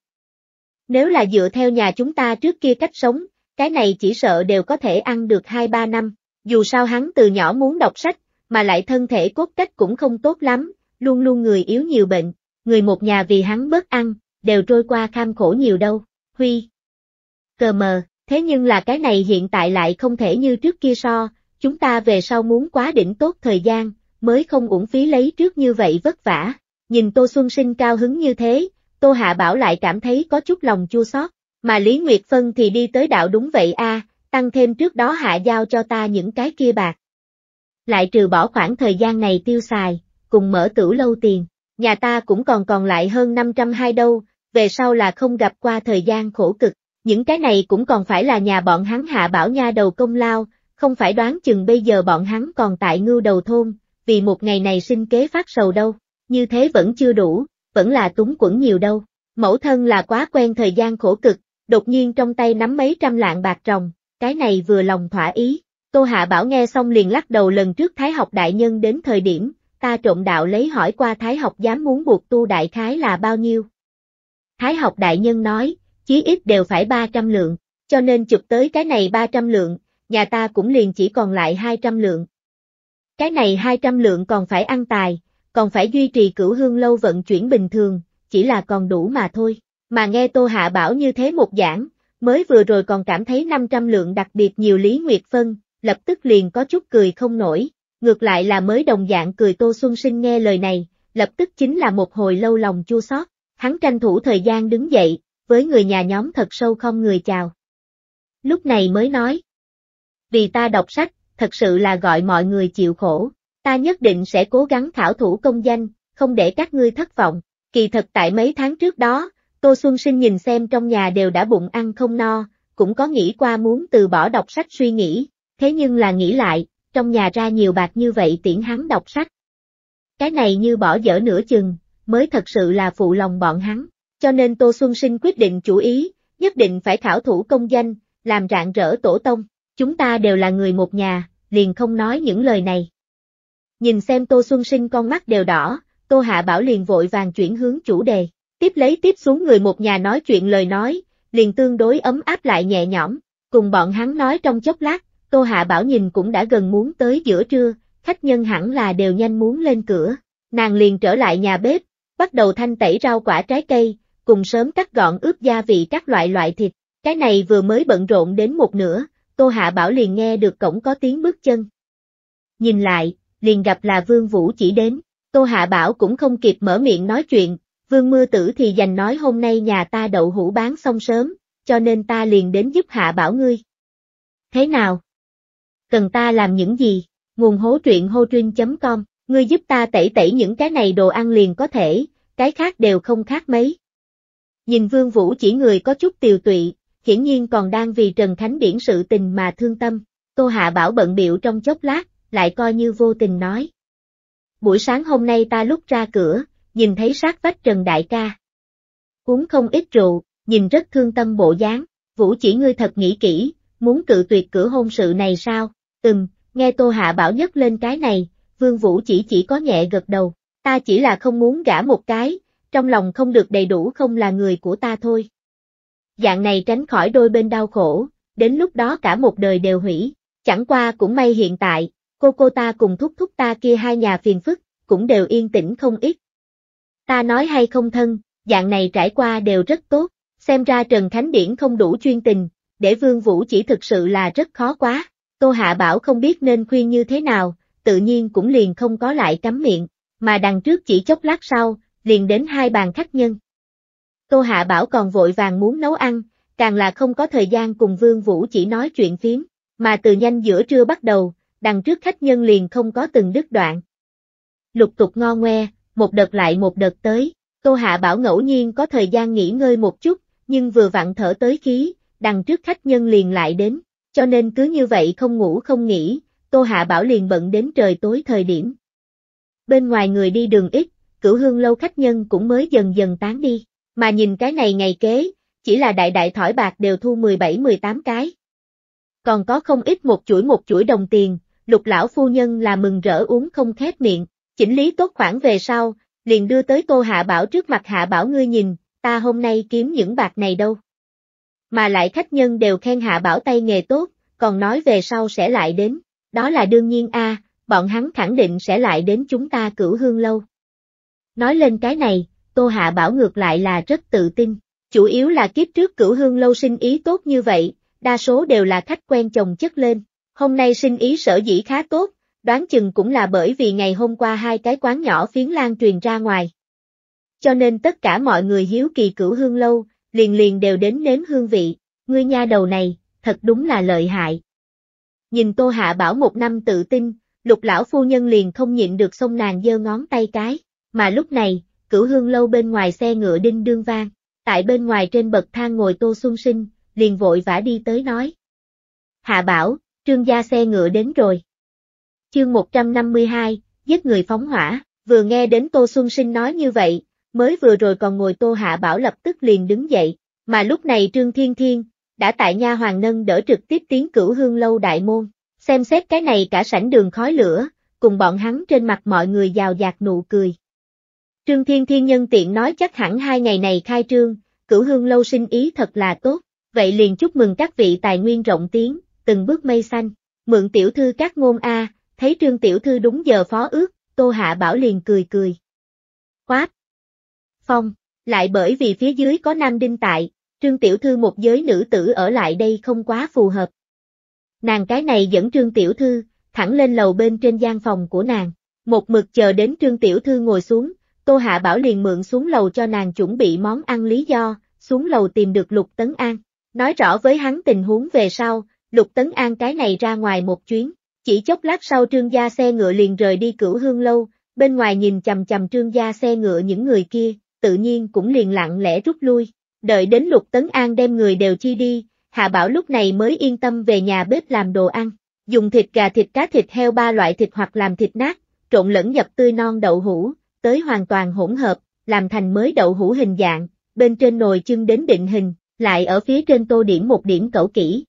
A: Nếu là dựa theo nhà chúng ta trước kia cách sống, cái này chỉ sợ đều có thể ăn được 2-3 năm, dù sao hắn từ nhỏ muốn đọc sách, mà lại thân thể cốt cách cũng không tốt lắm, luôn luôn người yếu nhiều bệnh, người một nhà vì hắn bớt ăn, đều trôi qua kham khổ nhiều đâu, huy. Cờ mờ, Thế nhưng là cái này hiện tại lại không thể như trước kia so, chúng ta về sau muốn quá đỉnh tốt thời gian, mới không uổng phí lấy trước như vậy vất vả. Nhìn Tô Xuân Sinh cao hứng như thế, Tô Hạ Bảo lại cảm thấy có chút lòng chua xót, mà Lý Nguyệt Phân thì đi tới đạo đúng vậy a, tăng thêm trước đó hạ giao cho ta những cái kia bạc. Lại trừ bỏ khoảng thời gian này tiêu xài, cùng mở tử lâu tiền, nhà ta cũng còn còn lại hơn 502 đâu, về sau là không gặp qua thời gian khổ cực, những cái này cũng còn phải là nhà bọn hắn hạ bảo nha đầu công lao, không phải đoán chừng bây giờ bọn hắn còn tại ngưu đầu thôn, vì một ngày này sinh kế phát sầu đâu, như thế vẫn chưa đủ, vẫn là túng quẩn nhiều đâu. Mẫu thân là quá quen thời gian khổ cực, đột nhiên trong tay nắm mấy trăm lạng bạc trồng, cái này vừa lòng thỏa ý. Tô Hạ Bảo nghe xong liền lắc đầu lần trước Thái học đại nhân đến thời điểm, ta trộm đạo lấy hỏi qua Thái học dám muốn buộc tu đại khái là bao nhiêu. Thái học đại nhân nói, chí ít đều phải 300 lượng, cho nên chụp tới cái này 300 lượng, nhà ta cũng liền chỉ còn lại 200 lượng. Cái này 200 lượng còn phải ăn tài, còn phải duy trì cửu hương lâu vận chuyển bình thường, chỉ là còn đủ mà thôi. Mà nghe Tô Hạ bảo như thế một giảng, mới vừa rồi còn cảm thấy 500 lượng đặc biệt nhiều Lý Nguyệt Phân, lập tức liền có chút cười không nổi, ngược lại là mới đồng dạng cười Tô Xuân Sinh nghe lời này, lập tức chính là một hồi lâu lòng chua xót. Hắn tranh thủ thời gian đứng dậy, với người nhà nhóm thật sâu không người chào. Lúc này mới nói. Vì ta đọc sách, thật sự là gọi mọi người chịu khổ, ta nhất định sẽ cố gắng khảo thủ công danh, không để các ngươi thất vọng. Kỳ thật tại mấy tháng trước đó, Tô Xuân Sinh nhìn xem trong nhà đều đã bụng ăn không no, cũng có nghĩ qua muốn từ bỏ đọc sách suy nghĩ, thế nhưng là nghĩ lại, trong nhà ra nhiều bạc như vậy tiễn hắn đọc sách. Cái này như bỏ dở nửa chừng, mới thật sự là phụ lòng bọn hắn cho nên Tô Xuân Sinh quyết định chủ ý, nhất định phải thảo thủ công danh, làm rạng rỡ tổ tông, chúng ta đều là người một nhà, liền không nói những lời này. Nhìn xem Tô Xuân Sinh con mắt đều đỏ, Tô Hạ Bảo liền vội vàng chuyển hướng chủ đề, tiếp lấy tiếp xuống người một nhà nói chuyện lời nói, liền tương đối ấm áp lại nhẹ nhõm, cùng bọn hắn nói trong chốc lát, Tô Hạ Bảo nhìn cũng đã gần muốn tới giữa trưa, khách nhân hẳn là đều nhanh muốn lên cửa, nàng liền trở lại nhà bếp, bắt đầu thanh tẩy rau quả trái cây, cùng sớm cắt gọn ướp gia vị các loại loại thịt, cái này vừa mới bận rộn đến một nửa, Tô Hạ Bảo liền nghe được cổng có tiếng bước chân. Nhìn lại, liền gặp là Vương Vũ chỉ đến, Tô Hạ Bảo cũng không kịp mở miệng nói chuyện, Vương Mưa Tử thì dành nói hôm nay nhà ta đậu hũ bán xong sớm, cho nên ta liền đến giúp Hạ Bảo ngươi. Thế nào? Cần ta làm những gì? Nguồn hố truyện hotrin.com, ngươi giúp ta tẩy tẩy những cái này đồ ăn liền có thể, cái khác đều không khác mấy. Nhìn Vương Vũ chỉ người có chút tiều tụy, hiển nhiên còn đang vì Trần Khánh Điển sự tình mà thương tâm. Tô Hạ Bảo bận biệu trong chốc lát, lại coi như vô tình nói. Buổi sáng hôm nay ta lúc ra cửa, nhìn thấy sát vách Trần Đại ca. Uống không ít rượu, nhìn rất thương tâm bộ dáng, Vũ chỉ ngươi thật nghĩ kỹ, muốn cự tuyệt cửa hôn sự này sao? Từng nghe Tô Hạ Bảo nhấc lên cái này, Vương Vũ chỉ chỉ có nhẹ gật đầu, ta chỉ là không muốn gả một cái, trong lòng không được đầy đủ không là người của ta thôi. Dạng này tránh khỏi đôi bên đau khổ, đến lúc đó cả một đời đều hủy, chẳng qua cũng may hiện tại, cô cô ta cùng thúc thúc ta kia hai nhà phiền phức, cũng đều yên tĩnh không ít. Ta nói hay không thân, dạng này trải qua đều rất tốt, xem ra Trần Khánh Điển không đủ chuyên tình, để Vương Vũ chỉ thực sự là rất khó quá, Tô Hạ Bảo không biết nên khuyên như thế nào, tự nhiên cũng liền không có lại cắm miệng, mà đằng trước chỉ chốc lát sau, liền đến hai bàn khách nhân. Tô Hạ Bảo còn vội vàng muốn nấu ăn, càng là không có thời gian cùng Vương Vũ chỉ nói chuyện phiếm, mà từ nhanh giữa trưa bắt đầu, đằng trước khách nhân liền không có từng đứt đoạn. Lục tục ngo ngoe, một đợt lại một đợt tới, Tô Hạ Bảo ngẫu nhiên có thời gian nghỉ ngơi một chút, nhưng vừa vặn thở tới khí, đằng trước khách nhân liền lại đến, cho nên cứ như vậy không ngủ không nghỉ, Tô Hạ Bảo liền bận đến trời tối thời điểm. Bên ngoài người đi đường ít, cửu hương lâu khách nhân cũng mới dần dần tán đi. Mà nhìn cái này ngày kế, chỉ là đại đại thỏi bạc đều thu 17-18 cái. Còn có không ít một chuỗi một chuỗi đồng tiền, lục lão phu nhân là mừng rỡ uống không khép miệng, chỉnh lý tốt khoản về sau, liền đưa tới tô hạ bảo trước mặt hạ bảo ngươi nhìn, ta hôm nay kiếm những bạc này đâu. Mà lại khách nhân đều khen hạ bảo tay nghề tốt, còn nói về sau sẽ lại đến, đó là đương nhiên a bọn hắn khẳng định sẽ lại đến chúng ta cửu hương lâu, Nói lên cái này, Tô Hạ Bảo ngược lại là rất tự tin, chủ yếu là kiếp trước cửu hương lâu sinh ý tốt như vậy, đa số đều là khách quen chồng chất lên, hôm nay sinh ý sở dĩ khá tốt, đoán chừng cũng là bởi vì ngày hôm qua hai cái quán nhỏ phiến lan truyền ra ngoài. Cho nên tất cả mọi người hiếu kỳ cửu hương lâu, liền liền đều đến nếm hương vị, ngươi nha đầu này, thật đúng là lợi hại. Nhìn Tô Hạ Bảo một năm tự tin, lục lão phu nhân liền không nhịn được xông nàng giơ ngón tay cái. Mà lúc này, cửu hương lâu bên ngoài xe ngựa đinh đương vang, tại bên ngoài trên bậc thang ngồi tô sung sinh, liền vội vã đi tới nói. Hạ bảo, trương gia xe ngựa đến rồi. Chương 152, giết người phóng hỏa, vừa nghe đến tô xuân sinh nói như vậy, mới vừa rồi còn ngồi tô hạ bảo lập tức liền đứng dậy, mà lúc này trương thiên thiên, đã tại nha hoàng nâng đỡ trực tiếp tiến cửu hương lâu đại môn, xem xét cái này cả sảnh đường khói lửa, cùng bọn hắn trên mặt mọi người giàu dạt nụ cười, Trương Thiên Thiên nhân tiện nói chắc hẳn hai ngày này khai trương, cửu hương lâu sinh ý thật là tốt, vậy liền chúc mừng các vị tài nguyên rộng tiếng, từng bước mây xanh, mượn tiểu thư các ngôn A, thấy trương tiểu thư đúng giờ phó ước, Tô Hạ Bảo liền cười cười. Quát, Phong! Lại bởi vì phía dưới có nam đinh tại, trương tiểu thư một giới nữ tử ở lại đây không quá phù hợp. Nàng cái này dẫn trương tiểu thư, thẳng lên lầu bên trên gian phòng của nàng, một mực chờ đến trương tiểu thư ngồi xuống, Tô Hạ Bảo liền mượn xuống lầu cho nàng chuẩn bị món ăn lý do, xuống lầu tìm được Lục Tấn An, nói rõ với hắn tình huống về sau, Lục Tấn An cái này ra ngoài một chuyến, chỉ chốc lát sau trương gia xe ngựa liền rời đi cửu hương lâu, bên ngoài nhìn chầm chầm trương gia xe ngựa những người kia, tự nhiên cũng liền lặng lẽ rút lui, đợi đến Lục Tấn An đem người đều chi đi, Hạ Bảo lúc này mới yên tâm về nhà bếp làm đồ ăn, dùng thịt gà thịt cá thịt heo ba loại thịt hoặc làm thịt nát, trộn lẫn dập tươi non đậu hũ, tới hoàn toàn hỗn hợp, làm thành mới đậu hũ hình dạng, bên trên nồi chưng đến định hình, lại ở phía trên tô điểm một điểm cẩu kỹ.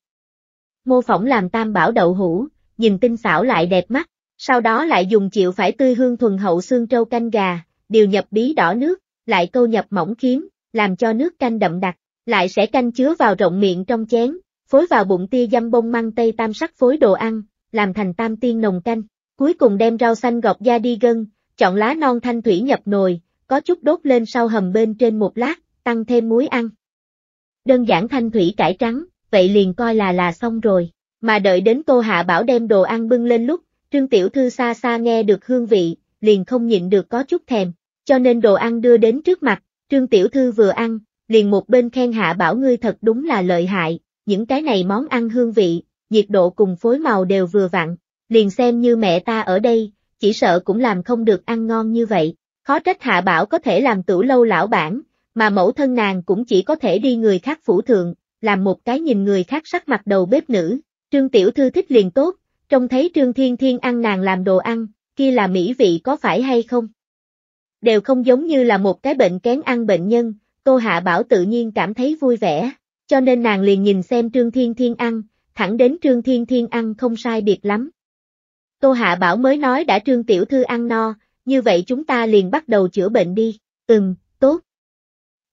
A: Mô phỏng làm tam bảo đậu hũ, nhìn tinh xảo lại đẹp mắt, sau đó lại dùng chịu phải tươi hương thuần hậu xương trâu canh gà, điều nhập bí đỏ nước, lại câu nhập mỏng kiếm, làm cho nước canh đậm đặc, lại sẽ canh chứa vào rộng miệng trong chén, phối vào bụng tia dăm bông măng tây tam sắc phối đồ ăn, làm thành tam tiên nồng canh, cuối cùng đem rau xanh gọt da đi gân, chọn lá non thanh thủy nhập nồi, có chút đốt lên sau hầm bên trên một lát, tăng thêm muối ăn. Đơn giản thanh thủy cải trắng, vậy liền coi là là xong rồi. Mà đợi đến cô Hạ Bảo đem đồ ăn bưng lên lúc, Trương Tiểu Thư xa xa nghe được hương vị, liền không nhịn được có chút thèm, cho nên đồ ăn đưa đến trước mặt, Trương Tiểu Thư vừa ăn, liền một bên khen Hạ Bảo ngươi thật đúng là lợi hại, những cái này món ăn hương vị, nhiệt độ cùng phối màu đều vừa vặn, liền xem như mẹ ta ở đây, chỉ sợ cũng làm không được ăn ngon như vậy. Khó trách Hạ Bảo có thể làm tửu lâu lão bản, mà mẫu thân nàng cũng chỉ có thể đi người khác phủ thượng, làm một cái nhìn người khác sắc mặt đầu bếp nữ. Trương Tiểu Thư thích liền tốt, trông thấy Trương Thiên Thiên ăn nàng làm đồ ăn, kia là mỹ vị có phải hay không? Đều không giống như là một cái bệnh kén ăn bệnh nhân, cô Hạ Bảo tự nhiên cảm thấy vui vẻ, cho nên nàng liền nhìn xem Trương Thiên Thiên ăn, thẳng đến Trương Thiên Thiên ăn không sai biệt lắm, Tô Hạ Bảo mới nói đã trương tiểu thư ăn no, như vậy chúng ta liền bắt đầu chữa bệnh đi, ừm, tốt.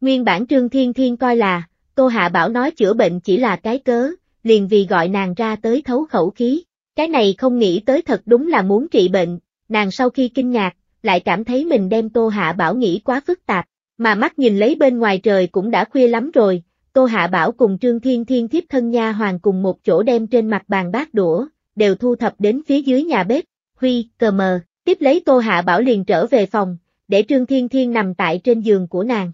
A: Nguyên bản Trương Thiên Thiên coi là, Tô Hạ Bảo nói chữa bệnh chỉ là cái cớ, liền vì gọi nàng ra tới thấu khẩu khí, cái này không nghĩ tới thật đúng là muốn trị bệnh, nàng sau khi kinh ngạc, lại cảm thấy mình đem Tô Hạ Bảo nghĩ quá phức tạp, mà mắt nhìn lấy bên ngoài trời cũng đã khuya lắm rồi, Tô Hạ Bảo cùng Trương Thiên Thiên thiếp thân nha hoàng cùng một chỗ đem trên mặt bàn bát đũa, đều thu thập đến phía dưới nhà bếp, huy, cờ mờ, tiếp lấy Tô Hạ Bảo liền trở về phòng, để Trương Thiên Thiên nằm tại trên giường của nàng.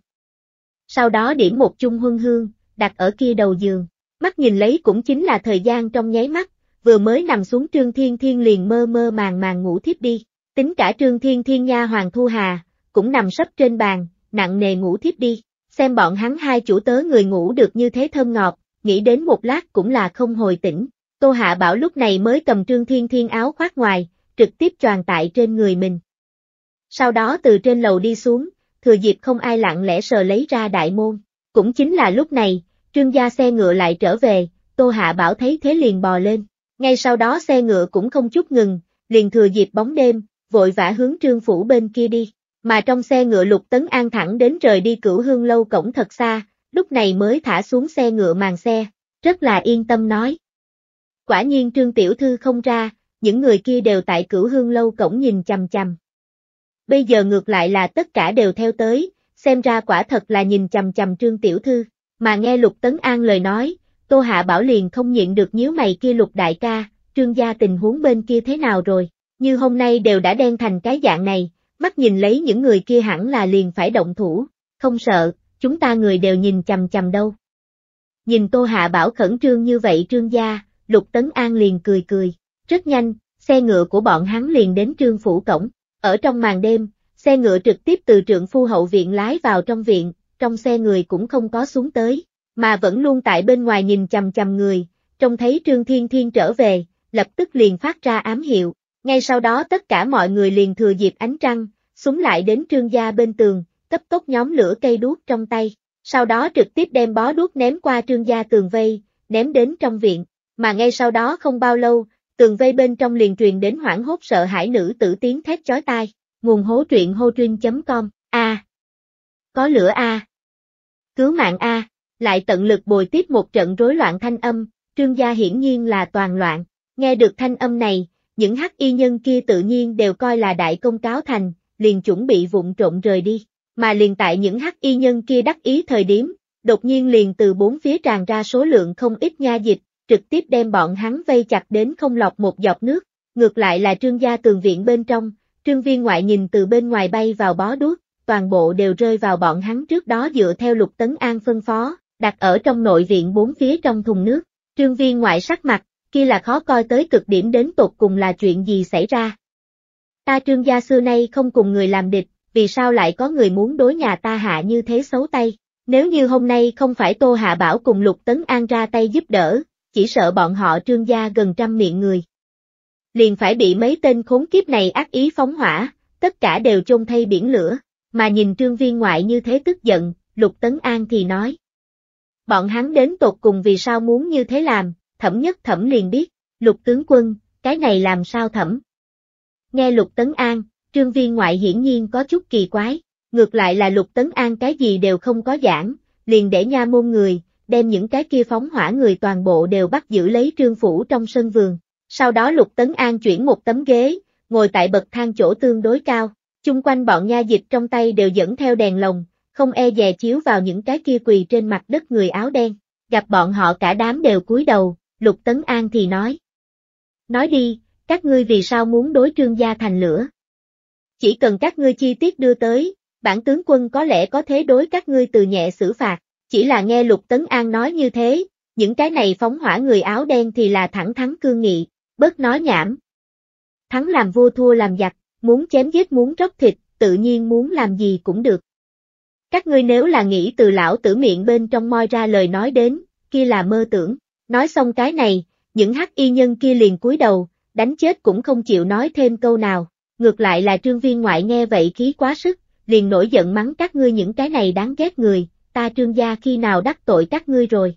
A: Sau đó điểm một chung huân hương, đặt ở kia đầu giường, mắt nhìn lấy cũng chính là thời gian trong nháy mắt, vừa mới nằm xuống Trương Thiên Thiên liền mơ mơ màng màng ngủ thiếp đi, tính cả Trương Thiên Thiên nha Hoàng Thu Hà, cũng nằm sấp trên bàn, nặng nề ngủ thiếp đi, xem bọn hắn hai chủ tớ người ngủ được như thế thơm ngọt, nghĩ đến một lát cũng là không hồi tỉnh, Tô Hạ Bảo lúc này mới cầm Trương Thiên Thiên áo khoác ngoài, trực tiếp tròn tại trên người mình. Sau đó từ trên lầu đi xuống, thừa dịp không ai lặng lẽ sờ lấy ra đại môn. Cũng chính là lúc này, Trương gia xe ngựa lại trở về, Tô Hạ Bảo thấy thế liền bò lên. Ngay sau đó xe ngựa cũng không chút ngừng, liền thừa dịp bóng đêm, vội vã hướng Trương phủ bên kia đi. Mà trong xe ngựa Lục Tấn An thẳng đến trời đi cửu hương lâu cổng thật xa, lúc này mới thả xuống xe ngựa màn xe, rất là yên tâm nói. Quả nhiên Trương Tiểu Thư không ra, những người kia đều tại cửu hương lâu cổng nhìn chằm chằm. Bây giờ ngược lại là tất cả đều theo tới, xem ra quả thật là nhìn chằm chằm Trương Tiểu Thư, mà nghe Lục Tấn An lời nói, Tô Hạ Bảo liền không nhịn được nhíu mày kia Lục Đại ca, Trương gia tình huống bên kia thế nào rồi, như hôm nay đều đã đen thành cái dạng này, mắt nhìn lấy những người kia hẳn là liền phải động thủ, không sợ, chúng ta người đều nhìn chằm chằm đâu. Nhìn Tô Hạ Bảo khẩn trương như vậy Trương gia, Lục Tấn An liền cười cười. Rất nhanh, xe ngựa của bọn hắn liền đến trương phủ cổng. Ở trong màn đêm, xe ngựa trực tiếp từ trượng phu hậu viện lái vào trong viện, trong xe người cũng không có xuống tới, mà vẫn luôn tại bên ngoài nhìn chầm chầm người, trông thấy Trương Thiên Thiên trở về, lập tức liền phát ra ám hiệu. Ngay sau đó tất cả mọi người liền thừa dịp ánh trăng, súng lại đến Trương gia bên tường, cấp tốc nhóm lửa cây đuốc trong tay, sau đó trực tiếp đem bó đuốc ném qua Trương gia tường vây, ném đến trong viện mà ngay sau đó không bao lâu, tường vây bên trong liền truyền đến hoảng hốt sợ hãi nữ tử tiếng thét chói tai, nguồn hố truyện hô truyên.com, a Có lửa a Cứu mạng a lại tận lực bồi tiếp một trận rối loạn thanh âm, trương gia hiển nhiên là toàn loạn, nghe được thanh âm này, những hắc y nhân kia tự nhiên đều coi là đại công cáo thành, liền chuẩn bị vụn trộn rời đi, mà liền tại những hắc y nhân kia đắc ý thời điểm, đột nhiên liền từ bốn phía tràn ra số lượng không ít nha dịch, trực tiếp đem bọn hắn vây chặt đến không lọt một giọt nước, ngược lại là trương gia tường viện bên trong, trương viên ngoại nhìn từ bên ngoài bay vào bó đuốc, toàn bộ đều rơi vào bọn hắn trước đó dựa theo lục tấn an phân phó, đặt ở trong nội viện bốn phía trong thùng nước, trương viên ngoại sắc mặt, kia là khó coi tới cực điểm đến tột cùng là chuyện gì xảy ra. Ta trương gia xưa nay không cùng người làm địch, vì sao lại có người muốn đối nhà ta hạ như thế xấu tay, nếu như hôm nay không phải Tô Hạ Bảo cùng Lục Tấn An ra tay giúp đỡ, chỉ sợ bọn họ trương gia gần trăm miệng người. Liền phải bị mấy tên khốn kiếp này ác ý phóng hỏa, tất cả đều chôn thay biển lửa, mà nhìn trương viên ngoại như thế tức giận, Lục Tấn An thì nói. Bọn hắn đến tột cùng vì sao muốn như thế làm, thẩm nhất thẩm liền biết, Lục Tướng Quân, cái này làm sao thẩm. Nghe Lục Tấn An, trương viên ngoại hiển nhiên có chút kỳ quái, ngược lại là Lục Tấn An cái gì đều không có giảng, liền để nha môn người, đem những cái kia phóng hỏa người toàn bộ đều bắt giữ lấy trương phủ trong sân vườn. Sau đó Lục Tấn An chuyển một tấm ghế, ngồi tại bậc thang chỗ tương đối cao, chung quanh bọn nha dịch trong tay đều dẫn theo đèn lồng, không e dè chiếu vào những cái kia quỳ trên mặt đất người áo đen. Gặp bọn họ cả đám đều cúi đầu, Lục Tấn An thì nói. Nói đi, các ngươi vì sao muốn đối trương gia thành lửa? Chỉ cần các ngươi chi tiết đưa tới, bản tướng quân có lẽ có thế đối các ngươi từ nhẹ xử phạt, chỉ là nghe Lục Tấn An nói như thế, những cái này phóng hỏa người áo đen thì là thẳng thắng cương nghị, bớt nói nhảm. Thắng làm vua thua làm giặc, muốn chém giết muốn róc thịt, tự nhiên muốn làm gì cũng được. Các ngươi nếu là nghĩ từ lão tử miệng bên trong moi ra lời nói đến, kia là mơ tưởng, nói xong cái này, những hắc y nhân kia liền cúi đầu, đánh chết cũng không chịu nói thêm câu nào, ngược lại là trương viên ngoại nghe vậy khí quá sức, liền nổi giận mắng các ngươi những cái này đáng ghét người, ta trương gia khi nào đắc tội các ngươi rồi.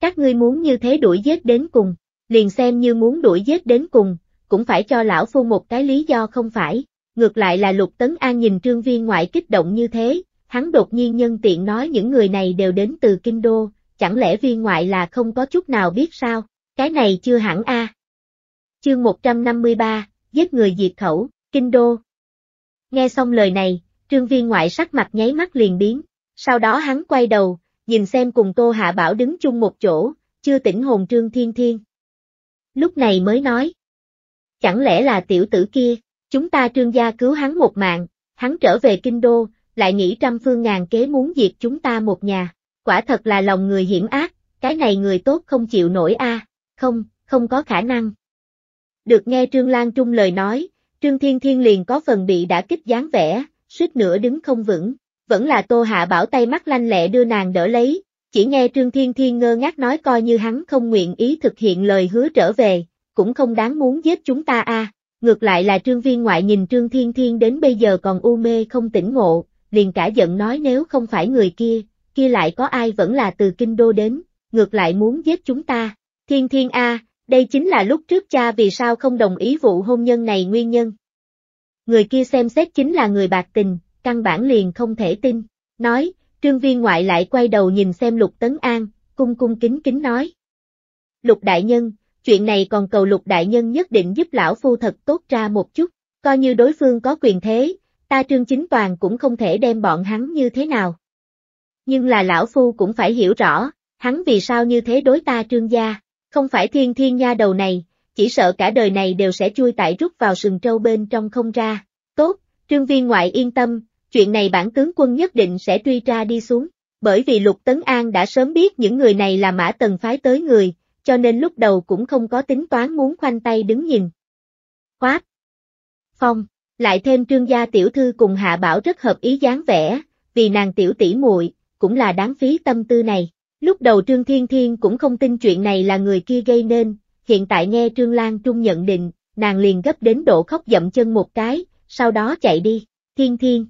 A: Các ngươi muốn như thế đuổi giết đến cùng, liền xem như muốn đuổi giết đến cùng, cũng phải cho lão phu một cái lý do không phải, ngược lại là lục tấn an nhìn trương viên ngoại kích động như thế, hắn đột nhiên nhân tiện nói những người này đều đến từ kinh đô, chẳng lẽ viên ngoại là không có chút nào biết sao, cái này chưa hẳn a à. Chương 153, giết người diệt khẩu, kinh đô. Nghe xong lời này, trương viên ngoại sắc mặt nháy mắt liền biến, sau đó hắn quay đầu, nhìn xem cùng Tô Hạ Bảo đứng chung một chỗ, chưa tỉnh hồn Trương Thiên Thiên. Lúc này mới nói. Chẳng lẽ là tiểu tử kia, chúng ta trương gia cứu hắn một mạng, hắn trở về kinh đô, lại nghĩ trăm phương ngàn kế muốn diệt chúng ta một nhà. Quả thật là lòng người hiểm ác, cái này người tốt không chịu nổi a không, không có khả năng. Được nghe Trương Lan Trung lời nói, Trương Thiên Thiên liền có phần bị đã kích dáng vẻ, suýt nữa đứng không vững, vẫn là Tô Hạ Bảo tay mắt lanh lẹ đưa nàng đỡ lấy, chỉ nghe Trương Thiên Thiên ngơ ngác nói coi như hắn không nguyện ý thực hiện lời hứa trở về, cũng không đáng muốn giết chúng ta a. Ngược lại là Trương Viên Ngoại nhìn Trương Thiên Thiên đến bây giờ còn u mê không tỉnh ngộ, liền cả giận nói nếu không phải người kia, kia lại có ai vẫn là từ kinh đô đến, ngược lại muốn giết chúng ta. Thiên Thiên a, đây chính là lúc trước cha vì sao không đồng ý vụ hôn nhân này nguyên nhân. Người kia xem xét chính là người bạc tình, căn bản liền không thể tin. Nói, trương viên ngoại lại quay đầu nhìn xem Lục Tấn An, cung cung kính kính nói. Lục Đại Nhân, chuyện này còn cầu Lục Đại Nhân nhất định giúp lão phu thật tốt ra một chút, coi như đối phương có quyền thế, ta trương chính toàn cũng không thể đem bọn hắn như thế nào. Nhưng là lão phu cũng phải hiểu rõ, hắn vì sao như thế đối ta trương gia, không phải thiên thiên nha đầu này, chỉ sợ cả đời này đều sẽ chui tại rút vào sừng trâu bên trong không ra. Tốt, trương viên ngoại yên tâm, chuyện này bản tướng quân nhất định sẽ truy tra đi xuống, bởi vì Lục Tấn An đã sớm biết những người này là mã tần phái tới người, cho nên lúc đầu cũng không có tính toán muốn khoanh tay đứng nhìn. Khoát! Phong! Lại thêm trương gia tiểu thư cùng hạ bảo rất hợp ý dáng vẻ, vì nàng tiểu tỷ muội cũng là đáng phí tâm tư này. Lúc đầu Trương Thiên Thiên cũng không tin chuyện này là người kia gây nên, hiện tại nghe Trương Lan Trung nhận định, nàng liền gấp đến độ khóc dậm chân một cái, sau đó chạy đi. Thiên Thiên,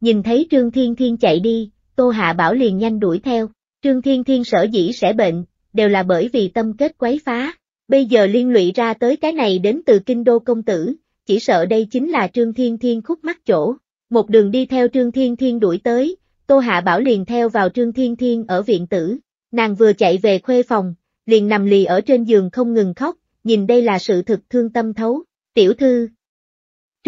A: Nhìn thấy Trương Thiên Thiên chạy đi, Tô Hạ Bảo liền nhanh đuổi theo. Trương Thiên Thiên sở dĩ sẽ bệnh, đều là bởi vì tâm kết quấy phá. Bây giờ liên lụy ra tới cái này đến từ kinh đô công tử, chỉ sợ đây chính là Trương Thiên Thiên khúc mắt chỗ. Một đường đi theo Trương Thiên Thiên đuổi tới, Tô Hạ Bảo liền theo vào Trương Thiên Thiên ở viện tử. Nàng vừa chạy về khuê phòng, liền nằm lì ở trên giường không ngừng khóc, nhìn đây là sự thực thương tâm thấu. Tiểu thư,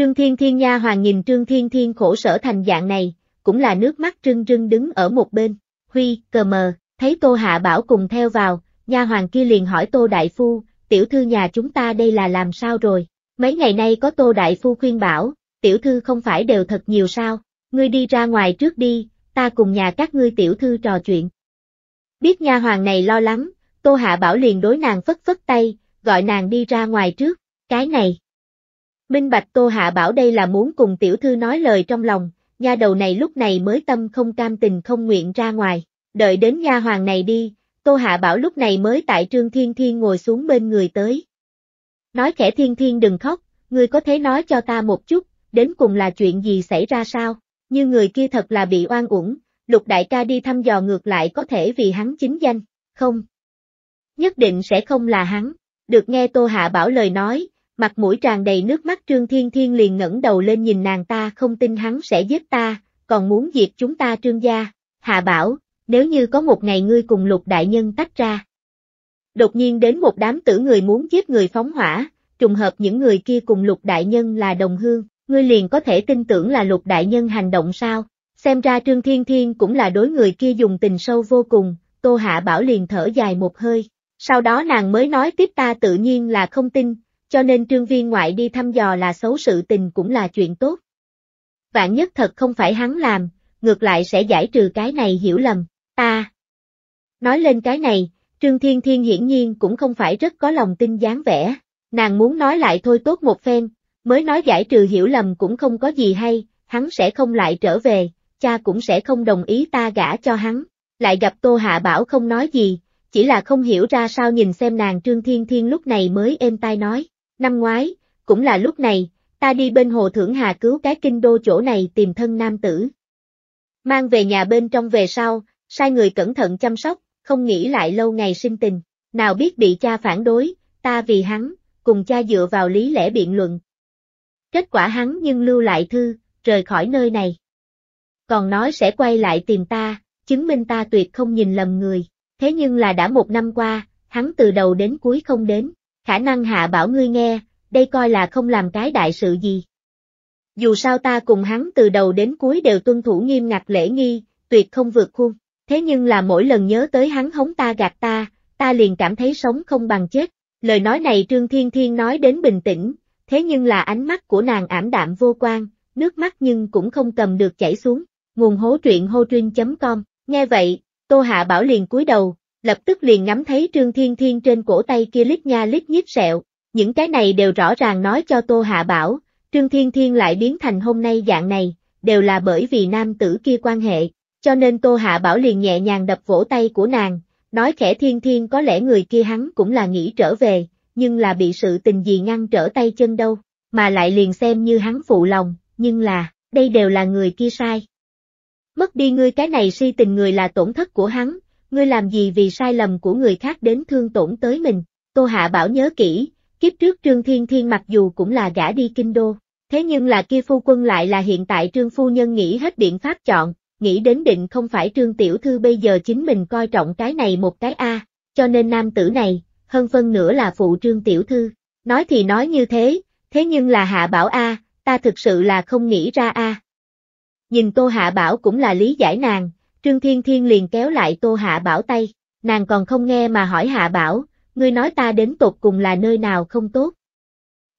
A: Trương Thiên Thiên nha hoàng nhìn Trương Thiên Thiên khổ sở thành dạng này, cũng là nước mắt trưng trưng đứng ở một bên. Huy, cờ mờ, thấy Tô Hạ Bảo cùng theo vào, nha hoàng kia liền hỏi Tô Đại Phu, tiểu thư nhà chúng ta đây là làm sao rồi? Mấy ngày nay có Tô Đại Phu khuyên bảo, tiểu thư không phải đều thật nhiều sao? Ngươi đi ra ngoài trước đi, ta cùng nhà các ngươi tiểu thư trò chuyện. Biết nha hoàng này lo lắng, Tô Hạ Bảo liền đối nàng phất phất tay, gọi nàng đi ra ngoài trước, cái này, Minh Bạch Tô Hạ bảo đây là muốn cùng tiểu thư nói lời trong lòng, nha đầu này lúc này mới tâm không cam tình không nguyện ra ngoài, đợi đến nha hoàng này đi, Tô Hạ bảo lúc này mới tại Trương Thiên Thiên ngồi xuống bên người tới. Nói khẽ Thiên Thiên đừng khóc, ngươi có thể nói cho ta một chút, đến cùng là chuyện gì xảy ra sao, như người kia thật là bị oan uổng, lục đại ca đi thăm dò ngược lại có thể vì hắn chính danh, không. Nhất định sẽ không là hắn, được nghe Tô Hạ bảo lời nói, mặt mũi tràn đầy nước mắt Trương Thiên Thiên liền ngẩng đầu lên nhìn nàng ta không tin hắn sẽ giết ta, còn muốn diệt chúng ta Trương gia. Hạ bảo, nếu như có một ngày ngươi cùng lục đại nhân tách ra. Đột nhiên đến một đám tử người muốn giết người phóng hỏa, trùng hợp những người kia cùng lục đại nhân là đồng hương, ngươi liền có thể tin tưởng là lục đại nhân hành động sao, xem ra Trương Thiên Thiên cũng là đối người kia dùng tình sâu vô cùng, Tô Hạ Bảo liền thở dài một hơi, sau đó nàng mới nói tiếp ta tự nhiên là không tin, cho nên trương viên ngoại đi thăm dò là xấu sự tình cũng là chuyện tốt. Vạn nhất thật không phải hắn làm, ngược lại sẽ giải trừ cái này hiểu lầm, ta. Nói lên cái này, Trương Thiên Thiên hiển nhiên cũng không phải rất có lòng tin dáng vẻ, nàng muốn nói lại thôi tốt một phen, mới nói giải trừ hiểu lầm cũng không có gì hay, hắn sẽ không lại trở về, cha cũng sẽ không đồng ý ta gả cho hắn, lại gặp Tô Hạ Bảo không nói gì, chỉ là không hiểu ra sao nhìn xem nàng Trương Thiên Thiên lúc này mới êm tai nói, Năm ngoái, cũng là lúc này, ta đi bên hồ Thưởng Hà cứu cái kinh đô chỗ này tìm thân nam tử. Mang về nhà bên trong về sau, sai người cẩn thận chăm sóc, không nghĩ lại lâu ngày sinh tình, nào biết bị cha phản đối, ta vì hắn, cùng cha dựa vào lý lẽ biện luận. Kết quả hắn nhưng lưu lại thư, rời khỏi nơi này. Còn nói sẽ quay lại tìm ta, chứng minh ta tuyệt không nhìn lầm người, thế nhưng là đã một năm qua, hắn từ đầu đến cuối không đến khả năng hạ bảo ngươi nghe, đây coi là không làm cái đại sự gì. Dù sao ta cùng hắn từ đầu đến cuối đều tuân thủ nghiêm ngặt lễ nghi, tuyệt không vượt khuôn, thế nhưng là mỗi lần nhớ tới hắn hống ta gạt ta, ta liền cảm thấy sống không bằng chết. Lời nói này Trương Thiên Thiên nói đến bình tĩnh, thế nhưng là ánh mắt của nàng ảm đạm vô quan, nước mắt nhưng cũng không cầm được chảy xuống. Nguồn hố truyện hô com nghe vậy, Tô Hạ Bảo liền cúi đầu, lập tức liền ngắm thấy Trương Thiên Thiên trên cổ tay kia lít nha lít nhít sẹo, những cái này đều rõ ràng nói cho Tô Hạ Bảo, Trương Thiên Thiên lại biến thành hôm nay dạng này, đều là bởi vì nam tử kia quan hệ, cho nên Tô Hạ Bảo liền nhẹ nhàng đập vỗ tay của nàng, nói khẽ Thiên Thiên có lẽ người kia hắn cũng là nghĩ trở về, nhưng là bị sự tình gì ngăn trở tay chân đâu, mà lại liền xem như hắn phụ lòng, nhưng là, đây đều là người kia sai. Mất đi ngươi cái này si tình người là tổn thất của hắn, ngươi làm gì vì sai lầm của người khác đến thương tổn tới mình. Tô Hạ Bảo nhớ kỹ, kiếp trước Trương Thiên Thiên mặc dù cũng là gã đi kinh đô, thế nhưng là kia phu quân lại là hiện tại Trương Phu Nhân nghĩ hết biện pháp chọn, nghĩ đến định không phải Trương Tiểu Thư bây giờ chính mình coi trọng cái này một cái A, cho nên nam tử này, hơn phân nữa là phụ Trương Tiểu Thư. Nói thì nói như thế, thế nhưng là Hạ Bảo A, ta thực sự là không nghĩ ra A. Nhìn Tô Hạ Bảo cũng là lý giải nàng, Trương Thiên Thiên liền kéo lại Tô Hạ Bảo tay, nàng còn không nghe mà hỏi Hạ Bảo, ngươi nói ta đến Tục cùng là nơi nào không tốt.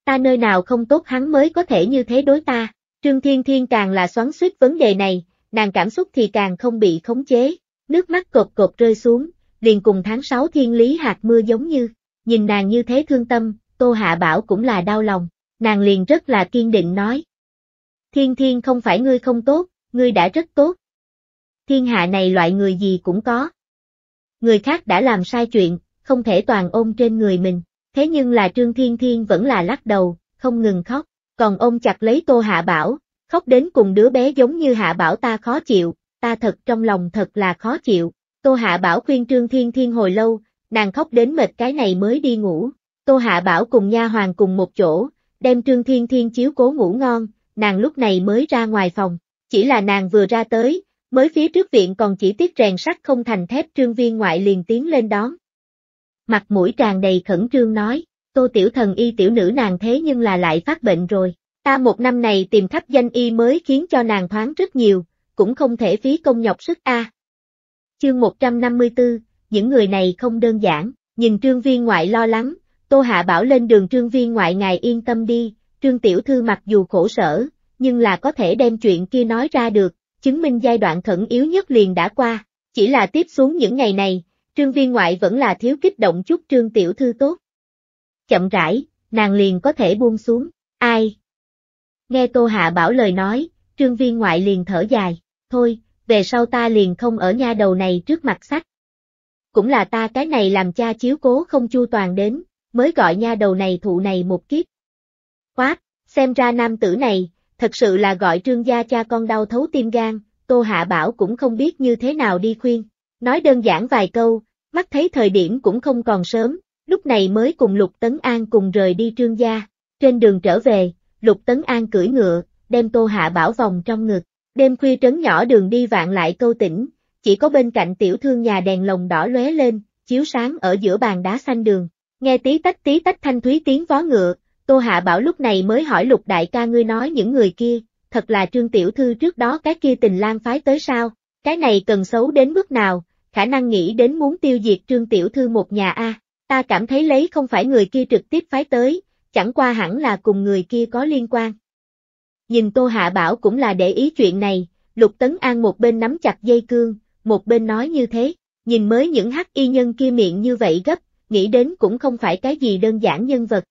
A: Ta nơi nào không tốt hắn mới có thể như thế đối ta, Trương Thiên Thiên càng là xoắn suýt vấn đề này, nàng cảm xúc thì càng không bị khống chế, nước mắt cột cột rơi xuống, liền cùng tháng 6 thiên lý hạt mưa giống như, nhìn nàng như thế thương tâm, Tô Hạ Bảo cũng là đau lòng, nàng liền rất là kiên định nói. Thiên Thiên không phải ngươi không tốt, ngươi đã rất tốt, thiên hạ này loại người gì cũng có. Người khác đã làm sai chuyện, không thể toàn ôm trên người mình, thế nhưng là Trương Thiên Thiên vẫn là lắc đầu, không ngừng khóc, còn ôm chặt lấy Tô Hạ Bảo, khóc đến cùng đứa bé giống như Hạ Bảo ta khó chịu, ta thật trong lòng thật là khó chịu. Tô Hạ Bảo khuyên Trương Thiên Thiên hồi lâu, nàng khóc đến mệt cái này mới đi ngủ. Tô Hạ Bảo cùng nha hoàng cùng một chỗ, đem Trương Thiên Thiên chiếu cố ngủ ngon, nàng lúc này mới ra ngoài phòng, chỉ là nàng vừa ra tới, mới phía trước viện còn chỉ tiếc rèn sắt không thành thép trương viên ngoại liền tiến lên đón. Mặt mũi tràn đầy khẩn trương nói, tô tiểu thần y tiểu nữ nàng thế nhưng là lại phát bệnh rồi, ta một năm này tìm khắp danh y mới khiến cho nàng thoáng rất nhiều, cũng không thể phí công nhọc sức a. À. Chương 154, những người này không đơn giản, nhìn trương viên ngoại lo lắng, tô hạ bảo lên đường trương viên ngoại ngài yên tâm đi, trương tiểu thư mặc dù khổ sở, nhưng là có thể đem chuyện kia nói ra được, chứng minh giai đoạn khẩn yếu nhất liền đã qua, chỉ là tiếp xuống những ngày này, trương viên ngoại vẫn là thiếu kích động chút trương tiểu thư tốt. Chậm rãi, nàng liền có thể buông xuống, ai? Nghe Tô Hạ bảo lời nói, trương viên ngoại liền thở dài, thôi, về sau ta liền không ở nha đầu này trước mặt sách. Cũng là ta cái này làm cha chiếu cố không chu toàn đến, mới gọi nha đầu này thụ này một kiếp. Quát, xem ra nam tử này, Thật sự là gọi trương gia cha con đau thấu tim gan, Tô Hạ Bảo cũng không biết như thế nào đi khuyên. Nói đơn giản vài câu, mắt thấy thời điểm cũng không còn sớm, lúc này mới cùng Lục Tấn An cùng rời đi trương gia. Trên đường trở về, Lục Tấn An cưỡi ngựa, đem Tô Hạ Bảo vòng trong ngực. Đêm khuya trấn nhỏ đường đi vạn lại câu tỉnh, chỉ có bên cạnh tiểu thương nhà đèn lồng đỏ lóe lên, chiếu sáng ở giữa bàn đá xanh đường. Nghe tí tách tí tách thanh thúy tiếng vó ngựa, Tô Hạ Bảo lúc này mới hỏi lục đại ca ngươi nói những người kia, thật là trương tiểu thư trước đó cái kia tình lang phái tới sao, cái này cần xấu đến mức nào, khả năng nghĩ đến muốn tiêu diệt trương tiểu thư một nhà a ta cảm thấy lấy không phải người kia trực tiếp phái tới, chẳng qua hẳn là cùng người kia có liên quan. Nhìn Tô Hạ Bảo cũng là để ý chuyện này, Lục Tấn An một bên nắm chặt dây cương, một bên nói như thế, nhìn mới những hắc y nhân kia miệng như vậy gấp, nghĩ đến cũng không phải cái gì đơn giản nhân vật,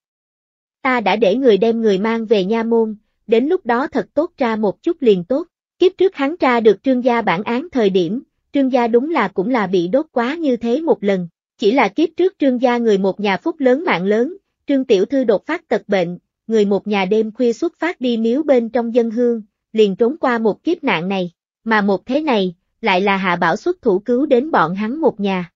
A: ta đã để người đem người mang về nha môn, đến lúc đó thật tốt ra một chút liền tốt. Kiếp trước hắn tra được trương gia bản án thời điểm, trương gia đúng là cũng là bị đốt quá như thế một lần, chỉ là kiếp trước trương gia người một nhà phúc lớn mạng lớn, trương tiểu thư đột phát tật bệnh, người một nhà đêm khuya xuất phát đi miếu bên trong dân hương, liền trốn qua một kiếp nạn này, mà một thế này, lại là hạ bảo xuất thủ cứu đến bọn hắn một nhà.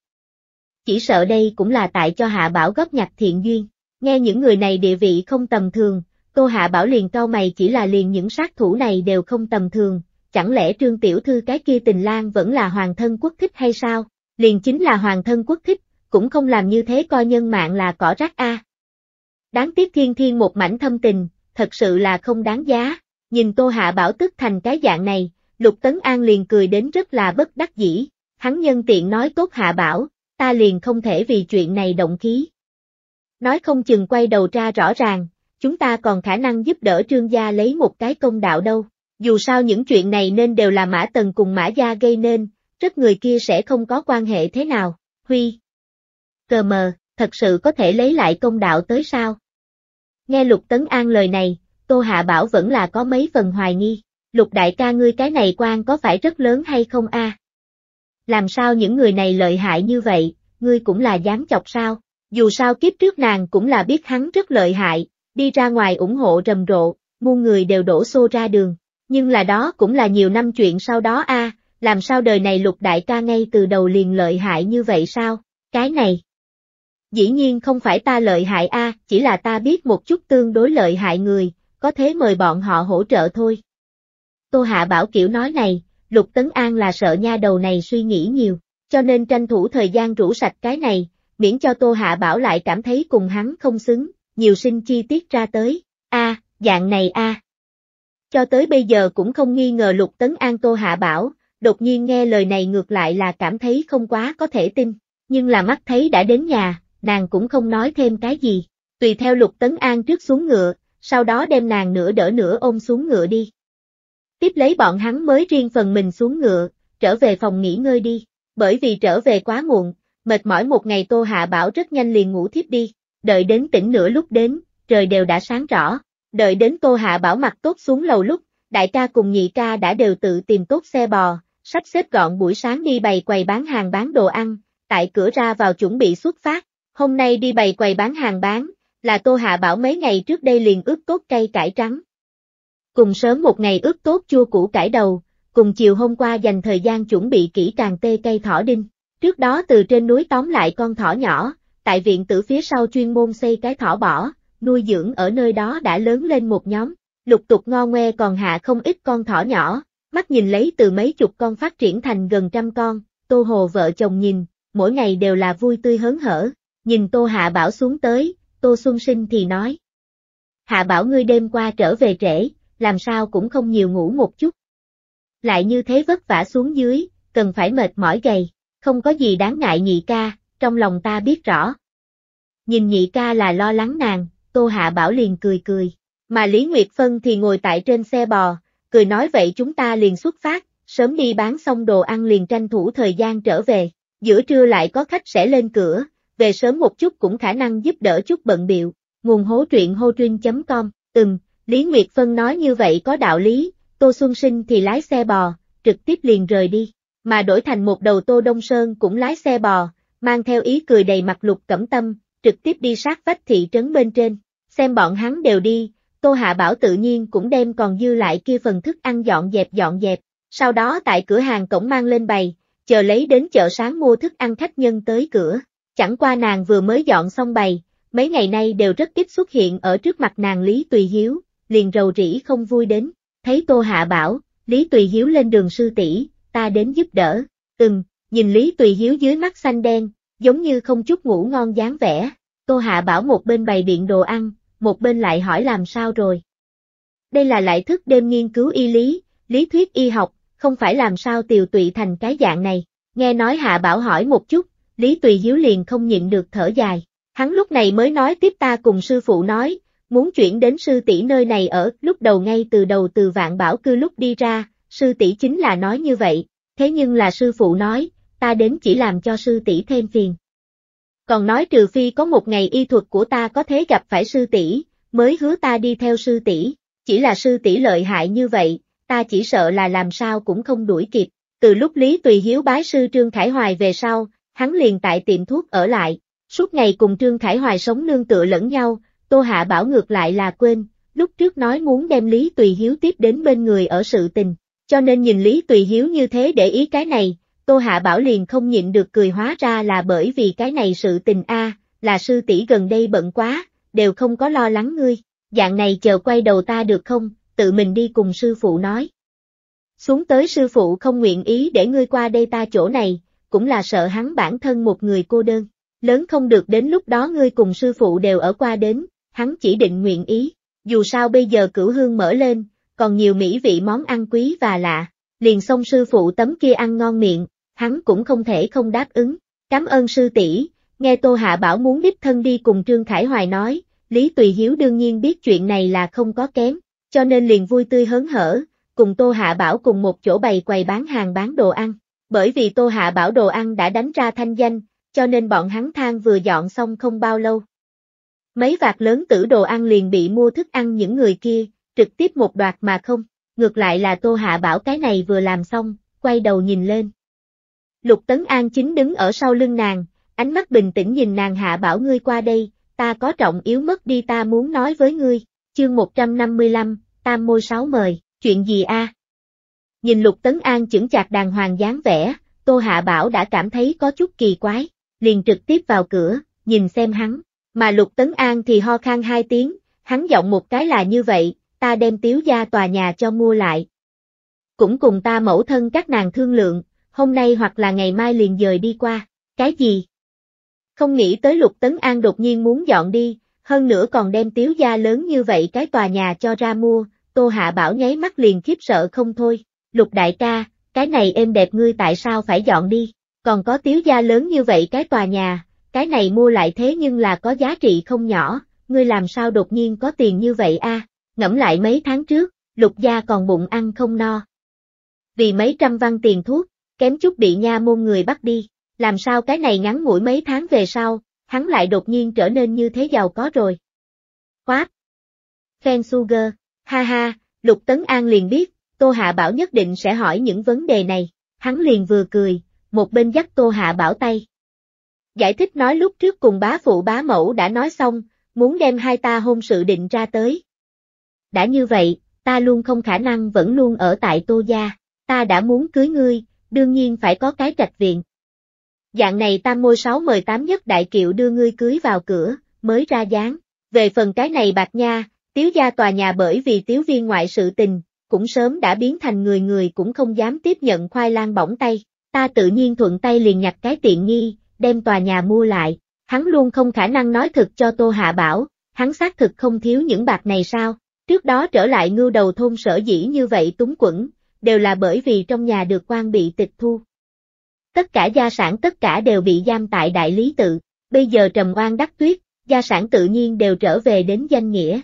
A: Chỉ sợ đây cũng là tại cho hạ bảo gấp nhặt thiện duyên. Nghe những người này địa vị không tầm thường, Tô Hạ Bảo liền cao mày chỉ là liền những sát thủ này đều không tầm thường, chẳng lẽ Trương Tiểu Thư cái kia tình lang vẫn là hoàng thân quốc thích hay sao? Liền chính là hoàng thân quốc thích, cũng không làm như thế coi nhân mạng là cỏ rác a. Đáng tiếc thiên thiên một mảnh thâm tình, thật sự là không đáng giá, nhìn Tô Hạ Bảo tức thành cái dạng này, Lục Tấn An liền cười đến rất là bất đắc dĩ, hắn nhân tiện nói tốt Hạ Bảo, ta liền không thể vì chuyện này động khí, nói không chừng quay đầu ra rõ ràng, chúng ta còn khả năng giúp đỡ trương gia lấy một cái công đạo đâu. Dù sao những chuyện này nên đều là mã tần cùng mã gia gây nên, rất người kia sẽ không có quan hệ thế nào, Huy. Cờ mờ, thật sự có thể lấy lại công đạo tới sao? Nghe Lục Tấn An lời này, Tô Hạ Bảo vẫn là có mấy phần hoài nghi, Lục đại ca ngươi cái này quan có phải rất lớn hay không a? Làm sao những người này lợi hại như vậy, ngươi cũng là dám chọc sao? dù sao kiếp trước nàng cũng là biết hắn rất lợi hại, đi ra ngoài ủng hộ rầm rộ, muôn người đều đổ xô ra đường, nhưng là đó cũng là nhiều năm chuyện sau đó a, làm sao đời này lục đại ca ngay từ đầu liền lợi hại như vậy sao, cái này. Dĩ nhiên không phải ta lợi hại a, chỉ là ta biết một chút tương đối lợi hại người, có thế mời bọn họ hỗ trợ thôi. Tô Hạ Bảo kiểu nói này, Lục Tấn An là sợ nha đầu này suy nghĩ nhiều, cho nên tranh thủ thời gian rủ sạch cái này, miễn cho Tô Hạ Bảo lại cảm thấy cùng hắn không xứng, nhiều sinh chi tiết ra tới, a dạng này a Cho tới bây giờ cũng không nghi ngờ Lục Tấn An Tô Hạ Bảo, đột nhiên nghe lời này ngược lại là cảm thấy không quá có thể tin, nhưng là mắt thấy đã đến nhà, nàng cũng không nói thêm cái gì, tùy theo Lục Tấn An trước xuống ngựa, sau đó đem nàng nửa đỡ nửa ôm xuống ngựa đi. Tiếp lấy bọn hắn mới riêng phần mình xuống ngựa, trở về phòng nghỉ ngơi đi, bởi vì trở về quá muộn, Mệt mỏi một ngày Tô Hạ Bảo rất nhanh liền ngủ thiếp đi, đợi đến tỉnh nửa lúc đến, trời đều đã sáng rõ, đợi đến Tô Hạ Bảo mặc tốt xuống lầu lúc, đại ca cùng nhị ca đã đều tự tìm tốt xe bò, sắp xếp gọn buổi sáng đi bày quầy bán hàng bán đồ ăn, tại cửa ra vào chuẩn bị xuất phát, hôm nay đi bày quầy bán hàng bán, là Tô Hạ Bảo mấy ngày trước đây liền ướp tốt cây cải trắng. Cùng sớm một ngày ướp tốt chua củ cải đầu, cùng chiều hôm qua dành thời gian chuẩn bị kỹ càng tê cây thỏ đinh. Trước đó từ trên núi tóm lại con thỏ nhỏ, tại viện tử phía sau chuyên môn xây cái thỏ bỏ, nuôi dưỡng ở nơi đó đã lớn lên một nhóm, lục tục ngo ngoe còn hạ không ít con thỏ nhỏ, mắt nhìn lấy từ mấy chục con phát triển thành gần trăm con, tô hồ vợ chồng nhìn, mỗi ngày đều là vui tươi hớn hở, nhìn tô hạ bảo xuống tới, tô xuân sinh thì nói. Hạ bảo ngươi đêm qua trở về trễ, làm sao cũng không nhiều ngủ một chút. Lại như thế vất vả xuống dưới, cần phải mệt mỏi gầy. Không có gì đáng ngại nhị ca, trong lòng ta biết rõ. Nhìn nhị ca là lo lắng nàng, Tô Hạ Bảo liền cười cười. Mà Lý Nguyệt Phân thì ngồi tại trên xe bò, cười nói vậy chúng ta liền xuất phát, sớm đi bán xong đồ ăn liền tranh thủ thời gian trở về, giữa trưa lại có khách sẽ lên cửa, về sớm một chút cũng khả năng giúp đỡ chút bận biệu. Nguồn hố truyện hotrin.com, ừm, Lý Nguyệt Phân nói như vậy có đạo lý, Tô Xuân Sinh thì lái xe bò, trực tiếp liền rời đi mà đổi thành một đầu Tô Đông Sơn cũng lái xe bò, mang theo ý cười đầy mặt lục cẩm tâm, trực tiếp đi sát vách thị trấn bên trên, xem bọn hắn đều đi, Tô Hạ Bảo tự nhiên cũng đem còn dư lại kia phần thức ăn dọn dẹp dọn dẹp, sau đó tại cửa hàng cổng mang lên bày, chờ lấy đến chợ sáng mua thức ăn khách nhân tới cửa, chẳng qua nàng vừa mới dọn xong bày, mấy ngày nay đều rất ít xuất hiện ở trước mặt nàng Lý Tùy Hiếu, liền rầu rĩ không vui đến, thấy Tô Hạ Bảo, Lý Tùy Hiếu lên đường sư tỷ ta đến giúp đỡ, ừm, nhìn Lý Tùy Hiếu dưới mắt xanh đen, giống như không chút ngủ ngon dáng vẻ, cô hạ bảo một bên bày biện đồ ăn, một bên lại hỏi làm sao rồi. Đây là lại thức đêm nghiên cứu y lý, lý thuyết y học, không phải làm sao tiều tụy thành cái dạng này, nghe nói hạ bảo hỏi một chút, Lý Tùy Hiếu liền không nhịn được thở dài, hắn lúc này mới nói tiếp ta cùng sư phụ nói, muốn chuyển đến sư tỷ nơi này ở, lúc đầu ngay từ đầu từ vạn bảo cư lúc đi ra, sư tỷ chính là nói như vậy, thế nhưng là sư phụ nói, ta đến chỉ làm cho sư tỷ thêm phiền. Còn nói trừ phi có một ngày y thuật của ta có thể gặp phải sư tỷ, mới hứa ta đi theo sư tỷ, chỉ là sư tỷ lợi hại như vậy, ta chỉ sợ là làm sao cũng không đuổi kịp. Từ lúc Lý Tùy Hiếu bái sư Trương Khải Hoài về sau, hắn liền tại tiệm thuốc ở lại, suốt ngày cùng Trương Khải Hoài sống nương tựa lẫn nhau, Tô Hạ bảo ngược lại là quên, lúc trước nói muốn đem Lý Tùy Hiếu tiếp đến bên người ở sự tình, cho nên nhìn Lý Tùy Hiếu như thế để ý cái này, Tô Hạ Bảo liền không nhịn được cười hóa ra là bởi vì cái này sự tình a, là sư tỷ gần đây bận quá, đều không có lo lắng ngươi, dạng này chờ quay đầu ta được không, tự mình đi cùng sư phụ nói. Xuống tới sư phụ không nguyện ý để ngươi qua đây ta chỗ này, cũng là sợ hắn bản thân một người cô đơn, lớn không được đến lúc đó ngươi cùng sư phụ đều ở qua đến, hắn chỉ định nguyện ý, dù sao bây giờ cửu hương mở lên, còn nhiều mỹ vị món ăn quý và lạ, liền xong sư phụ tấm kia ăn ngon miệng, hắn cũng không thể không đáp ứng. Cảm ơn sư tỷ, nghe Tô Hạ bảo muốn đích thân đi cùng Trương Khải Hoài nói, Lý Tùy Hiếu đương nhiên biết chuyện này là không có kém, cho nên liền vui tươi hớn hở, cùng Tô Hạ bảo cùng một chỗ bày quầy bán hàng bán đồ ăn. Bởi vì Tô Hạ bảo đồ ăn đã đánh ra thanh danh, cho nên bọn hắn thang vừa dọn xong không bao lâu. Mấy vạt lớn tử đồ ăn liền bị mua thức ăn những người kia, trực tiếp một đoạt mà không, ngược lại là Tô Hạ Bảo cái này vừa làm xong, quay đầu nhìn lên. Lục Tấn An chính đứng ở sau lưng nàng, ánh mắt bình tĩnh nhìn nàng Hạ Bảo ngươi qua đây, ta có trọng yếu mất đi ta muốn nói với ngươi, chương 155, tam môi sáu mời, chuyện gì a? Nhìn Lục Tấn An chững chạc đàng hoàng dáng vẻ, Tô Hạ Bảo đã cảm thấy có chút kỳ quái, liền trực tiếp vào cửa, nhìn xem hắn, mà Lục Tấn An thì ho khan hai tiếng, hắn giọng một cái là như vậy, ta đem tiếu gia tòa nhà cho mua lại. Cũng cùng ta mẫu thân các nàng thương lượng, hôm nay hoặc là ngày mai liền dời đi qua, cái gì? Không nghĩ tới Lục Tấn An đột nhiên muốn dọn đi, hơn nữa còn đem tiếu gia lớn như vậy cái tòa nhà cho ra mua, Tô Hạ Bảo nháy mắt liền khiếp sợ không thôi, Lục đại ca, cái này êm đẹp ngươi tại sao phải dọn đi, còn có tiếu gia lớn như vậy cái tòa nhà, cái này mua lại thế nhưng là có giá trị không nhỏ, ngươi làm sao đột nhiên có tiền như vậy a? À? ngẫm lại mấy tháng trước, lục gia còn bụng ăn không no. Vì mấy trăm văn tiền thuốc, kém chút bị nha môn người bắt đi, làm sao cái này ngắn ngủi mấy tháng về sau, hắn lại đột nhiên trở nên như thế giàu có rồi. Quát! Khen Sugar, ha ha, Lục Tấn An liền biết, Tô Hạ Bảo nhất định sẽ hỏi những vấn đề này, hắn liền vừa cười, một bên dắt Tô Hạ Bảo tay. Giải thích nói lúc trước cùng bá phụ bá mẫu đã nói xong, muốn đem hai ta hôn sự định ra tới, đã như vậy, ta luôn không khả năng vẫn luôn ở tại Tô Gia, ta đã muốn cưới ngươi, đương nhiên phải có cái trạch viện. Dạng này tam môi sáu mời tám nhất đại kiệu đưa ngươi cưới vào cửa, mới ra dáng. Về phần cái này bạc nha, tiếu gia tòa nhà bởi vì tiếu viên ngoại sự tình, cũng sớm đã biến thành người người cũng không dám tiếp nhận khoai lang bỏng tay. Ta tự nhiên thuận tay liền nhặt cái tiện nghi, đem tòa nhà mua lại. Hắn luôn không khả năng nói thật cho Tô Hạ Bảo, hắn xác thực không thiếu những bạc này sao? Trước đó trở lại ngưu đầu thôn sở dĩ như vậy túng quẩn, đều là bởi vì trong nhà được quan bị tịch thu. Tất cả gia sản tất cả đều bị giam tại đại lý tự, bây giờ trầm oan đắc tuyết, gia sản tự nhiên đều trở về đến danh nghĩa.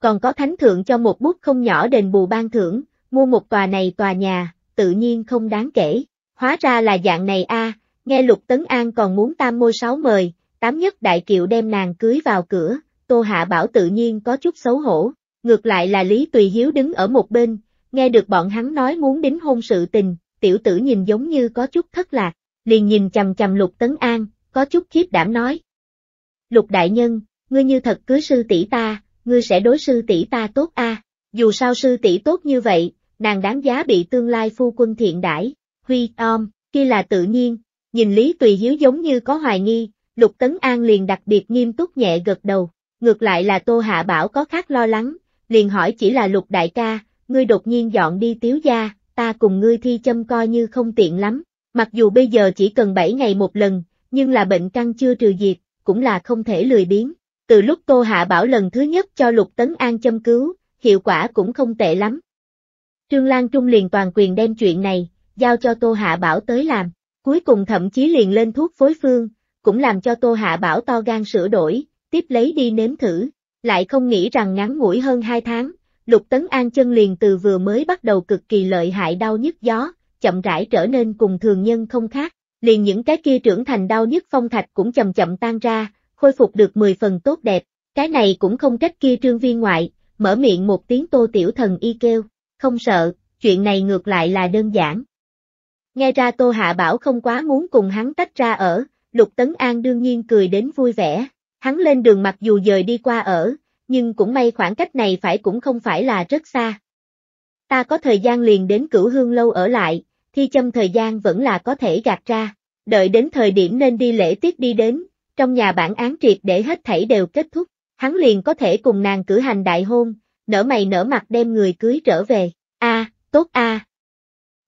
A: Còn có thánh thượng cho một bút không nhỏ đền bù ban thưởng, mua một tòa này tòa nhà, tự nhiên không đáng kể. Hóa ra là dạng này a, nghe Lục Tấn An còn muốn tam môi sáu mời, tám nhất đại kiệu đem nàng cưới vào cửa, Tô Hạ Bảo tự nhiên có chút xấu hổ, ngược lại là Lý Tùy Hiếu đứng ở một bên, nghe được bọn hắn nói muốn đính hôn sự tình, tiểu tử nhìn giống như có chút thất lạc, liền nhìn chầm chầm Lục Tấn An, có chút khiếp đảm nói. Lục Đại Nhân, ngươi như thật cưới sư tỷ ta, ngươi sẽ đối sư tỷ ta tốt a. dù sao sư tỷ tốt như vậy, nàng đáng giá bị tương lai phu quân thiện đãi. Huy Om, kia là tự nhiên, nhìn Lý Tùy Hiếu giống như có hoài nghi, Lục Tấn An liền đặc biệt nghiêm túc nhẹ gật đầu, ngược lại là Tô Hạ Bảo có khác lo lắng, liền hỏi chỉ là lục đại ca, ngươi đột nhiên dọn đi tiếu gia, ta cùng ngươi thi châm coi như không tiện lắm, mặc dù bây giờ chỉ cần 7 ngày một lần, nhưng là bệnh căng chưa trừ diệt, cũng là không thể lười biếng. Từ lúc Tô Hạ Bảo lần thứ nhất cho Lục Tấn An châm cứu, hiệu quả cũng không tệ lắm. Trương Lan Trung liền toàn quyền đem chuyện này, giao cho Tô Hạ Bảo tới làm, cuối cùng thậm chí liền lên thuốc phối phương, cũng làm cho Tô Hạ Bảo to gan sửa đổi, tiếp lấy đi nếm thử, lại không nghĩ rằng ngắn ngủi hơn 2 tháng, Lục Tấn An chân liền từ vừa mới bắt đầu cực kỳ lợi hại đau nhức gió, chậm rãi trở nên cùng thường nhân không khác, liền những cái kia trưởng thành đau nhức phong thạch cũng chậm chậm tan ra, khôi phục được 10 phần tốt đẹp, cái này cũng không trách kia trương viên ngoại, mở miệng một tiếng tô tiểu thần y kêu, không sợ, chuyện này ngược lại là đơn giản. Nghe ra Tô Hạ Bảo không quá muốn cùng hắn tách ra ở, Lục Tấn An đương nhiên cười đến vui vẻ, Hắn lên đường mặc dù dời đi qua ở, nhưng cũng may khoảng cách này phải cũng không phải là rất xa. Ta có thời gian liền đến cửu hương lâu ở lại, thi châm thời gian vẫn là có thể gạt ra, đợi đến thời điểm nên đi lễ tiết đi đến, trong nhà bản án triệt để hết thảy đều kết thúc, hắn liền có thể cùng nàng cử hành đại hôn, nở mày nở mặt đem người cưới trở về, a tốt a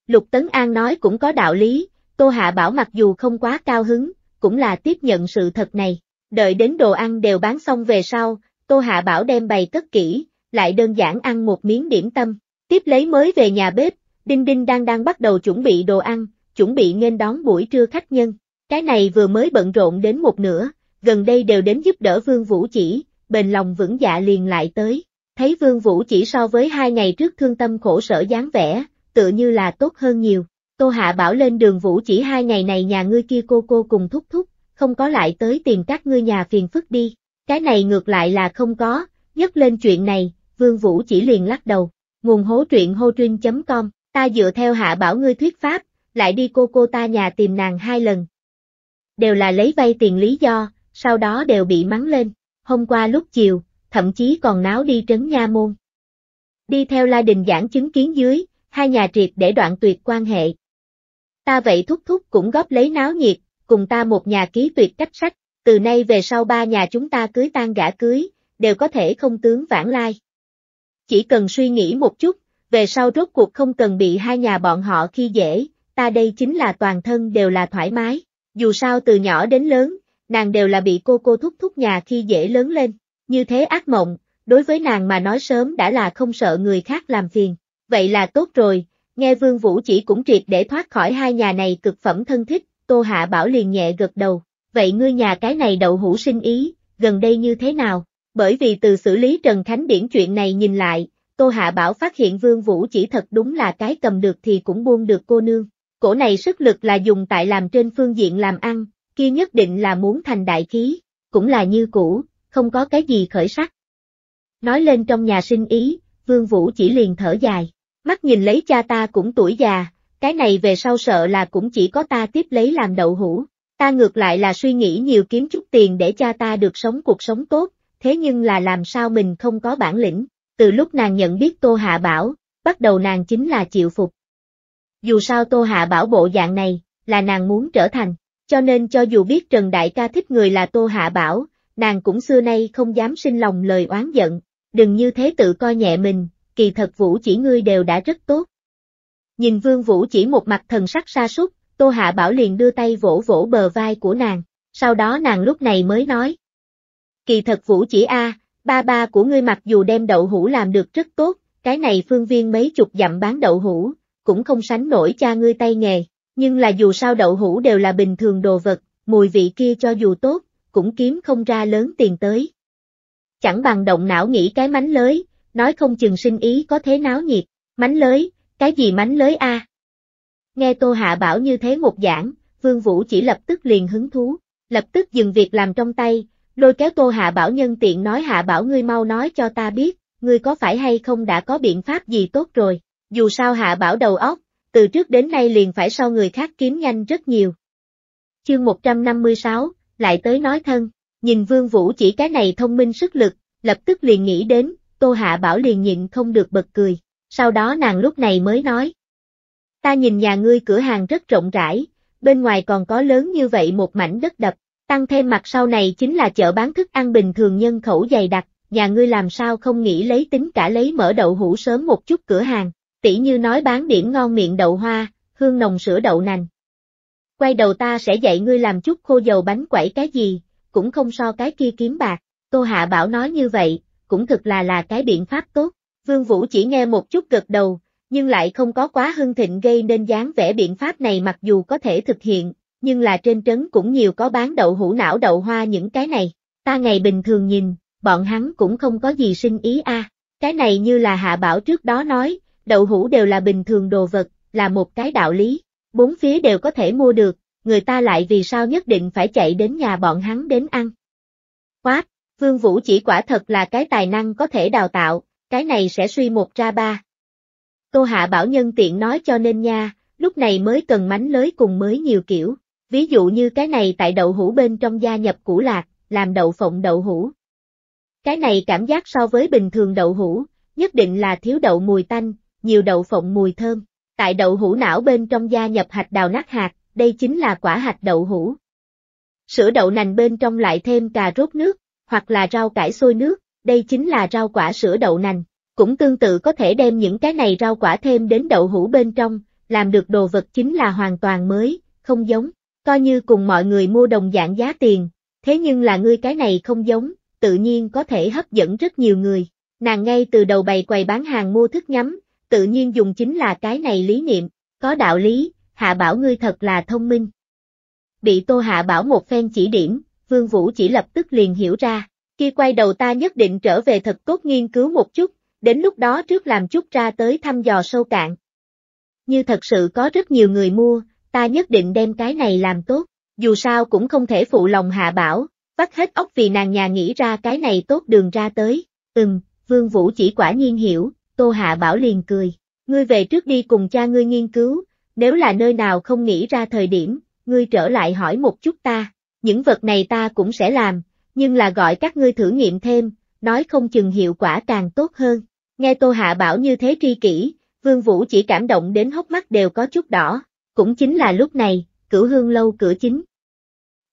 A: Lục Tấn An nói cũng có đạo lý, Tô Hạ Bảo mặc dù không quá cao hứng, cũng là tiếp nhận sự thật này. Đợi đến đồ ăn đều bán xong về sau, Tô Hạ Bảo đem bày tất kỹ, lại đơn giản ăn một miếng điểm tâm. Tiếp lấy mới về nhà bếp, Đinh Đinh đang đang bắt đầu chuẩn bị đồ ăn, chuẩn bị nên đón buổi trưa khách nhân. Cái này vừa mới bận rộn đến một nửa, gần đây đều đến giúp đỡ Vương Vũ Chỉ, bền lòng vững dạ liền lại tới. Thấy Vương Vũ Chỉ so với hai ngày trước thương tâm khổ sở dáng vẻ, tựa như là tốt hơn nhiều. Tô Hạ Bảo lên đường Vũ Chỉ hai ngày này nhà ngươi kia cô cô cùng thúc thúc, không có lại tới tìm các ngươi nhà phiền phức đi, cái này ngược lại là không có, nhắc lên chuyện này, Vương Vũ chỉ liền lắc đầu, nguồn hố truyện hô truyên.com, ta dựa theo hạ bảo ngươi thuyết pháp, lại đi cô cô ta nhà tìm nàng hai lần. Đều là lấy vay tiền lý do, sau đó đều bị mắng lên, hôm qua lúc chiều, thậm chí còn náo đi trấn nha môn. Đi theo La Đình giảng chứng kiến dưới, hai nhà triệt để đoạn tuyệt quan hệ. Ta vậy thúc thúc cũng góp lấy náo nhiệt, cùng ta một nhà ký tuyệt cách sách, từ nay về sau ba nhà chúng ta cưới tan gã cưới, đều có thể không tướng vãng lai. Chỉ cần suy nghĩ một chút, về sau rốt cuộc không cần bị hai nhà bọn họ khi dễ, ta đây chính là toàn thân đều là thoải mái, dù sao từ nhỏ đến lớn, nàng đều là bị cô cô thúc thúc nhà khi dễ lớn lên, như thế ác mộng, đối với nàng mà nói sớm đã là không sợ người khác làm phiền, vậy là tốt rồi, nghe Vương Vũ chỉ cũng triệt để thoát khỏi hai nhà này cực phẩm thân thích, Tô Hạ Bảo liền nhẹ gật đầu, vậy ngươi nhà cái này đậu hũ sinh ý, gần đây như thế nào? Bởi vì từ xử lý Trần Khánh Điển chuyện này nhìn lại, Tô Hạ Bảo phát hiện Vương Vũ chỉ thật đúng là cái cầm được thì cũng buông được cô nương. Cổ này sức lực là dùng tại làm trên phương diện làm ăn, kia nhất định là muốn thành đại khí, cũng là như cũ, không có cái gì khởi sắc. Nói lên trong nhà sinh ý, Vương Vũ chỉ liền thở dài, mắt nhìn lấy cha ta cũng tuổi già, cái này về sau sợ là cũng chỉ có ta tiếp lấy làm đậu hũ. Ta ngược lại là suy nghĩ nhiều kiếm chút tiền để cha ta được sống cuộc sống tốt, thế nhưng là làm sao mình không có bản lĩnh. Từ lúc nàng nhận biết Tô Hạ Bảo, bắt đầu nàng chính là chịu phục. Dù sao Tô Hạ Bảo bộ dạng này, là nàng muốn trở thành, cho nên cho dù biết Trần Đại ca thích người là Tô Hạ Bảo, nàng cũng xưa nay không dám sinh lòng lời oán giận, đừng như thế tự coi nhẹ mình, kỳ thật vũ chỉ ngươi đều đã rất tốt. Nhìn Vương Vũ chỉ một mặt thần sắc sa sút, Tô Hạ Bảo liền đưa tay vỗ vỗ bờ vai của nàng, sau đó nàng lúc này mới nói. Kỳ thật Vũ chỉ a, ba ba của ngươi mặc dù đem đậu hũ làm được rất tốt, cái này phương viên mấy chục dặm bán đậu hũ, cũng không sánh nổi cha ngươi tay nghề, nhưng là dù sao đậu hũ đều là bình thường đồ vật, mùi vị kia cho dù tốt, cũng kiếm không ra lớn tiền tới. Chẳng bằng động não nghĩ cái mánh lới, nói không chừng sinh ý có thế náo nhiệt, mánh lới, cái gì mánh lưới a? À? Nghe Tô Hạ bảo như thế một giảng, Vương Vũ chỉ lập tức liền hứng thú, lập tức dừng việc làm trong tay, lôi kéo Tô Hạ Bảo nhân tiện nói Hạ Bảo ngươi mau nói cho ta biết, ngươi có phải hay không đã có biện pháp gì tốt rồi, dù sao Hạ Bảo đầu óc, từ trước đến nay liền phải sau người khác kiếm nhanh rất nhiều. Chương 156, lại tới nói thân, nhìn Vương Vũ chỉ cái này thông minh sức lực, lập tức liền nghĩ đến, Tô Hạ Bảo liền nhịn không được bật cười, sau đó nàng lúc này mới nói. Ta nhìn nhà ngươi cửa hàng rất rộng rãi, bên ngoài còn có lớn như vậy một mảnh đất đập, tăng thêm mặt sau này chính là chợ bán thức ăn bình thường nhân khẩu dày đặc, nhà ngươi làm sao không nghĩ lấy tính cả lấy mở đậu hũ sớm một chút cửa hàng, tỉ như nói bán điểm ngon miệng đậu hoa, hương nồng sữa đậu nành. Quay đầu ta sẽ dạy ngươi làm chút khô dầu bánh quẩy cái gì, cũng không so cái kia kiếm bạc, Tô Hạ Bảo nói như vậy, cũng thực là là cái biện pháp tốt. Vương Vũ chỉ nghe một chút gật đầu, nhưng lại không có quá hưng thịnh gây nên dáng vẻ biện pháp này mặc dù có thể thực hiện, nhưng là trên trấn cũng nhiều có bán đậu hũ não đậu hoa những cái này. Ta ngày bình thường nhìn, bọn hắn cũng không có gì sinh ý a. Cái này như là Hạ Bảo trước đó nói, đậu hũ đều là bình thường đồ vật, là một cái đạo lý. Bốn phía đều có thể mua được, người ta lại vì sao nhất định phải chạy đến nhà bọn hắn đến ăn. Quát, Vương Vũ chỉ quả thật là cái tài năng có thể đào tạo, cái này sẽ suy một ra ba. Tô Hạ bảo nhân tiện nói cho nên nha, lúc này mới cần mánh lới cùng mới nhiều kiểu, ví dụ như cái này tại đậu hũ bên trong gia nhập củ lạc, làm đậu phộng đậu hũ. Cái này cảm giác so với bình thường đậu hũ, nhất định là thiếu đậu mùi tanh, nhiều đậu phộng mùi thơm, tại đậu hũ não bên trong gia nhập hạch đào nát hạt, đây chính là quả hạch đậu hũ. Sữa đậu nành bên trong lại thêm cà rốt nước, hoặc là rau cải sôi nước, đây chính là rau quả sữa đậu nành. Cũng tương tự có thể đem những cái này rau quả thêm đến đậu hũ bên trong, làm được đồ vật chính là hoàn toàn mới, không giống. Coi như cùng mọi người mua đồng dạng giá tiền, thế nhưng là ngươi cái này không giống, tự nhiên có thể hấp dẫn rất nhiều người. Nàng ngay từ đầu bày quầy bán hàng mua thức nhắm, tự nhiên dùng chính là cái này lý niệm, có đạo lý, Hạ Bảo ngươi thật là thông minh. Bị Tô Hạ Bảo một phen chỉ điểm, Vương Vũ chỉ lập tức liền hiểu ra, khi quay đầu ta nhất định trở về thật tốt nghiên cứu một chút, đến lúc đó trước làm chút ra tới thăm dò sâu cạn. Như thật sự có rất nhiều người mua, ta nhất định đem cái này làm tốt, dù sao cũng không thể phụ lòng hạ bảo, vắt hết ốc vì nàng nhà nghĩ ra cái này tốt đường ra tới, ừm, Vương Vũ chỉ quả nhiên hiểu, Tô Hạ Bảo liền cười, ngươi về trước đi cùng cha ngươi nghiên cứu, nếu là nơi nào không nghĩ ra thời điểm, ngươi trở lại hỏi một chút ta, những vật này ta cũng sẽ làm, nhưng là gọi các ngươi thử nghiệm thêm, nói không chừng hiệu quả càng tốt hơn. Nghe Tô Hạ bảo như thế tri kỷ, Vương Vũ chỉ cảm động đến hốc mắt đều có chút đỏ, cũng chính là lúc này, cửu hương lâu cửa chính.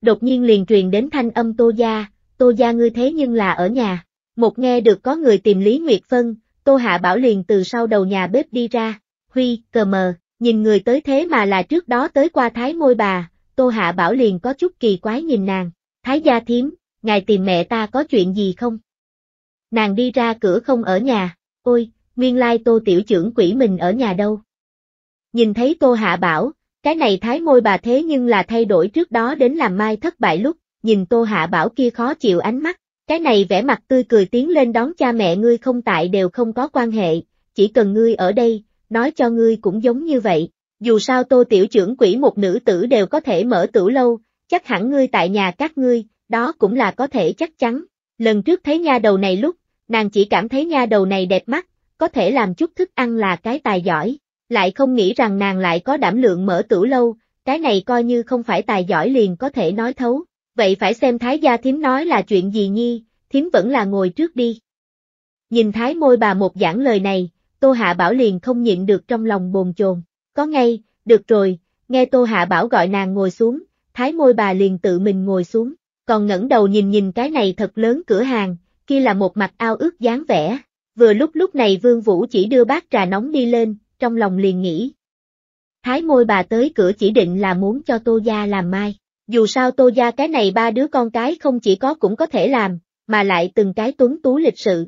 A: Đột nhiên liền truyền đến thanh âm Tô Gia, Tô Gia ngươi thế nhưng là ở nhà, một nghe được có người tìm Lý Nguyệt Phân, Tô Hạ bảo liền từ sau đầu nhà bếp đi ra, huy, cờ mờ, nhìn người tới thế mà là trước đó tới qua thái môi bà, Tô Hạ bảo liền có chút kỳ quái nhìn nàng, thái gia thiếm, ngài tìm mẹ ta có chuyện gì không? Nàng đi ra cửa không ở nhà, ôi, nguyên lai tô tiểu trưởng quỷ mình ở nhà đâu? Nhìn thấy tô hạ bảo, cái này thái môi bà thế nhưng là thay đổi trước đó đến làm mai thất bại lúc, nhìn tô hạ bảo kia khó chịu ánh mắt, cái này vẻ mặt tươi cười tiến lên đón cha mẹ ngươi không tại đều không có quan hệ, chỉ cần ngươi ở đây, nói cho ngươi cũng giống như vậy, dù sao tô tiểu trưởng quỷ một nữ tử đều có thể mở tử lâu, chắc hẳn ngươi tại nhà các ngươi, đó cũng là có thể chắc chắn. Lần trước thấy nha đầu này lúc, nàng chỉ cảm thấy nha đầu này đẹp mắt, có thể làm chút thức ăn là cái tài giỏi, lại không nghĩ rằng nàng lại có đảm lượng mở tử lâu, cái này coi như không phải tài giỏi liền có thể nói thấu. Vậy phải xem thái gia thím nói là chuyện gì nhi, thím vẫn là ngồi trước đi. Nhìn thái môi bà một giảng lời này, Tô Hạ Bảo liền không nhịn được trong lòng bồn chồn, có ngay, được rồi, nghe Tô Hạ Bảo gọi nàng ngồi xuống, thái môi bà liền tự mình ngồi xuống, còn ngẩng đầu nhìn nhìn cái này thật lớn cửa hàng, kia là một mặt ao ước dáng vẻ. Vừa lúc lúc này Vương Vũ chỉ đưa bát trà nóng đi lên, trong lòng liền nghĩ. Thái môi bà tới cửa chỉ định là muốn cho Tô Gia làm mai. Dù sao Tô Gia cái này ba đứa con cái không chỉ có cũng có thể làm, mà lại từng cái tuấn tú lịch sự.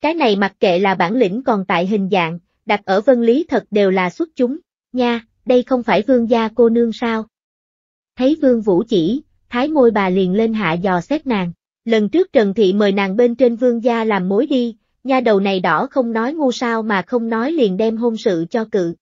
A: Cái này mặc kệ là bản lĩnh còn tại hình dạng, đặt ở vân lý thật đều là xuất chúng. Nha, đây không phải vương gia cô nương sao? Thấy vương vũ chỉ, thái môi bà liền lên hạ dò xét nàng. Lần trước Trần Thị mời nàng bên trên vương gia làm mối đi, nha đầu này đỏ không nói ngu sao mà không nói liền đem hôn sự cho cự.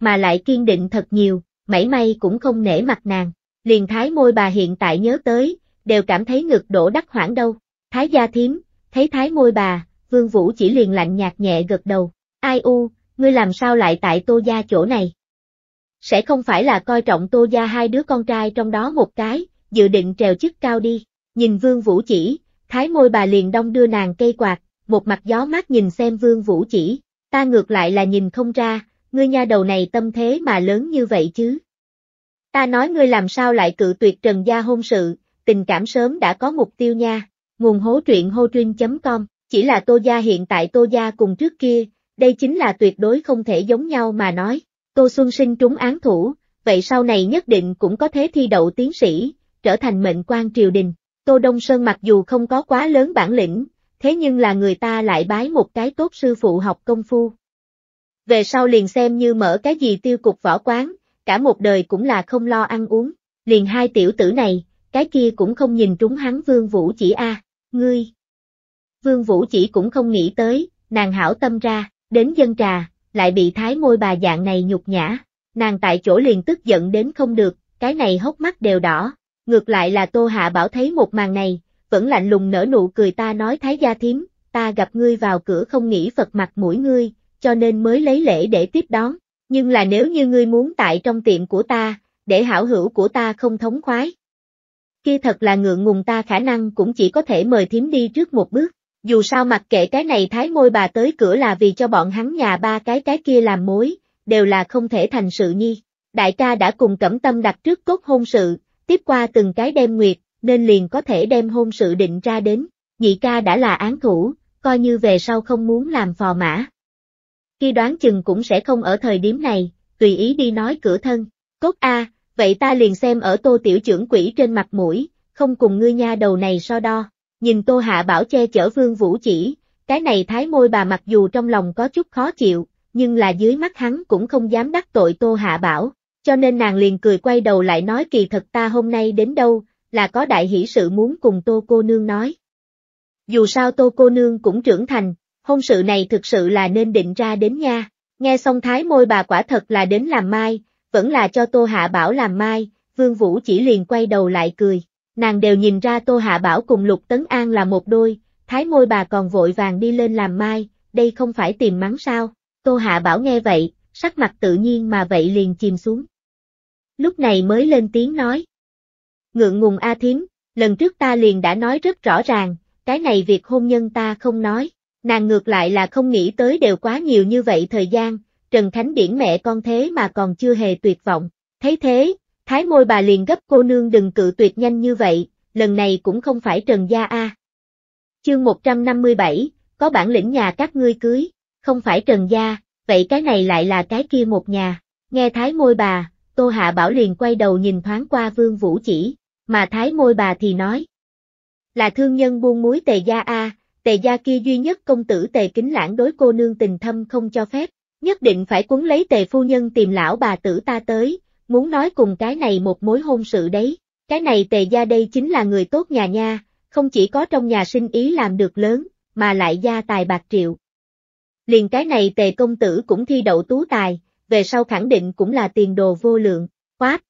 A: Mà lại kiên định thật nhiều, mảy may cũng không nể mặt nàng, liền thái môi bà hiện tại nhớ tới, đều cảm thấy ngực đổ đắc hoảng đâu. Thái gia thím, thấy thái môi bà, vương vũ chỉ liền lạnh nhạt nhẹ gật đầu, ai u, ngươi làm sao lại tại tô gia chỗ này? Sẽ không phải là coi trọng tô gia hai đứa con trai trong đó một cái, dự định trèo chức cao đi, nhìn Vương Vũ Chỉ, thái môi bà liền đông đưa nàng cây quạt, một mặt gió mát nhìn xem Vương Vũ Chỉ, ta ngược lại là nhìn không ra, ngươi nha đầu này tâm thế mà lớn như vậy chứ. Ta nói ngươi làm sao lại cự tuyệt trần gia hôn sự, tình cảm sớm đã có mục tiêu nha, nguồn hố truyện hô truyên.com, chỉ là tô gia hiện tại tô gia cùng trước kia, đây chính là tuyệt đối không thể giống nhau mà nói, tô xuân sinh trúng án thủ, vậy sau này nhất định cũng có thế thi đậu tiến sĩ, trở thành mệnh quan triều đình. Tô Đông Sơn mặc dù không có quá lớn bản lĩnh, thế nhưng là người ta lại bái một cái tốt sư phụ học công phu. Về sau liền xem như mở cái gì tiêu cục võ quán, cả một đời cũng là không lo ăn uống, liền hai tiểu tử này, cái kia cũng không nhìn trúng hắn Vương Vũ chỉ a, ngươi. Vương Vũ chỉ cũng không nghĩ tới, nàng hảo tâm ra, đến dân trà, lại bị thái môi bà dạng này nhục nhã, nàng tại chỗ liền tức giận đến không được, cái này hốc mắt đều đỏ, Ngược lại là Tô Hạ Bảo thấy một màn này, vẫn lạnh lùng nở nụ cười ta nói Thái gia thím, ta gặp ngươi vào cửa không nghĩ Phật mặt mũi ngươi, cho nên mới lấy lễ để tiếp đón, nhưng là nếu như ngươi muốn tại trong tiệm của ta, để hảo hữu của ta không thống khoái. Kia thật là ngượng ngùng ta khả năng cũng chỉ có thể mời thím đi trước một bước, dù sao mặc kệ cái này thái môi bà tới cửa là vì cho bọn hắn nhà ba cái cái kia làm mối, đều là không thể thành sự nhi. Đại ca đã cùng cẩm tâm đặt trước cốt hôn sự, tiếp qua từng cái đem nguyệt, nên liền có thể đem hôn sự định ra đến, nhị ca đã là án thủ, coi như về sau không muốn làm phò mã. Khi đoán chừng cũng sẽ không ở thời điểm này, tùy ý đi nói cửa thân, cốt a, vậy ta liền xem ở tô tiểu trưởng quỷ trên mặt mũi, không cùng ngươi nha đầu này so đo, nhìn tô hạ bảo che chở vương vũ chỉ, cái này thái môi bà mặc dù trong lòng có chút khó chịu, nhưng là dưới mắt hắn cũng không dám đắc tội tô hạ bảo, cho nên nàng liền cười quay đầu lại nói kỳ thật ta hôm nay đến đâu, là có đại hỷ sự muốn cùng tô cô nương nói. Dù sao tô cô nương cũng trưởng thành, hôn sự này thực sự là nên định ra đến nha, nghe xong thái môi bà quả thật là đến làm mai, vẫn là cho tô hạ bảo làm mai, vương vũ chỉ liền quay đầu lại cười, nàng đều nhìn ra tô hạ bảo cùng lục tấn an là một đôi, thái môi bà còn vội vàng đi lên làm mai, đây không phải tìm mắng sao, tô hạ bảo nghe vậy, sắc mặt tự nhiên mà vậy liền chìm xuống lúc này mới lên tiếng nói. Ngượng ngùng A thím lần trước ta liền đã nói rất rõ ràng, cái này việc hôn nhân ta không nói, nàng ngược lại là không nghĩ tới đều quá nhiều như vậy thời gian, Trần Khánh Điển mẹ con thế mà còn chưa hề tuyệt vọng, thấy thế, thái môi bà liền gấp cô nương đừng cự tuyệt nhanh như vậy, lần này cũng không phải Trần Gia A. Chương 157, có bản lĩnh nhà các ngươi cưới, không phải Trần Gia, vậy cái này lại là cái kia một nhà, nghe thái môi bà, Tô Hạ Bảo liền quay đầu nhìn thoáng qua Vương Vũ Chỉ, mà thái môi bà thì nói. Là thương nhân buôn muối tề gia A, tề gia kia duy nhất công tử tề kính lãng đối cô nương tình thâm không cho phép, nhất định phải cuốn lấy tề phu nhân tìm lão bà tử ta tới, muốn nói cùng cái này một mối hôn sự đấy, cái này tề gia đây chính là người tốt nhà nha, không chỉ có trong nhà sinh ý làm được lớn, mà lại gia tài bạc triệu. Liền cái này tề công tử cũng thi đậu tú tài, về sau khẳng định cũng là tiền đồ vô lượng, khoát.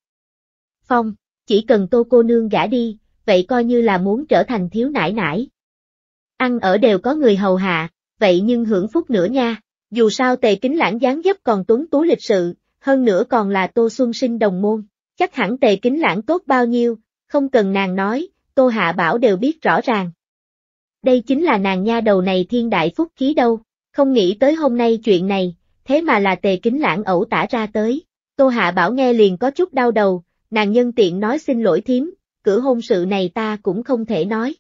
A: Phong, chỉ cần tô cô nương gả đi, vậy coi như là muốn trở thành thiếu nải nải. Ăn ở đều có người hầu hạ, vậy nhưng hưởng phúc nữa nha, dù sao tề kính lãng dáng dấp còn tuấn tú lịch sự, hơn nữa còn là tô xuân sinh đồng môn, chắc hẳn tề kính lãng tốt bao nhiêu, không cần nàng nói, tô hạ bảo đều biết rõ ràng. Đây chính là nàng nha đầu này thiên đại phúc khí đâu, không nghĩ tới hôm nay chuyện này, thế mà là tề kính lãng ẩu tả ra tới. Tô Hạ Bảo nghe liền có chút đau đầu, nàng nhân tiện nói xin lỗi thím, cử hôn sự này ta cũng không thể nói.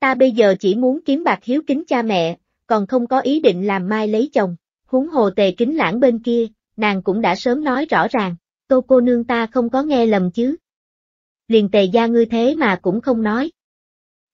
A: Ta bây giờ chỉ muốn kiếm bạc hiếu kính cha mẹ, còn không có ý định làm mai lấy chồng, huống hồ tề kính lãng bên kia, nàng cũng đã sớm nói rõ ràng, tô cô nương ta không có nghe lầm chứ. Liền tề gia ngươi thế mà cũng không nói.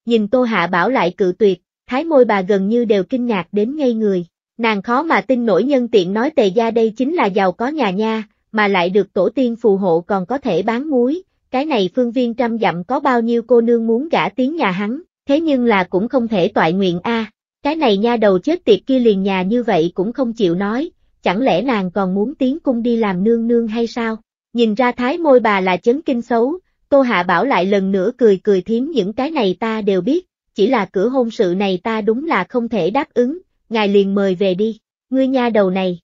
A: Nhìn tô hạ bảo lại cự tuyệt, thái môi bà gần như đều kinh ngạc đến ngây người. Nàng khó mà tin nổi nhân tiện nói tề gia đây chính là giàu có nhà nha, mà lại được tổ tiên phù hộ còn có thể bán muối, cái này phương viên trăm dặm có bao nhiêu cô nương muốn gả tiếng nhà hắn, thế nhưng là cũng không thể toại nguyện a. Cái này nha đầu chết tiệt kia liền nhà như vậy cũng không chịu nói, chẳng lẽ nàng còn muốn tiến cung đi làm nương nương hay sao? Nhìn ra thái môi bà là chấn kinh xấu, cô Hạ Bảo lại lần nữa cười cười thím những cái này ta đều biết, chỉ là cửa hôn sự này ta đúng là không thể đáp ứng, ngài liền mời về đi, ngươi nha đầu này.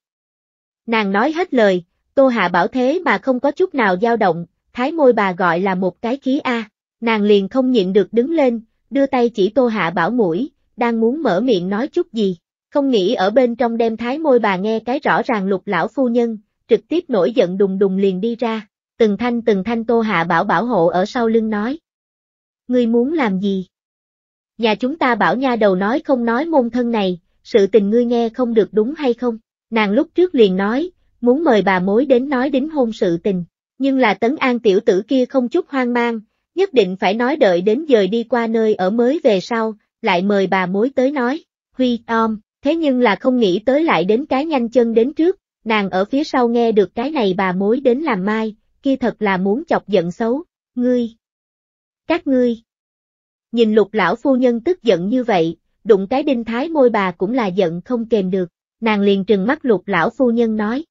A: Nàng nói hết lời, Tô Hạ bảo thế mà không có chút nào dao động, thái môi bà gọi là một cái khí A, nàng liền không nhịn được đứng lên, đưa tay chỉ Tô Hạ bảo mũi, đang muốn mở miệng nói chút gì, không nghĩ ở bên trong đem thái môi bà nghe cái rõ ràng lục lão phu nhân, trực tiếp nổi giận đùng đùng liền đi ra, từng thanh từng thanh Tô Hạ bảo bảo hộ ở sau lưng nói. Ngươi muốn làm gì? Nhà chúng ta bảo nha đầu nói không nói môn thân này, sự tình ngươi nghe không được đúng hay không? Nàng lúc trước liền nói, muốn mời bà mối đến nói đính hôn sự tình, nhưng là tấn an tiểu tử kia không chút hoang mang, nhất định phải nói đợi đến giờ đi qua nơi ở mới về sau, lại mời bà mối tới nói, huy om, thế nhưng là không nghĩ tới lại đến cái nhanh chân đến trước, nàng ở phía sau nghe được cái này bà mối đến làm mai, kia thật là muốn chọc giận xấu, ngươi, các ngươi, nhìn lục lão phu nhân tức giận như vậy, đụng cái đinh thái môi bà cũng là giận không kềm được, nàng liền trừng mắt lục lão phu nhân nói.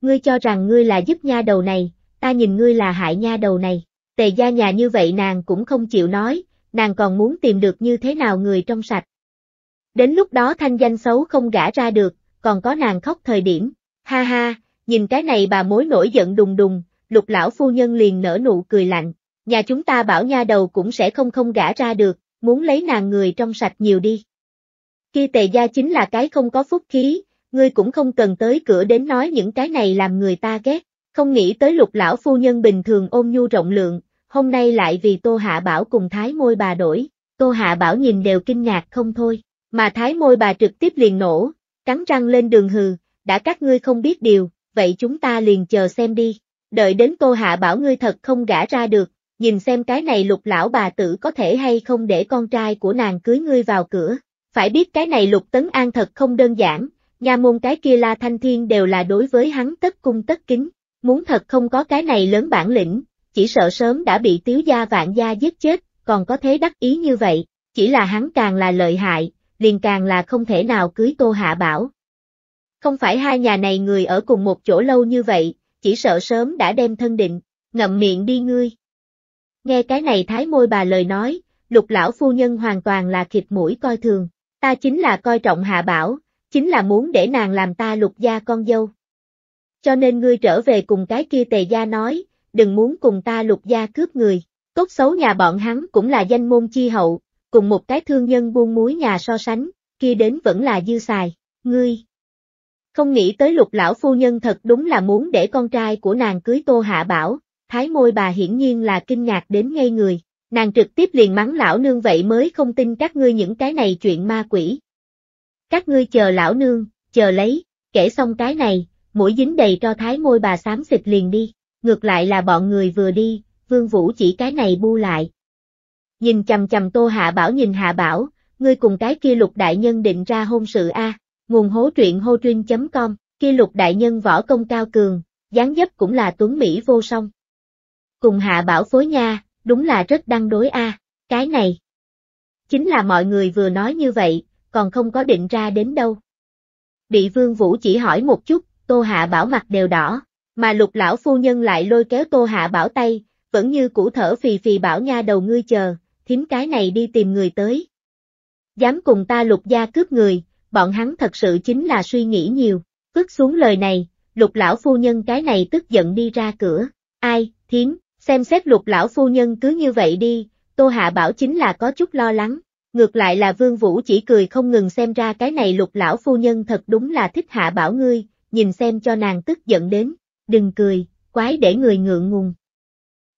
A: Ngươi cho rằng ngươi là giúp nha đầu này, ta nhìn ngươi là hại nha đầu này, tề gia nhà như vậy nàng cũng không chịu nói, nàng còn muốn tìm được như thế nào người trong sạch. Đến lúc đó thanh danh xấu không gã ra được, còn có nàng khóc thời điểm, ha ha, nhìn cái này bà mối nổi giận đùng đùng, lục lão phu nhân liền nở nụ cười lạnh, nhà chúng ta bảo nha đầu cũng sẽ không không gã ra được, muốn lấy nàng người trong sạch nhiều đi. Khi tề gia chính là cái không có phúc khí, ngươi cũng không cần tới cửa đến nói những cái này làm người ta ghét, không nghĩ tới lục lão phu nhân bình thường ôm nhu rộng lượng, hôm nay lại vì Tô Hạ Bảo cùng Thái Môi bà đổi, Tô Hạ Bảo nhìn đều kinh ngạc không thôi, mà Thái Môi bà trực tiếp liền nổ, cắn răng lên đường hừ, đã các ngươi không biết điều, vậy chúng ta liền chờ xem đi, đợi đến Tô Hạ Bảo ngươi thật không gã ra được, nhìn xem cái này lục lão bà tử có thể hay không để con trai của nàng cưới ngươi vào cửa. Phải biết cái này lục tấn an thật không đơn giản, nhà môn cái kia la thanh thiên đều là đối với hắn tất cung tất kính, muốn thật không có cái này lớn bản lĩnh, chỉ sợ sớm đã bị tiếu gia vạn gia giết chết, còn có thế đắc ý như vậy, chỉ là hắn càng là lợi hại, liền càng là không thể nào cưới tô hạ bảo. Không phải hai nhà này người ở cùng một chỗ lâu như vậy, chỉ sợ sớm đã đem thân định, ngậm miệng đi ngươi. Nghe cái này thái môi bà lời nói, lục lão phu nhân hoàn toàn là khịt mũi coi thường, ta chính là coi trọng hạ bảo, chính là muốn để nàng làm ta lục gia con dâu. Cho nên ngươi trở về cùng cái kia tề gia nói, đừng muốn cùng ta lục gia cướp người, tốt xấu nhà bọn hắn cũng là danh môn chi hậu, cùng một cái thương nhân buôn muối nhà so sánh, kia đến vẫn là dư xài, ngươi. Không nghĩ tới lục lão phu nhân thật đúng là muốn để con trai của nàng cưới tô hạ bảo, thái môi bà hiển nhiên là kinh ngạc đến ngây người, nàng trực tiếp liền mắng lão nương vậy mới không tin các ngươi những cái này chuyện ma quỷ. Các ngươi chờ lão nương, chờ lấy, kể xong cái này, mũi dính đầy cho thái môi bà xám xịt liền đi, ngược lại là bọn người vừa đi, vương vũ chỉ cái này bu lại. Nhìn chầm chầm tô hạ bảo nhìn hạ bảo, ngươi cùng cái kia lục đại nhân định ra hôn sự A, nguồn hố truyện hô truyên.com, kia lục đại nhân võ công cao cường, dáng dấp cũng là tuấn Mỹ vô song, cùng hạ bảo phối nha, đúng là rất đăng đối a cái này. Chính là mọi người vừa nói như vậy, còn không có định ra đến đâu. Bị vương vũ chỉ hỏi một chút, tô hạ bảo mặt đều đỏ, mà lục lão phu nhân lại lôi kéo tô hạ bảo tay, vẫn như cũ thở phì phì bảo nha đầu ngươi chờ, thím cái này đi tìm người tới. Dám cùng ta lục gia cướp người, bọn hắn thật sự chính là suy nghĩ nhiều, vứt xuống lời này, lục lão phu nhân cái này tức giận đi ra cửa, ai, thím, Xem xét lục lão phu nhân cứ như vậy đi, Tô Hạ Bảo chính là có chút lo lắng. Ngược lại là Vương Vũ chỉ cười không ngừng xem ra cái này lục lão phu nhân thật đúng là thích Hạ Bảo ngươi, nhìn xem cho nàng tức giận đến, đừng cười, quái để người ngượng ngùng.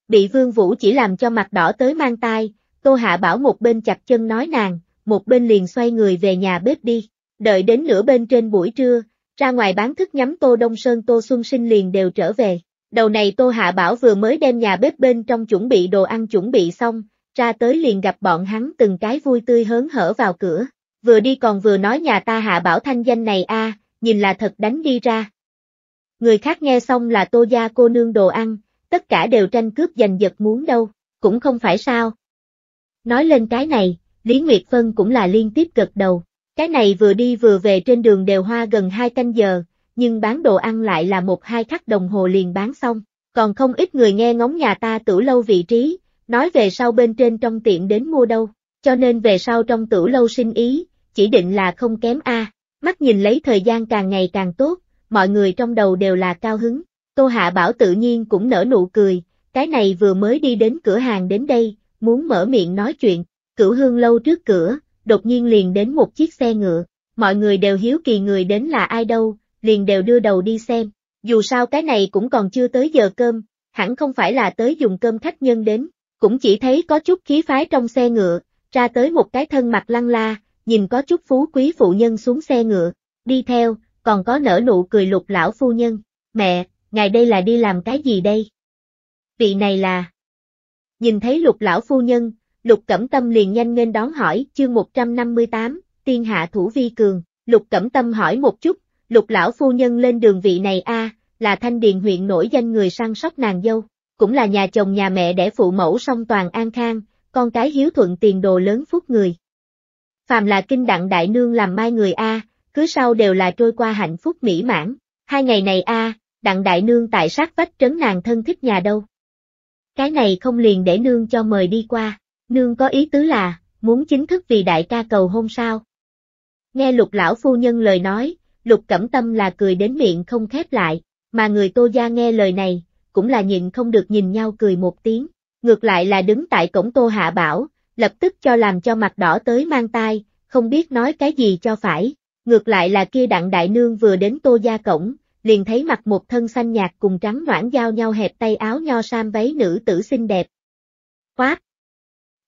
A: Bị Vương Vũ chỉ làm cho mặt đỏ tới mang tai, Tô Hạ Bảo một bên chặt chân nói nàng, một bên liền xoay người về nhà bếp đi, đợi đến nửa bên trên buổi trưa, ra ngoài bán thức nhắm Tô Đông Sơn Tô Xuân Sinh liền đều trở về. Đầu này Tô Hạ Bảo vừa mới đem nhà bếp bên trong chuẩn bị đồ ăn chuẩn bị xong, ra tới liền gặp bọn hắn từng cái vui tươi hớn hở vào cửa, vừa đi còn vừa nói nhà ta Hạ Bảo thanh danh này a, nhìn là thật đánh đi ra. Người khác nghe xong là Tô gia cô nương đồ ăn, tất cả đều tranh cướp giành giật muốn đâu, cũng không phải sao. Nói lên cái này, Lý Nguyệt Phân cũng là liên tiếp gật đầu, cái này vừa đi vừa về trên đường đều hoa gần hai canh giờ, nhưng bán đồ ăn lại là một hai khắc đồng hồ liền bán xong. Còn không ít người nghe ngóng nhà ta tử lâu vị trí, nói về sau bên trên trong tiệm đến mua đâu, cho nên về sau trong tử lâu sinh ý, chỉ định là không kém a. Mắt nhìn lấy thời gian càng ngày càng tốt, mọi người trong đầu đều là cao hứng. Tô Hạ Bảo tự nhiên cũng nở nụ cười, cái này vừa mới đi đến cửa hàng đến đây, muốn mở miệng nói chuyện, cửu hương lâu trước cửa, đột nhiên liền đến một chiếc xe ngựa, mọi người đều hiếu kỳ người đến là ai đâu, liền đều đưa đầu đi xem, dù sao cái này cũng còn chưa tới giờ cơm, hẳn không phải là tới dùng cơm khách nhân đến, cũng chỉ thấy có chút khí phái trong xe ngựa, ra tới một cái thân mặt lăng la, nhìn có chút phú quý phụ nhân xuống xe ngựa, đi theo, còn có nở nụ cười lục lão phu nhân, mẹ, ngài đây là đi làm cái gì đây? Vị này là... Nhìn thấy lục lão phu nhân, lục cẩm tâm liền nhanh nên đón hỏi chương 158, tiên hạ thủ vi cường, lục cẩm tâm hỏi một chút, lục lão phu nhân lên đường vị này a là thanh điền huyện nổi danh người săn sóc nàng dâu, cũng là nhà chồng nhà mẹ để phụ mẫu song toàn an khang, con cái hiếu thuận tiền đồ lớn phúc người. Phàm là kinh đặng đại nương làm mai người a, cứ sau đều là trôi qua hạnh phúc mỹ mãn, hai ngày này a, đặng đại nương tại sát vách trấn nàng thân thích nhà đâu. Cái này không liền để nương cho mời đi qua, nương có ý tứ là, muốn chính thức vì đại ca cầu hôn sao. Nghe lục lão phu nhân lời nói, lục cẩm tâm là cười đến miệng không khép lại, mà người tô gia nghe lời này, cũng là nhìn không được nhìn nhau cười một tiếng, ngược lại là đứng tại cổng tô hạ bảo, lập tức cho làm cho mặt đỏ tới mang tai, không biết nói cái gì cho phải, ngược lại là kia đặng đại nương vừa đến tô gia cổng, liền thấy mặt một thân xanh nhạt cùng trắng noãn giao nhau hẹp tay áo nho sam váy nữ tử xinh đẹp. Quát!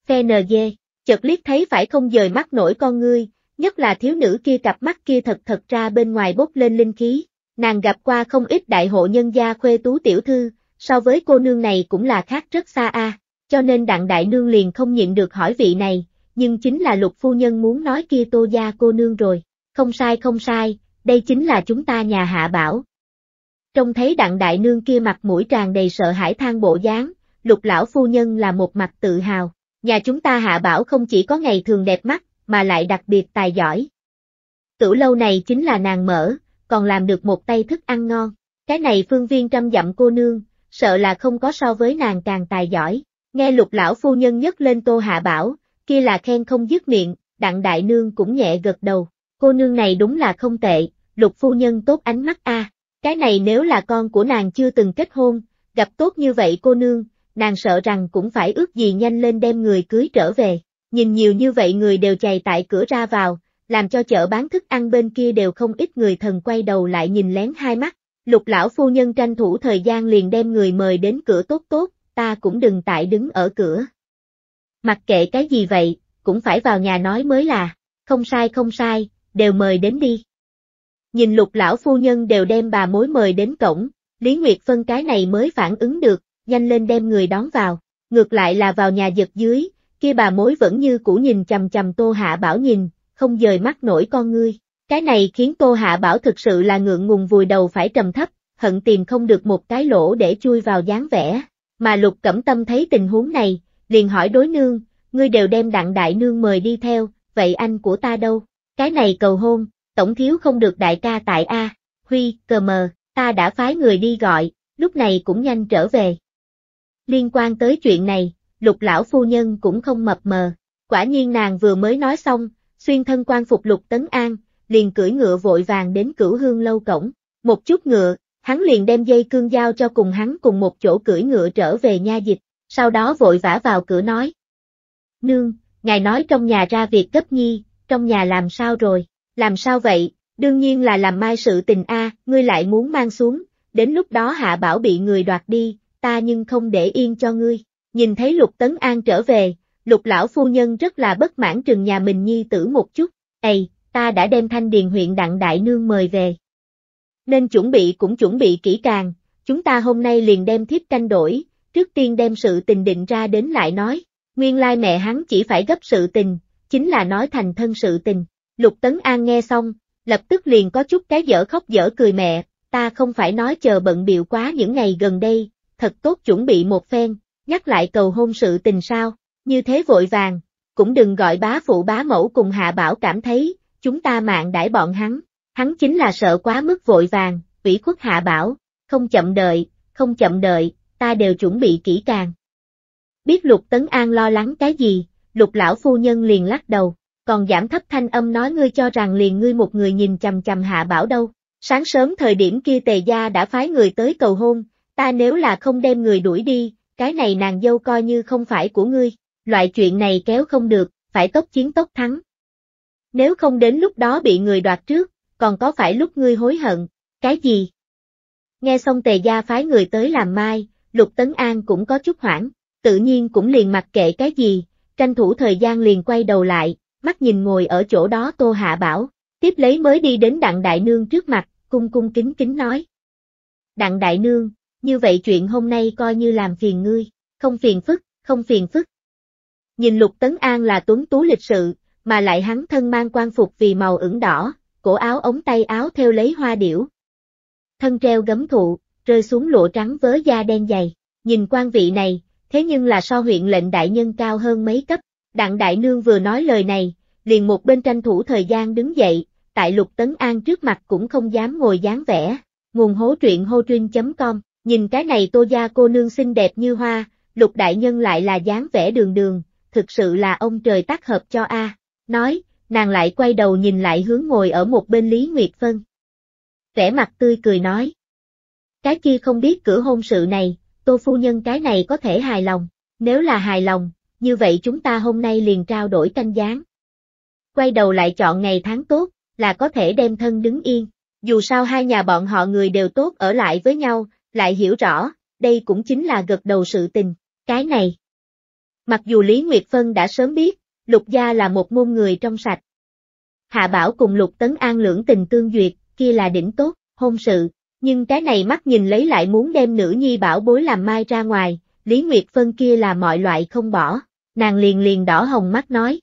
A: Phe nờ dê, chợt liếc thấy phải không dời mắt nổi con ngươi, nhất là thiếu nữ kia cặp mắt kia thật thật ra bên ngoài bốc lên linh khí, nàng gặp qua không ít đại hộ nhân gia khuê tú tiểu thư, so với cô nương này cũng là khác rất xa a, cho nên đặng đại nương liền không nhịn được hỏi vị này, nhưng chính là lục phu nhân muốn nói kia tô gia cô nương rồi, không sai không sai, đây chính là chúng ta nhà hạ bảo. Trông thấy đặng đại nương kia mặt mũi tràn đầy sợ hãi than bộ dáng, lục lão phu nhân là một mặt tự hào, nhà chúng ta hạ bảo không chỉ có ngày thường đẹp mắt, mà lại đặc biệt tài giỏi. Tửu lâu này chính là nàng mở, còn làm được một tay thức ăn ngon. Cái này phương viên trăm dặm cô nương, sợ là không có so với nàng càng tài giỏi. Nghe lục lão phu nhân nhất lên tô hạ bảo, kia là khen không dứt miệng, đặng đại nương cũng nhẹ gật đầu. Cô nương này đúng là không tệ, lục phu nhân tốt ánh mắt a. Cái này nếu là con của nàng chưa từng kết hôn, gặp tốt như vậy cô nương, nàng sợ rằng cũng phải ước gì nhanh lên đem người cưới trở về. Nhìn nhiều như vậy người đều chạy tại cửa ra vào, làm cho chợ bán thức ăn bên kia đều không ít người thần quay đầu lại nhìn lén hai mắt. Lục lão phu nhân tranh thủ thời gian liền đem người mời đến cửa tốt tốt, ta cũng đừng tại đứng ở cửa. Mặc kệ cái gì vậy, cũng phải vào nhà nói mới là, không sai không sai, đều mời đến đi. Nhìn lục lão phu nhân đều đem bà mối mời đến cổng, Lý Nguyệt Phân cái này mới phản ứng được, nhanh lên đem người đón vào, ngược lại là vào nhà giật dưới, kia bà mối vẫn như cũ nhìn chầm chầm Tô Hạ Bảo nhìn, không rời mắt nổi con ngươi. Cái này khiến Tô Hạ Bảo thực sự là ngượng ngùng vùi đầu phải trầm thấp, hận tìm không được một cái lỗ để chui vào dáng vẻ. Mà Lục Cẩm Tâm thấy tình huống này, liền hỏi đối nương, ngươi đều đem đặng đại nương mời đi theo, vậy anh của ta đâu? Cái này cầu hôn, tổng thiếu không được đại ca tại A, Huy, cờ mờ, ta đã phái người đi gọi, lúc này cũng nhanh trở về. Liên quan tới chuyện này, lục lão phu nhân cũng không mập mờ. Quả nhiên nàng vừa mới nói xong, xuyên thân quan phục lục tấn an, liền cưỡi ngựa vội vàng đến cửu hương lâu cổng. Một chút ngựa, hắn liền đem dây cương giao cho cùng hắn cùng một chỗ cưỡi ngựa trở về nha dịch, sau đó vội vã vào cửa nói. Nương, ngài nói trong nhà ra việc cấp nhi, trong nhà làm sao rồi, làm sao vậy, đương nhiên là làm mai sự tình a, ngươi lại muốn mang xuống, đến lúc đó hạ bảo bị người đoạt đi, ta nhưng không để yên cho ngươi nhìn thấy Lục Tấn An trở về, Lục lão phu nhân rất là bất mãn trừng nhà mình nhi tử một chút, "Ầy, ta đã đem Thanh Điền huyện đặng đại nương mời về." Nên chuẩn bị cũng chuẩn bị kỹ càng, chúng ta hôm nay liền đem thiếp canh đổi, trước tiên đem sự tình định ra đến lại nói, nguyên lai mẹ hắn chỉ phải gấp sự tình, chính là nói thành thân sự tình. Lục Tấn An nghe xong, lập tức liền có chút cái dở khóc dở cười mẹ, ta không phải nói chờ bận biệu quá những ngày gần đây, thật tốt chuẩn bị một phen, nhắc lại cầu hôn sự tình sao, như thế vội vàng, cũng đừng gọi bá phụ bá mẫu cùng hạ bảo cảm thấy, chúng ta mạng đãi bọn hắn, hắn chính là sợ quá mức vội vàng, ủy khuất hạ bảo, không chậm đợi, không chậm đợi, ta đều chuẩn bị kỹ càng. Biết lục tấn an lo lắng cái gì, lục lão phu nhân liền lắc đầu, còn giảm thấp thanh âm nói ngươi cho rằng liền ngươi một người nhìn chầm chầm hạ bảo đâu, sáng sớm thời điểm kia tề gia đã phái người tới cầu hôn, ta nếu là không đem người đuổi đi, cái này nàng dâu coi như không phải của ngươi, loại chuyện này kéo không được, phải tốc chiến tốc thắng. Nếu không đến lúc đó bị người đoạt trước, còn có phải lúc ngươi hối hận, cái gì? Nghe xong tề gia phái người tới làm mai, Lục Tấn An cũng có chút hoảng, tự nhiên cũng liền mặc kệ cái gì, tranh thủ thời gian liền quay đầu lại, mắt nhìn ngồi ở chỗ đó Tô Hạ Bảo, tiếp lấy mới đi đến đặng đại nương trước mặt, cung cung kính kính nói. Đặng đại nương, như vậy chuyện hôm nay coi như làm phiền ngươi, không phiền phức, không phiền phức. Nhìn Lục Tấn An là tuấn tú lịch sự, mà lại hắn thân mang quan phục vì màu ửng đỏ, cổ áo ống tay áo theo lấy hoa điểu. Thân treo gấm thụ, rơi xuống lụa trắng vớ da đen dày, nhìn quan vị này, thế nhưng là so huyện lệnh đại nhân cao hơn mấy cấp, đặng đại nương vừa nói lời này, liền một bên tranh thủ thời gian đứng dậy, tại lục tấn an trước mặt cũng không dám ngồi dáng vẻ, nguồn hố truyện hô truyên.com Nhìn cái này tô gia cô nương xinh đẹp như hoa, lục đại nhân lại là dáng vẻ đường đường, thực sự là ông trời tác hợp cho A. Nói, nàng lại quay đầu nhìn lại hướng ngồi ở một bên Lý Nguyệt Phân. Vẻ mặt tươi cười nói. Cái kia không biết cửa hôn sự này, tô phu nhân cái này có thể hài lòng, nếu là hài lòng, như vậy chúng ta hôm nay liền trao đổi canh gián. Quay đầu lại chọn ngày tháng tốt, là có thể đem thân đứng yên, dù sao hai nhà bọn họ người đều tốt ở lại với nhau, lại hiểu rõ, đây cũng chính là gật đầu sự tình, cái này. Mặc dù Lý Nguyệt Phân đã sớm biết, Lục Gia là một môn người trong sạch. Hạ Bảo cùng Lục Tấn An lưỡng tình tương duyệt, kia là đỉnh tốt, hôn sự, nhưng cái này mắt nhìn lấy lại muốn đem nữ nhi bảo bối làm mai ra ngoài, Lý Nguyệt Phân kia là mọi loại không bỏ, nàng liền liền đỏ hồng mắt nói.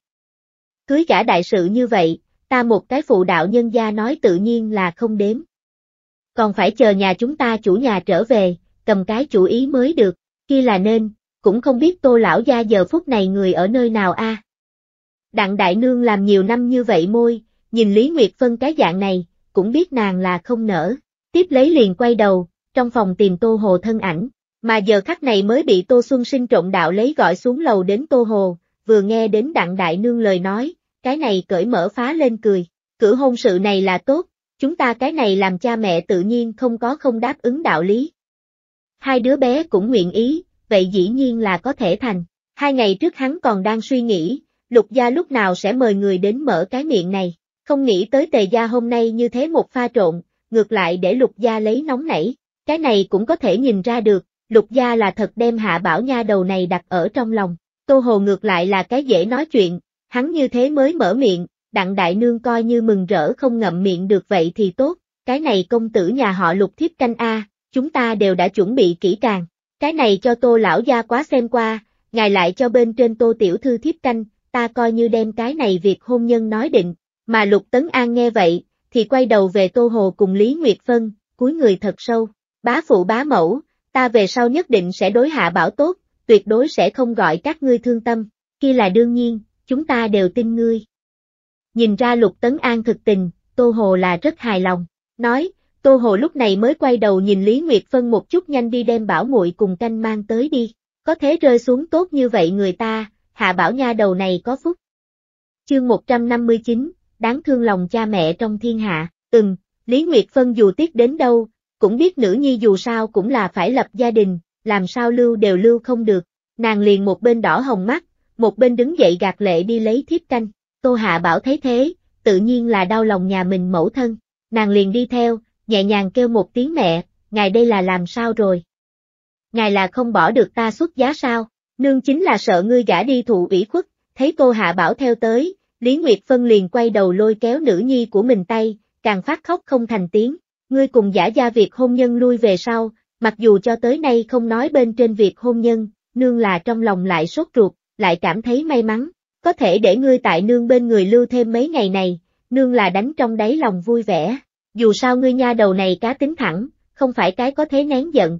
A: Cưới cả đại sự như vậy, ta một cái phụ đạo nhân gia nói tự nhiên là không đếm, còn phải chờ nhà chúng ta chủ nhà trở về, cầm cái chủ ý mới được, khi là nên, cũng không biết tô lão gia giờ phút này người ở nơi nào a. Đặng đại nương làm nhiều năm như vậy môi, nhìn Lý Nguyệt Phân cái dạng này, cũng biết nàng là không nở, tiếp lấy liền quay đầu, trong phòng tìm tô hồ thân ảnh, mà giờ khắc này mới bị tô xuân sinh trộn đạo lấy gọi xuống lầu đến tô hồ, vừa nghe đến đặng đại nương lời nói, cái này cởi mở phá lên cười, cử hôn sự này là tốt, Chúng ta cái này làm cha mẹ tự nhiên không có không đáp ứng đạo lý. Hai đứa bé cũng nguyện ý, vậy dĩ nhiên là có thể thành. Hai ngày trước hắn còn đang suy nghĩ, lục gia lúc nào sẽ mời người đến mở cái miệng này, không nghĩ tới tề gia hôm nay như thế một pha trộn, ngược lại để lục gia lấy nóng nảy, cái này cũng có thể nhìn ra được, lục gia là thật đem hạ bảo nha đầu này đặt ở trong lòng, tô hồ ngược lại là cái dễ nói chuyện, hắn như thế mới mở miệng, đặng đại nương coi như mừng rỡ không ngậm miệng được vậy thì tốt, cái này công tử nhà họ lục thiếp canh A, chúng ta đều đã chuẩn bị kỹ càng, cái này cho tô lão gia quá xem qua, ngài lại cho bên trên tô tiểu thư thiếp canh, ta coi như đem cái này việc hôn nhân nói định, mà lục tấn an nghe vậy, thì quay đầu về tô hồ cùng Lý Nguyệt Phân, cúi người thật sâu, bá phụ bá mẫu, ta về sau nhất định sẽ đối hạ bảo tốt, tuyệt đối sẽ không gọi các ngươi thương tâm, kia là đương nhiên, chúng ta đều tin ngươi nhìn ra Lục Tấn An thực tình, Tô Hồ là rất hài lòng, nói, Tô Hồ lúc này mới quay đầu nhìn Lý Nguyệt Phân một chút nhanh đi đem bảo muội cùng canh mang tới đi, có thế rơi xuống tốt như vậy người ta, hạ bảo nha đầu này có phúc. Chương 159, đáng thương lòng cha mẹ trong thiên hạ, từng, Lý Nguyệt Phân dù tiếc đến đâu, cũng biết nữ nhi dù sao cũng là phải lập gia đình, làm sao lưu đều lưu không được, nàng liền một bên đỏ hồng mắt, một bên đứng dậy gạt lệ đi lấy thiếp canh. Tô Hạ Bảo thấy thế, tự nhiên là đau lòng nhà mình mẫu thân, nàng liền đi theo, nhẹ nhàng kêu một tiếng mẹ, ngài đây là làm sao rồi? Ngài là không bỏ được ta xuất giá sao? Nương chính là sợ ngươi gả đi thụ ủy khuất, thấy Tô Hạ Bảo theo tới, Lý Nguyệt Phân liền quay đầu lôi kéo nữ nhi của mình tay, càng phát khóc không thành tiếng, ngươi cùng giả gia việc hôn nhân lui về sau, mặc dù cho tới nay không nói bên trên việc hôn nhân, nương là trong lòng lại sốt ruột, lại cảm thấy may mắn, có thể để ngươi tại nương bên người lưu thêm mấy ngày này, nương là đánh trong đáy lòng vui vẻ, dù sao ngươi nha đầu này cá tính thẳng, không phải cái có thế nén giận.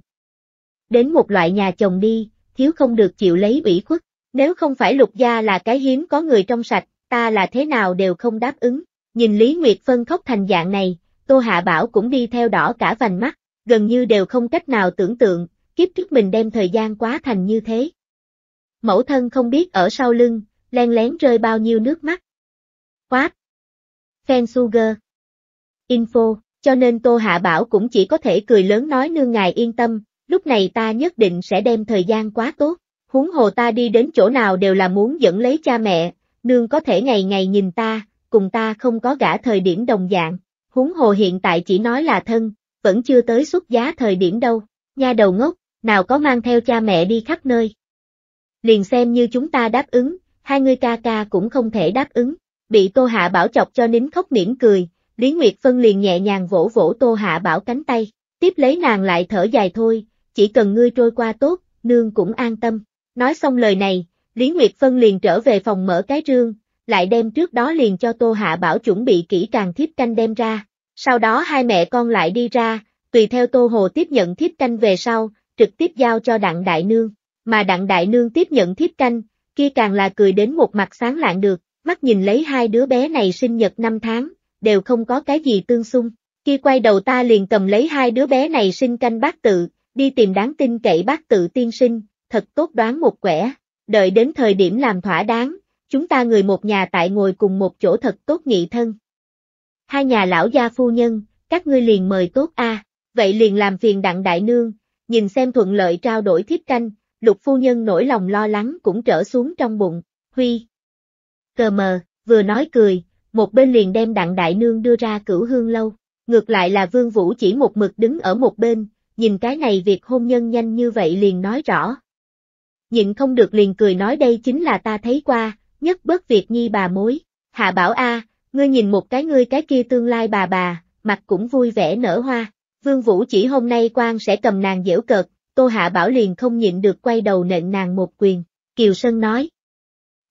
A: Đến một loại nhà chồng đi, thiếu không được chịu lấy ủy khuất, nếu không phải lục gia là cái hiếm có người trong sạch, ta là thế nào đều không đáp ứng, nhìn Lý Nguyệt Phân khóc thành dạng này, Tô Hạ Bảo cũng đi theo đỏ cả vành mắt, gần như đều không cách nào tưởng tượng, kiếp trước mình đem thời gian quá thành như thế. Mẫu thân không biết ở sau lưng, len lén rơi bao nhiêu nước mắt. Quát! Fan Sugar! Info, cho nên Tô Hạ Bảo cũng chỉ có thể cười lớn nói nương ngài yên tâm, lúc này ta nhất định sẽ đem thời gian quá tốt, huống hồ ta đi đến chỗ nào đều là muốn dẫn lấy cha mẹ, nương có thể ngày ngày nhìn ta, cùng ta không có gã thời điểm đồng dạng, huống hồ hiện tại chỉ nói là thân, vẫn chưa tới xuất giá thời điểm đâu, nha đầu ngốc, nào có mang theo cha mẹ đi khắp nơi. Liền xem như chúng ta đáp ứng, hai người ca ca cũng không thể đáp ứng. Bị Tô Hạ Bảo chọc cho nín khóc mỉm cười, Lý Nguyệt Phân liền nhẹ nhàng vỗ vỗ Tô Hạ Bảo cánh tay, tiếp lấy nàng lại thở dài thôi, chỉ cần ngươi trôi qua tốt, nương cũng an tâm. Nói xong lời này, Lý Nguyệt Phân liền trở về phòng mở cái rương, lại đem trước đó liền cho Tô Hạ Bảo chuẩn bị kỹ càng thiếp canh đem ra. Sau đó hai mẹ con lại đi ra, tùy theo Tô Hồ tiếp nhận thiếp canh về sau, trực tiếp giao cho Đặng Đại Nương. Mà Đặng Đại Nương tiếp nhận thiếp canh, kia càng là cười đến một mặt sáng lạng được, mắt nhìn lấy hai đứa bé này sinh nhật năm tháng, đều không có cái gì tương xung, kia quay đầu ta liền cầm lấy hai đứa bé này sinh canh bác tự, đi tìm đáng tin cậy bác tự tiên sinh, thật tốt đoán một quẻ, đợi đến thời điểm làm thỏa đáng, chúng ta người một nhà tại ngồi cùng một chỗ thật tốt nghị thân. Hai nhà lão gia phu nhân, các ngươi liền mời tốt a, vậy liền làm phiền đặng đại nương, nhìn xem thuận lợi trao đổi thiếp canh, lục phu nhân nỗi lòng lo lắng cũng trở xuống trong bụng, huy. Cờ mờ, vừa nói cười, một bên liền đem đặng đại nương đưa ra cửu hương lâu, ngược lại là vương vũ chỉ một mực đứng ở một bên, nhìn cái này việc hôn nhân nhanh như vậy liền nói rõ. Nhịn không được liền cười nói đây chính là ta thấy qua, nhất bất việc nhi bà mối, hạ bảo a, ngươi nhìn một cái ngươi cái kia tương lai bà bà, mặt cũng vui vẻ nở hoa, vương vũ chỉ hôm nay quan sẽ cầm nàng dễu cợt, Tô Hạ Bảo liền không nhịn được quay đầu nện nàng một quyền, Kiều Sơn nói.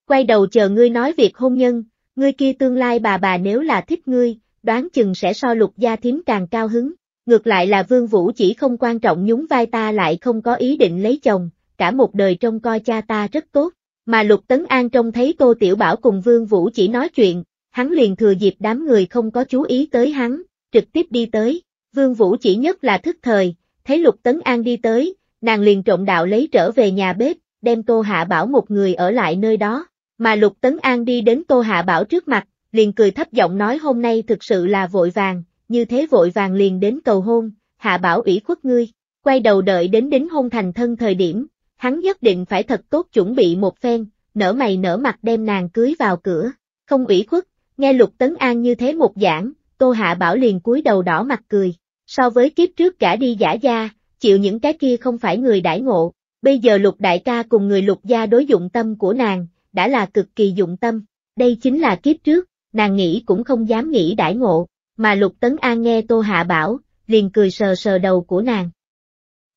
A: Quay đầu chờ ngươi nói việc hôn nhân, ngươi kia tương lai bà bà nếu là thích ngươi, đoán chừng sẽ so lục gia thím càng cao hứng, ngược lại là Vương Vũ chỉ không quan trọng nhún vai ta lại không có ý định lấy chồng, cả một đời trông coi cha ta rất tốt, mà Lục Tấn An trông thấy Tô Tiểu Bảo cùng Vương Vũ chỉ nói chuyện, hắn liền thừa dịp đám người không có chú ý tới hắn, trực tiếp đi tới, Vương Vũ chỉ nhất là thức thời, thấy Lục Tấn An đi tới, nàng liền trộn đạo lấy trở về nhà bếp, đem Tô Hạ Bảo một người ở lại nơi đó, mà Lục Tấn An đi đến Tô Hạ Bảo trước mặt, liền cười thấp giọng nói hôm nay thực sự là vội vàng, như thế vội vàng liền đến cầu hôn, Hạ Bảo ủy khuất ngươi, quay đầu đợi đến đính hôn thành thân thời điểm, hắn nhất định phải thật tốt chuẩn bị một phen, nở mày nở mặt đem nàng cưới vào cửa, không ủy khuất, nghe Lục Tấn An như thế một giảng, Tô Hạ Bảo liền cúi đầu đỏ mặt cười, so với kiếp trước cả đi giả gia, chịu những cái kia không phải người đãi ngộ, bây giờ lục đại ca cùng người lục gia đối dụng tâm của nàng, đã là cực kỳ dụng tâm, đây chính là kiếp trước, nàng nghĩ cũng không dám nghĩ đãi ngộ, mà lục tấn an nghe tô hạ bảo, liền cười sờ sờ đầu của nàng.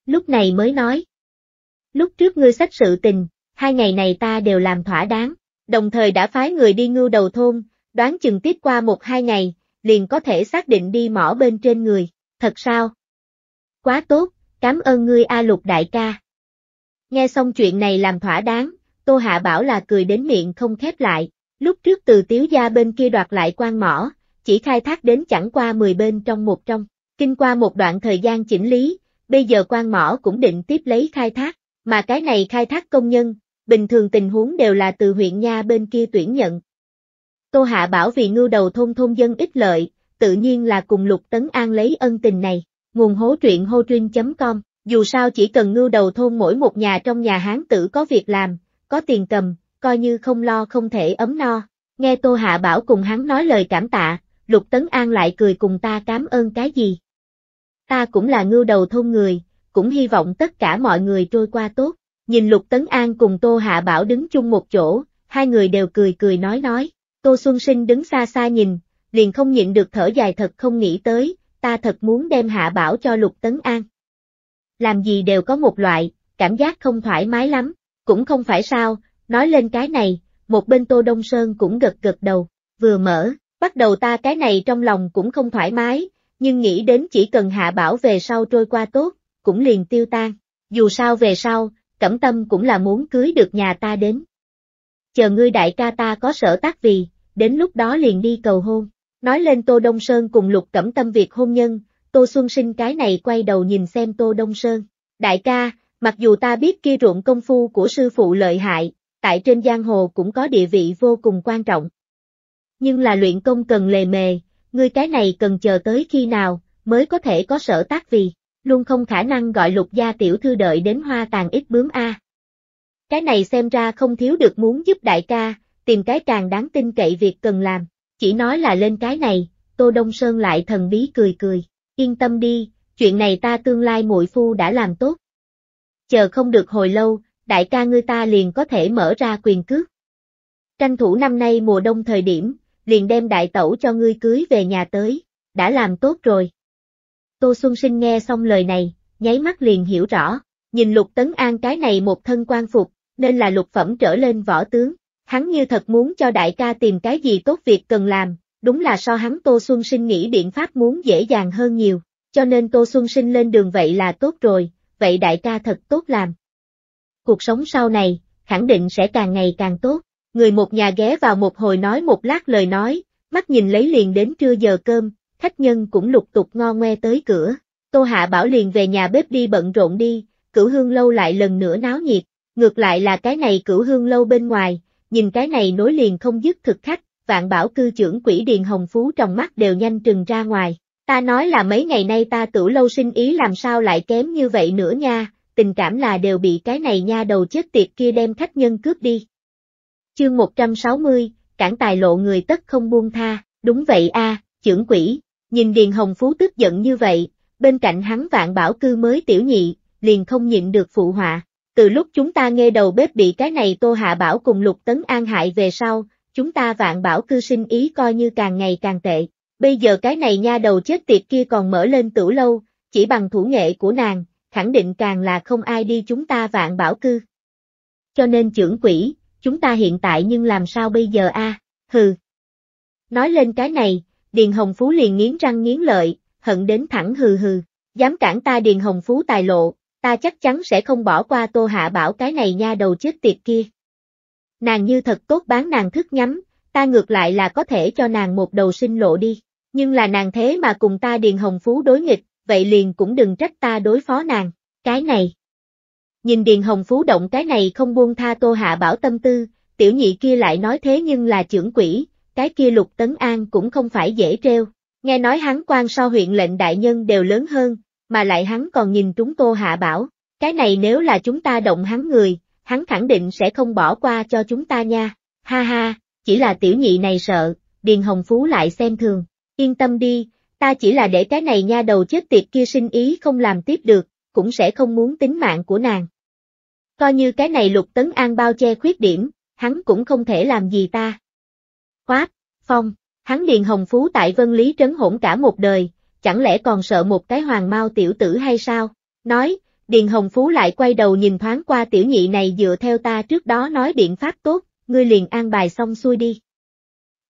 A: Lúc này mới nói, lúc trước ngươi sách sự tình, hai ngày này ta đều làm thỏa đáng, đồng thời đã phái người đi ngưu đầu thôn, đoán chừng tiếp qua một hai ngày, liền có thể xác định đi mỏ bên trên người. Thật sao? Quá tốt, cảm ơn ngươi A Lục đại ca. Nghe xong chuyện này làm thỏa đáng, Tô Hạ Bảo là cười đến miệng không khép lại, lúc trước từ tiếu gia bên kia đoạt lại quan mỏ, chỉ khai thác đến chẳng qua 10 bên trong một trong, kinh qua một đoạn thời gian chỉnh lý, bây giờ quan mỏ cũng định tiếp lấy khai thác, mà cái này khai thác công nhân, bình thường tình huống đều là từ huyện nha bên kia tuyển nhận. Tô Hạ Bảo vì ngưu đầu thôn thôn dân ít lợi, tự nhiên là cùng Lục Tấn An lấy ân tình này. Nguồn hố truyện hotream.com, dù sao chỉ cần ngưu đầu thôn mỗi một nhà trong nhà hán tử có việc làm, có tiền cầm, coi như không lo không thể ấm no. Nghe Tô Hạ Bảo cùng hắn nói lời cảm tạ, Lục Tấn An lại cười cùng ta cảm ơn cái gì. Ta cũng là ngưu đầu thôn người, cũng hy vọng tất cả mọi người trôi qua tốt. Nhìn Lục Tấn An cùng Tô Hạ Bảo đứng chung một chỗ, hai người đều cười cười nói nói. Tô Xuân Sinh đứng xa xa nhìn, liền không nhịn được thở dài thật không nghĩ tới, ta thật muốn đem hạ bảo cho Lục Tấn An. Làm gì đều có một loại, cảm giác không thoải mái lắm, cũng không phải sao, nói lên cái này, một bên Tô Đông Sơn cũng gật gật đầu, vừa mở, bắt đầu ta cái này trong lòng cũng không thoải mái, nhưng nghĩ đến chỉ cần hạ bảo về sau trôi qua tốt, cũng liền tiêu tan, dù sao về sau, cẩm tâm cũng là muốn cưới được nhà ta đến. Chờ ngươi đại ca ta có sở tác vì, đến lúc đó liền đi cầu hôn. Nói lên Tô Đông Sơn cùng Lục Cẩm Tâm việc hôn nhân, Tô Xuân Sinh cái này quay đầu nhìn xem Tô Đông Sơn. Đại ca, mặc dù ta biết kia ruộng công phu của sư phụ lợi hại, tại trên giang hồ cũng có địa vị vô cùng quan trọng. Nhưng là luyện công cần lề mề, ngươi cái này cần chờ tới khi nào, mới có thể có sở tác vì, luôn không khả năng gọi lục gia tiểu thư đợi đến hoa tàn ít bướm A. Cái này xem ra không thiếu được muốn giúp đại ca, tìm cái càng đáng tin cậy việc cần làm. Chỉ nói là lên cái này, Tô Đông Sơn lại thần bí cười cười, yên tâm đi, chuyện này ta tương lai muội phu đã làm tốt. Chờ không được hồi lâu, đại ca ngươi ta liền có thể mở ra quyền cước. Tranh thủ năm nay mùa đông thời điểm, liền đem đại tẩu cho ngươi cưới về nhà tới, đã làm tốt rồi. Tô Xuân Sinh nghe xong lời này, nháy mắt liền hiểu rõ, nhìn Lục Tấn An cái này một thân quan phục, nên là lục phẩm trở lên võ tướng, Hắn như thật muốn cho đại ca tìm cái gì tốt việc cần làm, đúng là so hắn Tô Xuân Sinh nghĩ biện pháp muốn dễ dàng hơn nhiều, cho nên Tô Xuân Sinh lên đường vậy là tốt rồi, vậy đại ca thật tốt làm. Cuộc sống sau này, khẳng định sẽ càng ngày càng tốt, người một nhà ghé vào một hồi nói một lát lời nói, mắt nhìn lấy liền đến trưa giờ cơm, khách nhân cũng lục tục ngon ngoe tới cửa, Tô Hạ bảo liền về nhà bếp đi bận rộn đi, cửu hương lâu lại lần nữa náo nhiệt, ngược lại là cái này cửu hương lâu bên ngoài, nhìn cái này nối liền không dứt thực khách, vạn bảo cư trưởng quỷ Điền Hồng Phú trong mắt đều nhanh trừng ra ngoài. Ta nói là mấy ngày nay ta tử lâu sinh ý làm sao lại kém như vậy nữa nha, tình cảm là đều bị cái này nha đầu chết tiệt kia đem khách nhân cướp đi. Chương 160, cản tài lộ người tất không buông tha, đúng vậy a, trưởng quỷ, nhìn Điền Hồng Phú tức giận như vậy, bên cạnh hắn vạn bảo cư mới tiểu nhị, liền không nhịn được phụ họa, từ lúc chúng ta nghe đầu bếp bị cái này Tô Hạ Bảo cùng Lục Tấn An hại về sau, chúng ta vạn bảo cư sinh ý coi như càng ngày càng tệ. Bây giờ cái này nha đầu chết tiệt kia còn mở lên tủ lâu, chỉ bằng thủ nghệ của nàng, khẳng định càng là không ai đi chúng ta vạn bảo cư. Cho nên trưởng quỷ, chúng ta hiện tại nhưng làm sao bây giờ a? hừ. Nói lên cái này, Điền Hồng Phú liền nghiến răng nghiến lợi, hận đến thẳng hừ hừ, dám cản ta Điền Hồng Phú tài lộ, Ta chắc chắn sẽ không bỏ qua Tô Hạ Bảo cái này nha đầu chết tiệt kia. Nàng như thật tốt bán nàng thức nhắm, ta ngược lại là có thể cho nàng một đầu sinh lộ đi, nhưng là nàng thế mà cùng ta Điền Hồng Phú đối nghịch, vậy liền cũng đừng trách ta đối phó nàng, cái này. Nhìn Điền Hồng Phú động cái này không buông tha Tô Hạ Bảo tâm tư, tiểu nhị kia lại nói thế nhưng là trưởng quỷ, cái kia Lục Tấn An cũng không phải dễ treo. Nghe nói hắn quan so huyện lệnh đại nhân đều lớn hơn, mà lại hắn còn nhìn chúng Tô Hạ Bảo, cái này nếu là chúng ta động hắn người, hắn khẳng định sẽ không bỏ qua cho chúng ta nha, ha ha, chỉ là tiểu nhị này sợ, Điền Hồng Phú lại xem thường, yên tâm đi, ta chỉ là để cái này nha đầu chết tiệt kia sinh ý không làm tiếp được, cũng sẽ không muốn tính mạng của nàng. Coi như cái này lục tấn an bao che khuyết điểm, hắn cũng không thể làm gì ta. Quát, phong, hắn Điền Hồng Phú tại Vân Lý Trấn hỗn cả một đời, chẳng lẽ còn sợ một cái hoàng mau tiểu tử hay sao? Nói, Điền Hồng Phú lại quay đầu nhìn thoáng qua tiểu nhị này dựa theo ta trước đó nói biện pháp tốt, ngươi liền an bài xong xuôi đi.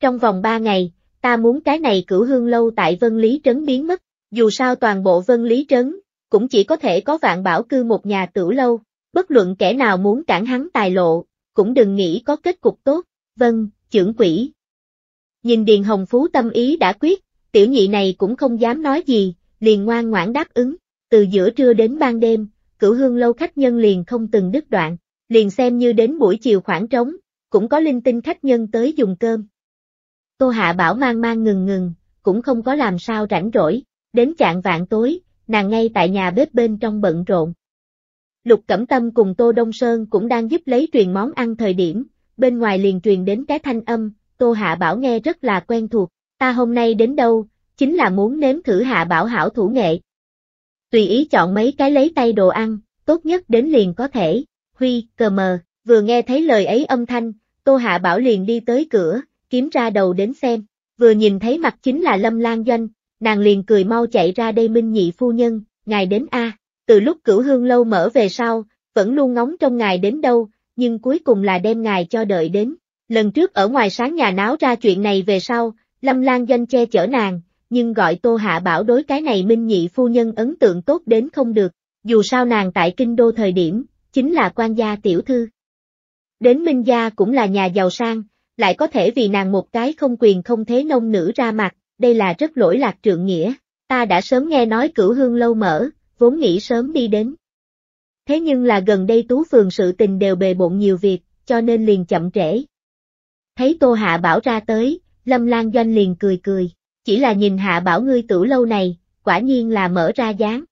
A: Trong vòng ba ngày, ta muốn cái này cửu hương lâu tại Vân Lý Trấn biến mất, dù sao toàn bộ Vân Lý Trấn, cũng chỉ có thể có vạn bảo cư một nhà tử lâu, bất luận kẻ nào muốn cản hắn tài lộ, cũng đừng nghĩ có kết cục tốt, vâng, trưởng quỷ. Nhìn Điền Hồng Phú tâm ý đã quyết, tiểu nhị này cũng không dám nói gì, liền ngoan ngoãn đáp ứng, từ giữa trưa đến ban đêm, cửu hương lâu khách nhân liền không từng đứt đoạn, liền xem như đến buổi chiều khoảng trống, cũng có linh tinh khách nhân tới dùng cơm. Tô Hạ bảo mang mang ngừng ngừng, cũng không có làm sao rảnh rỗi, đến chạng vạn tối, nàng ngay tại nhà bếp bên trong bận rộn. Lục Cẩm Tâm cùng Tô Đông Sơn cũng đang giúp lấy truyền món ăn thời điểm, bên ngoài liền truyền đến cái thanh âm, Tô Hạ Bảo nghe rất là quen thuộc, Ta hôm nay đến đâu, chính là muốn nếm thử hạ bảo hảo thủ nghệ. Tùy ý chọn mấy cái lấy tay đồ ăn, tốt nhất đến liền có thể, huy, cờ mờ, vừa nghe thấy lời ấy âm thanh, tô hạ bảo liền đi tới cửa, kiếm ra đầu đến xem, vừa nhìn thấy mặt chính là lâm lan doanh, nàng liền cười mau chạy ra đây minh nhị phu nhân, ngài đến A, từ lúc cửu hương lâu mở về sau, vẫn luôn ngóng trong ngài đến đâu, nhưng cuối cùng là đem ngài cho đợi đến, lần trước ở ngoài sáng nhà náo ra chuyện này về sau, Lâm Lan Doanh che chở nàng, nhưng gọi Tô Hạ Bảo đối cái này Minh Nhị phu nhân ấn tượng tốt đến không được, dù sao nàng tại kinh đô thời điểm, chính là quan gia tiểu thư. Đến Minh gia cũng là nhà giàu sang, lại có thể vì nàng một cái không quyền không thế nông nữ ra mặt, đây là rất lỗi lạc trượng nghĩa, ta đã sớm nghe nói cửu hương lâu mở, vốn nghĩ sớm đi đến. Thế nhưng là gần đây tú phường sự tình đều bề bộn nhiều việc, cho nên liền chậm trễ. Thấy Tô Hạ Bảo ra tới, Lâm Lan Doanh liền cười cười, chỉ là nhìn hạ bảo ngươi tử lâu này, quả nhiên là mở ra dáng.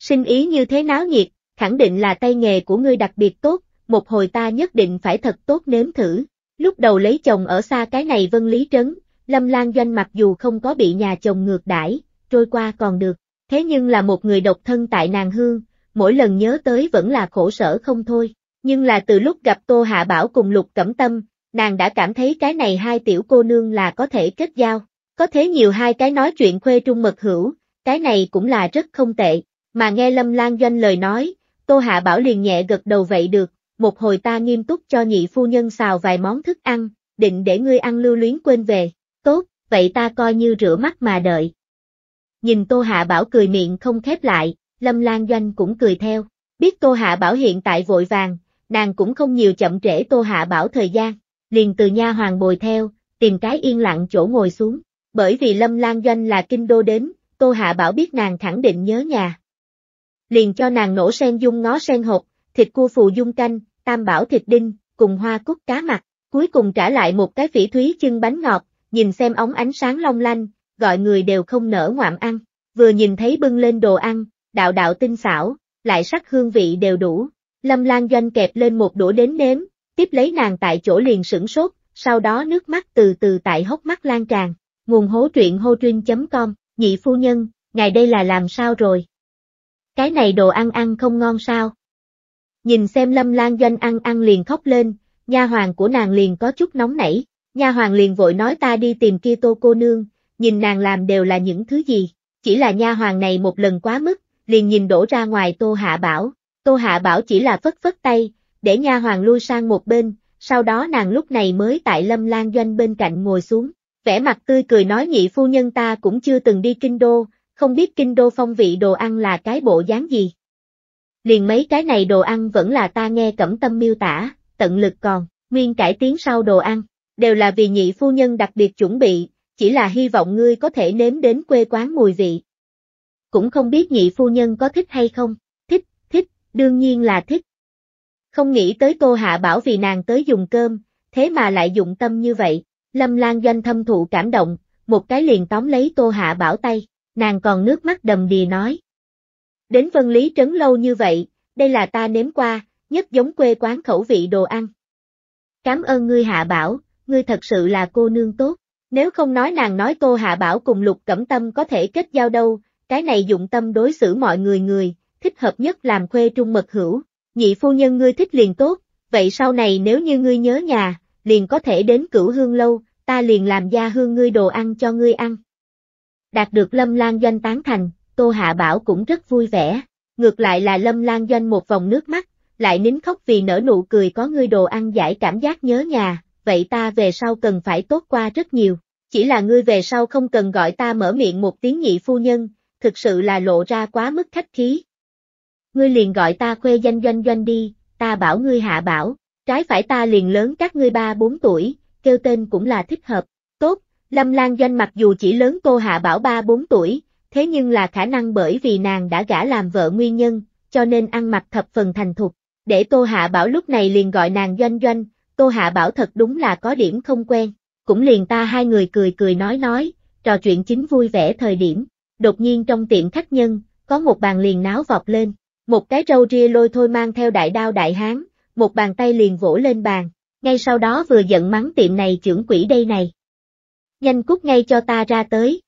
A: Sinh ý như thế náo nhiệt, khẳng định là tay nghề của ngươi đặc biệt tốt, một hồi ta nhất định phải thật tốt nếm thử. Lúc đầu lấy chồng ở xa cái này vân lý trấn, Lâm Lan Doanh mặc dù không có bị nhà chồng ngược đãi, trôi qua còn được, thế nhưng là một người độc thân tại nàng hương, mỗi lần nhớ tới vẫn là khổ sở không thôi. Nhưng là từ lúc gặp Tô Hạ Bảo cùng Lục Cẩm Tâm, nàng đã cảm thấy cái này hai tiểu cô nương là có thể kết giao, có thế nhiều hai cái nói chuyện khuê trung mật hữu, cái này cũng là rất không tệ, mà nghe Lâm Lan Doanh lời nói, Tô Hạ Bảo liền nhẹ gật đầu vậy được, một hồi ta nghiêm túc cho nhị phu nhân xào vài món thức ăn, định để ngươi ăn lưu luyến quên về, tốt, vậy ta coi như rửa mắt mà đợi. Nhìn Tô Hạ Bảo cười miệng không khép lại, Lâm Lan Doanh cũng cười theo, biết Tô Hạ Bảo hiện tại vội vàng, nàng cũng không nhiều chậm trễ Tô Hạ Bảo thời gian liền từ nha hoàng bồi theo, tìm cái yên lặng chỗ ngồi xuống, bởi vì Lâm Lan Doanh là kinh đô đến, Tô Hạ Bảo biết nàng khẳng định nhớ nhà. Liền cho nàng nổ sen dung ngó sen hột, thịt cua phù dung canh, tam bảo thịt đinh, cùng hoa cúc cá mặt, cuối cùng trả lại một cái phỉ thúy chân bánh ngọt, nhìn xem ống ánh sáng long lanh, gọi người đều không nở ngoạm ăn, vừa nhìn thấy bưng lên đồ ăn, đạo đạo tinh xảo, lại sắc hương vị đều đủ, Lâm Lan Doanh kẹp lên một đũa đến nếm, tiếp lấy nàng tại chỗ liền sửng sốt, sau đó nước mắt từ từ tại hốc mắt lan tràn. Nguồn hố truyện hotrin.com, nhị phu nhân, ngày đây là làm sao rồi? Cái này đồ ăn ăn không ngon sao? Nhìn xem Lâm Lan Doanh ăn ăn liền khóc lên, nha hoàng của nàng liền có chút nóng nảy, nha hoàng liền vội nói ta đi tìm kia tô cô nương, nhìn nàng làm đều là những thứ gì, chỉ là nha hoàng này một lần quá mức, liền nhìn đổ ra ngoài Tô Hạ Bảo, Tô Hạ Bảo chỉ là phất phất tay, để nha hoàng lui sang một bên, sau đó nàng lúc này mới tại lâm lan doanh bên cạnh ngồi xuống, vẻ mặt tươi cười nói nhị phu nhân ta cũng chưa từng đi kinh đô, không biết kinh đô phong vị đồ ăn là cái bộ dáng gì. Liền mấy cái này đồ ăn vẫn là ta nghe cẩm tâm miêu tả, tận lực còn, nguyên cải tiến sau đồ ăn, đều là vì nhị phu nhân đặc biệt chuẩn bị, chỉ là hy vọng ngươi có thể nếm đến quê quán mùi vị. Cũng không biết nhị phu nhân có thích hay không, thích, thích, đương nhiên là thích. Không nghĩ tới cô Hạ Bảo vì nàng tới dùng cơm, thế mà lại dụng tâm như vậy. Lâm Lan Doanh thâm thụ cảm động, một cái liền tóm lấy Tô Hạ Bảo tay, nàng còn nước mắt đầm đìa nói. Đến Vân Lý Trấn lâu như vậy, đây là ta nếm qua, nhất giống quê quán khẩu vị đồ ăn. Cảm ơn ngươi Hạ Bảo, ngươi thật sự là cô nương tốt, nếu không nói nàng nói cô Hạ Bảo cùng Lục Cẩm Tâm có thể kết giao đâu, cái này dụng tâm đối xử mọi người người, thích hợp nhất làm quê trung mật hữu, nhị phu nhân ngươi thích liền tốt, vậy sau này nếu như ngươi nhớ nhà, liền có thể đến cửu hương lâu, ta liền làm gia hương ngươi đồ ăn cho ngươi ăn. Đạt được Lâm Lan Doanh tán thành, Tô Hạ Bảo cũng rất vui vẻ, ngược lại là Lâm Lan Doanh một vòng nước mắt, lại nín khóc vì nở nụ cười có ngươi đồ ăn giải cảm giác nhớ nhà, vậy ta về sau cần phải tốt qua rất nhiều, chỉ là ngươi về sau không cần gọi ta mở miệng một tiếng nhị phu nhân, thực sự là lộ ra quá mức khách khí, ngươi liền gọi ta khuê danh doanh doanh đi, ta bảo ngươi hạ bảo, trái phải ta liền lớn các ngươi ba bốn tuổi, kêu tên cũng là thích hợp, tốt, Lâm Lan Doanh mặc dù chỉ lớn cô hạ bảo ba bốn tuổi, thế nhưng là khả năng bởi vì nàng đã gả làm vợ nguyên nhân, cho nên ăn mặc thập phần thành thục, để Tô Hạ Bảo lúc này liền gọi nàng Doanh Doanh, Tô Hạ Bảo thật đúng là có điểm không quen, cũng liền ta hai người cười cười nói nói, trò chuyện chính vui vẻ thời điểm, đột nhiên trong tiệm khách nhân, có một bàn liền náo vọt lên, một cái râu ria lôi thôi mang theo đại đao đại hán, một bàn tay liền vỗ lên bàn, ngay sau đó vừa giận mắng tiệm này trưởng quỷ đây này. Nhanh cút ngay cho ta ra tới,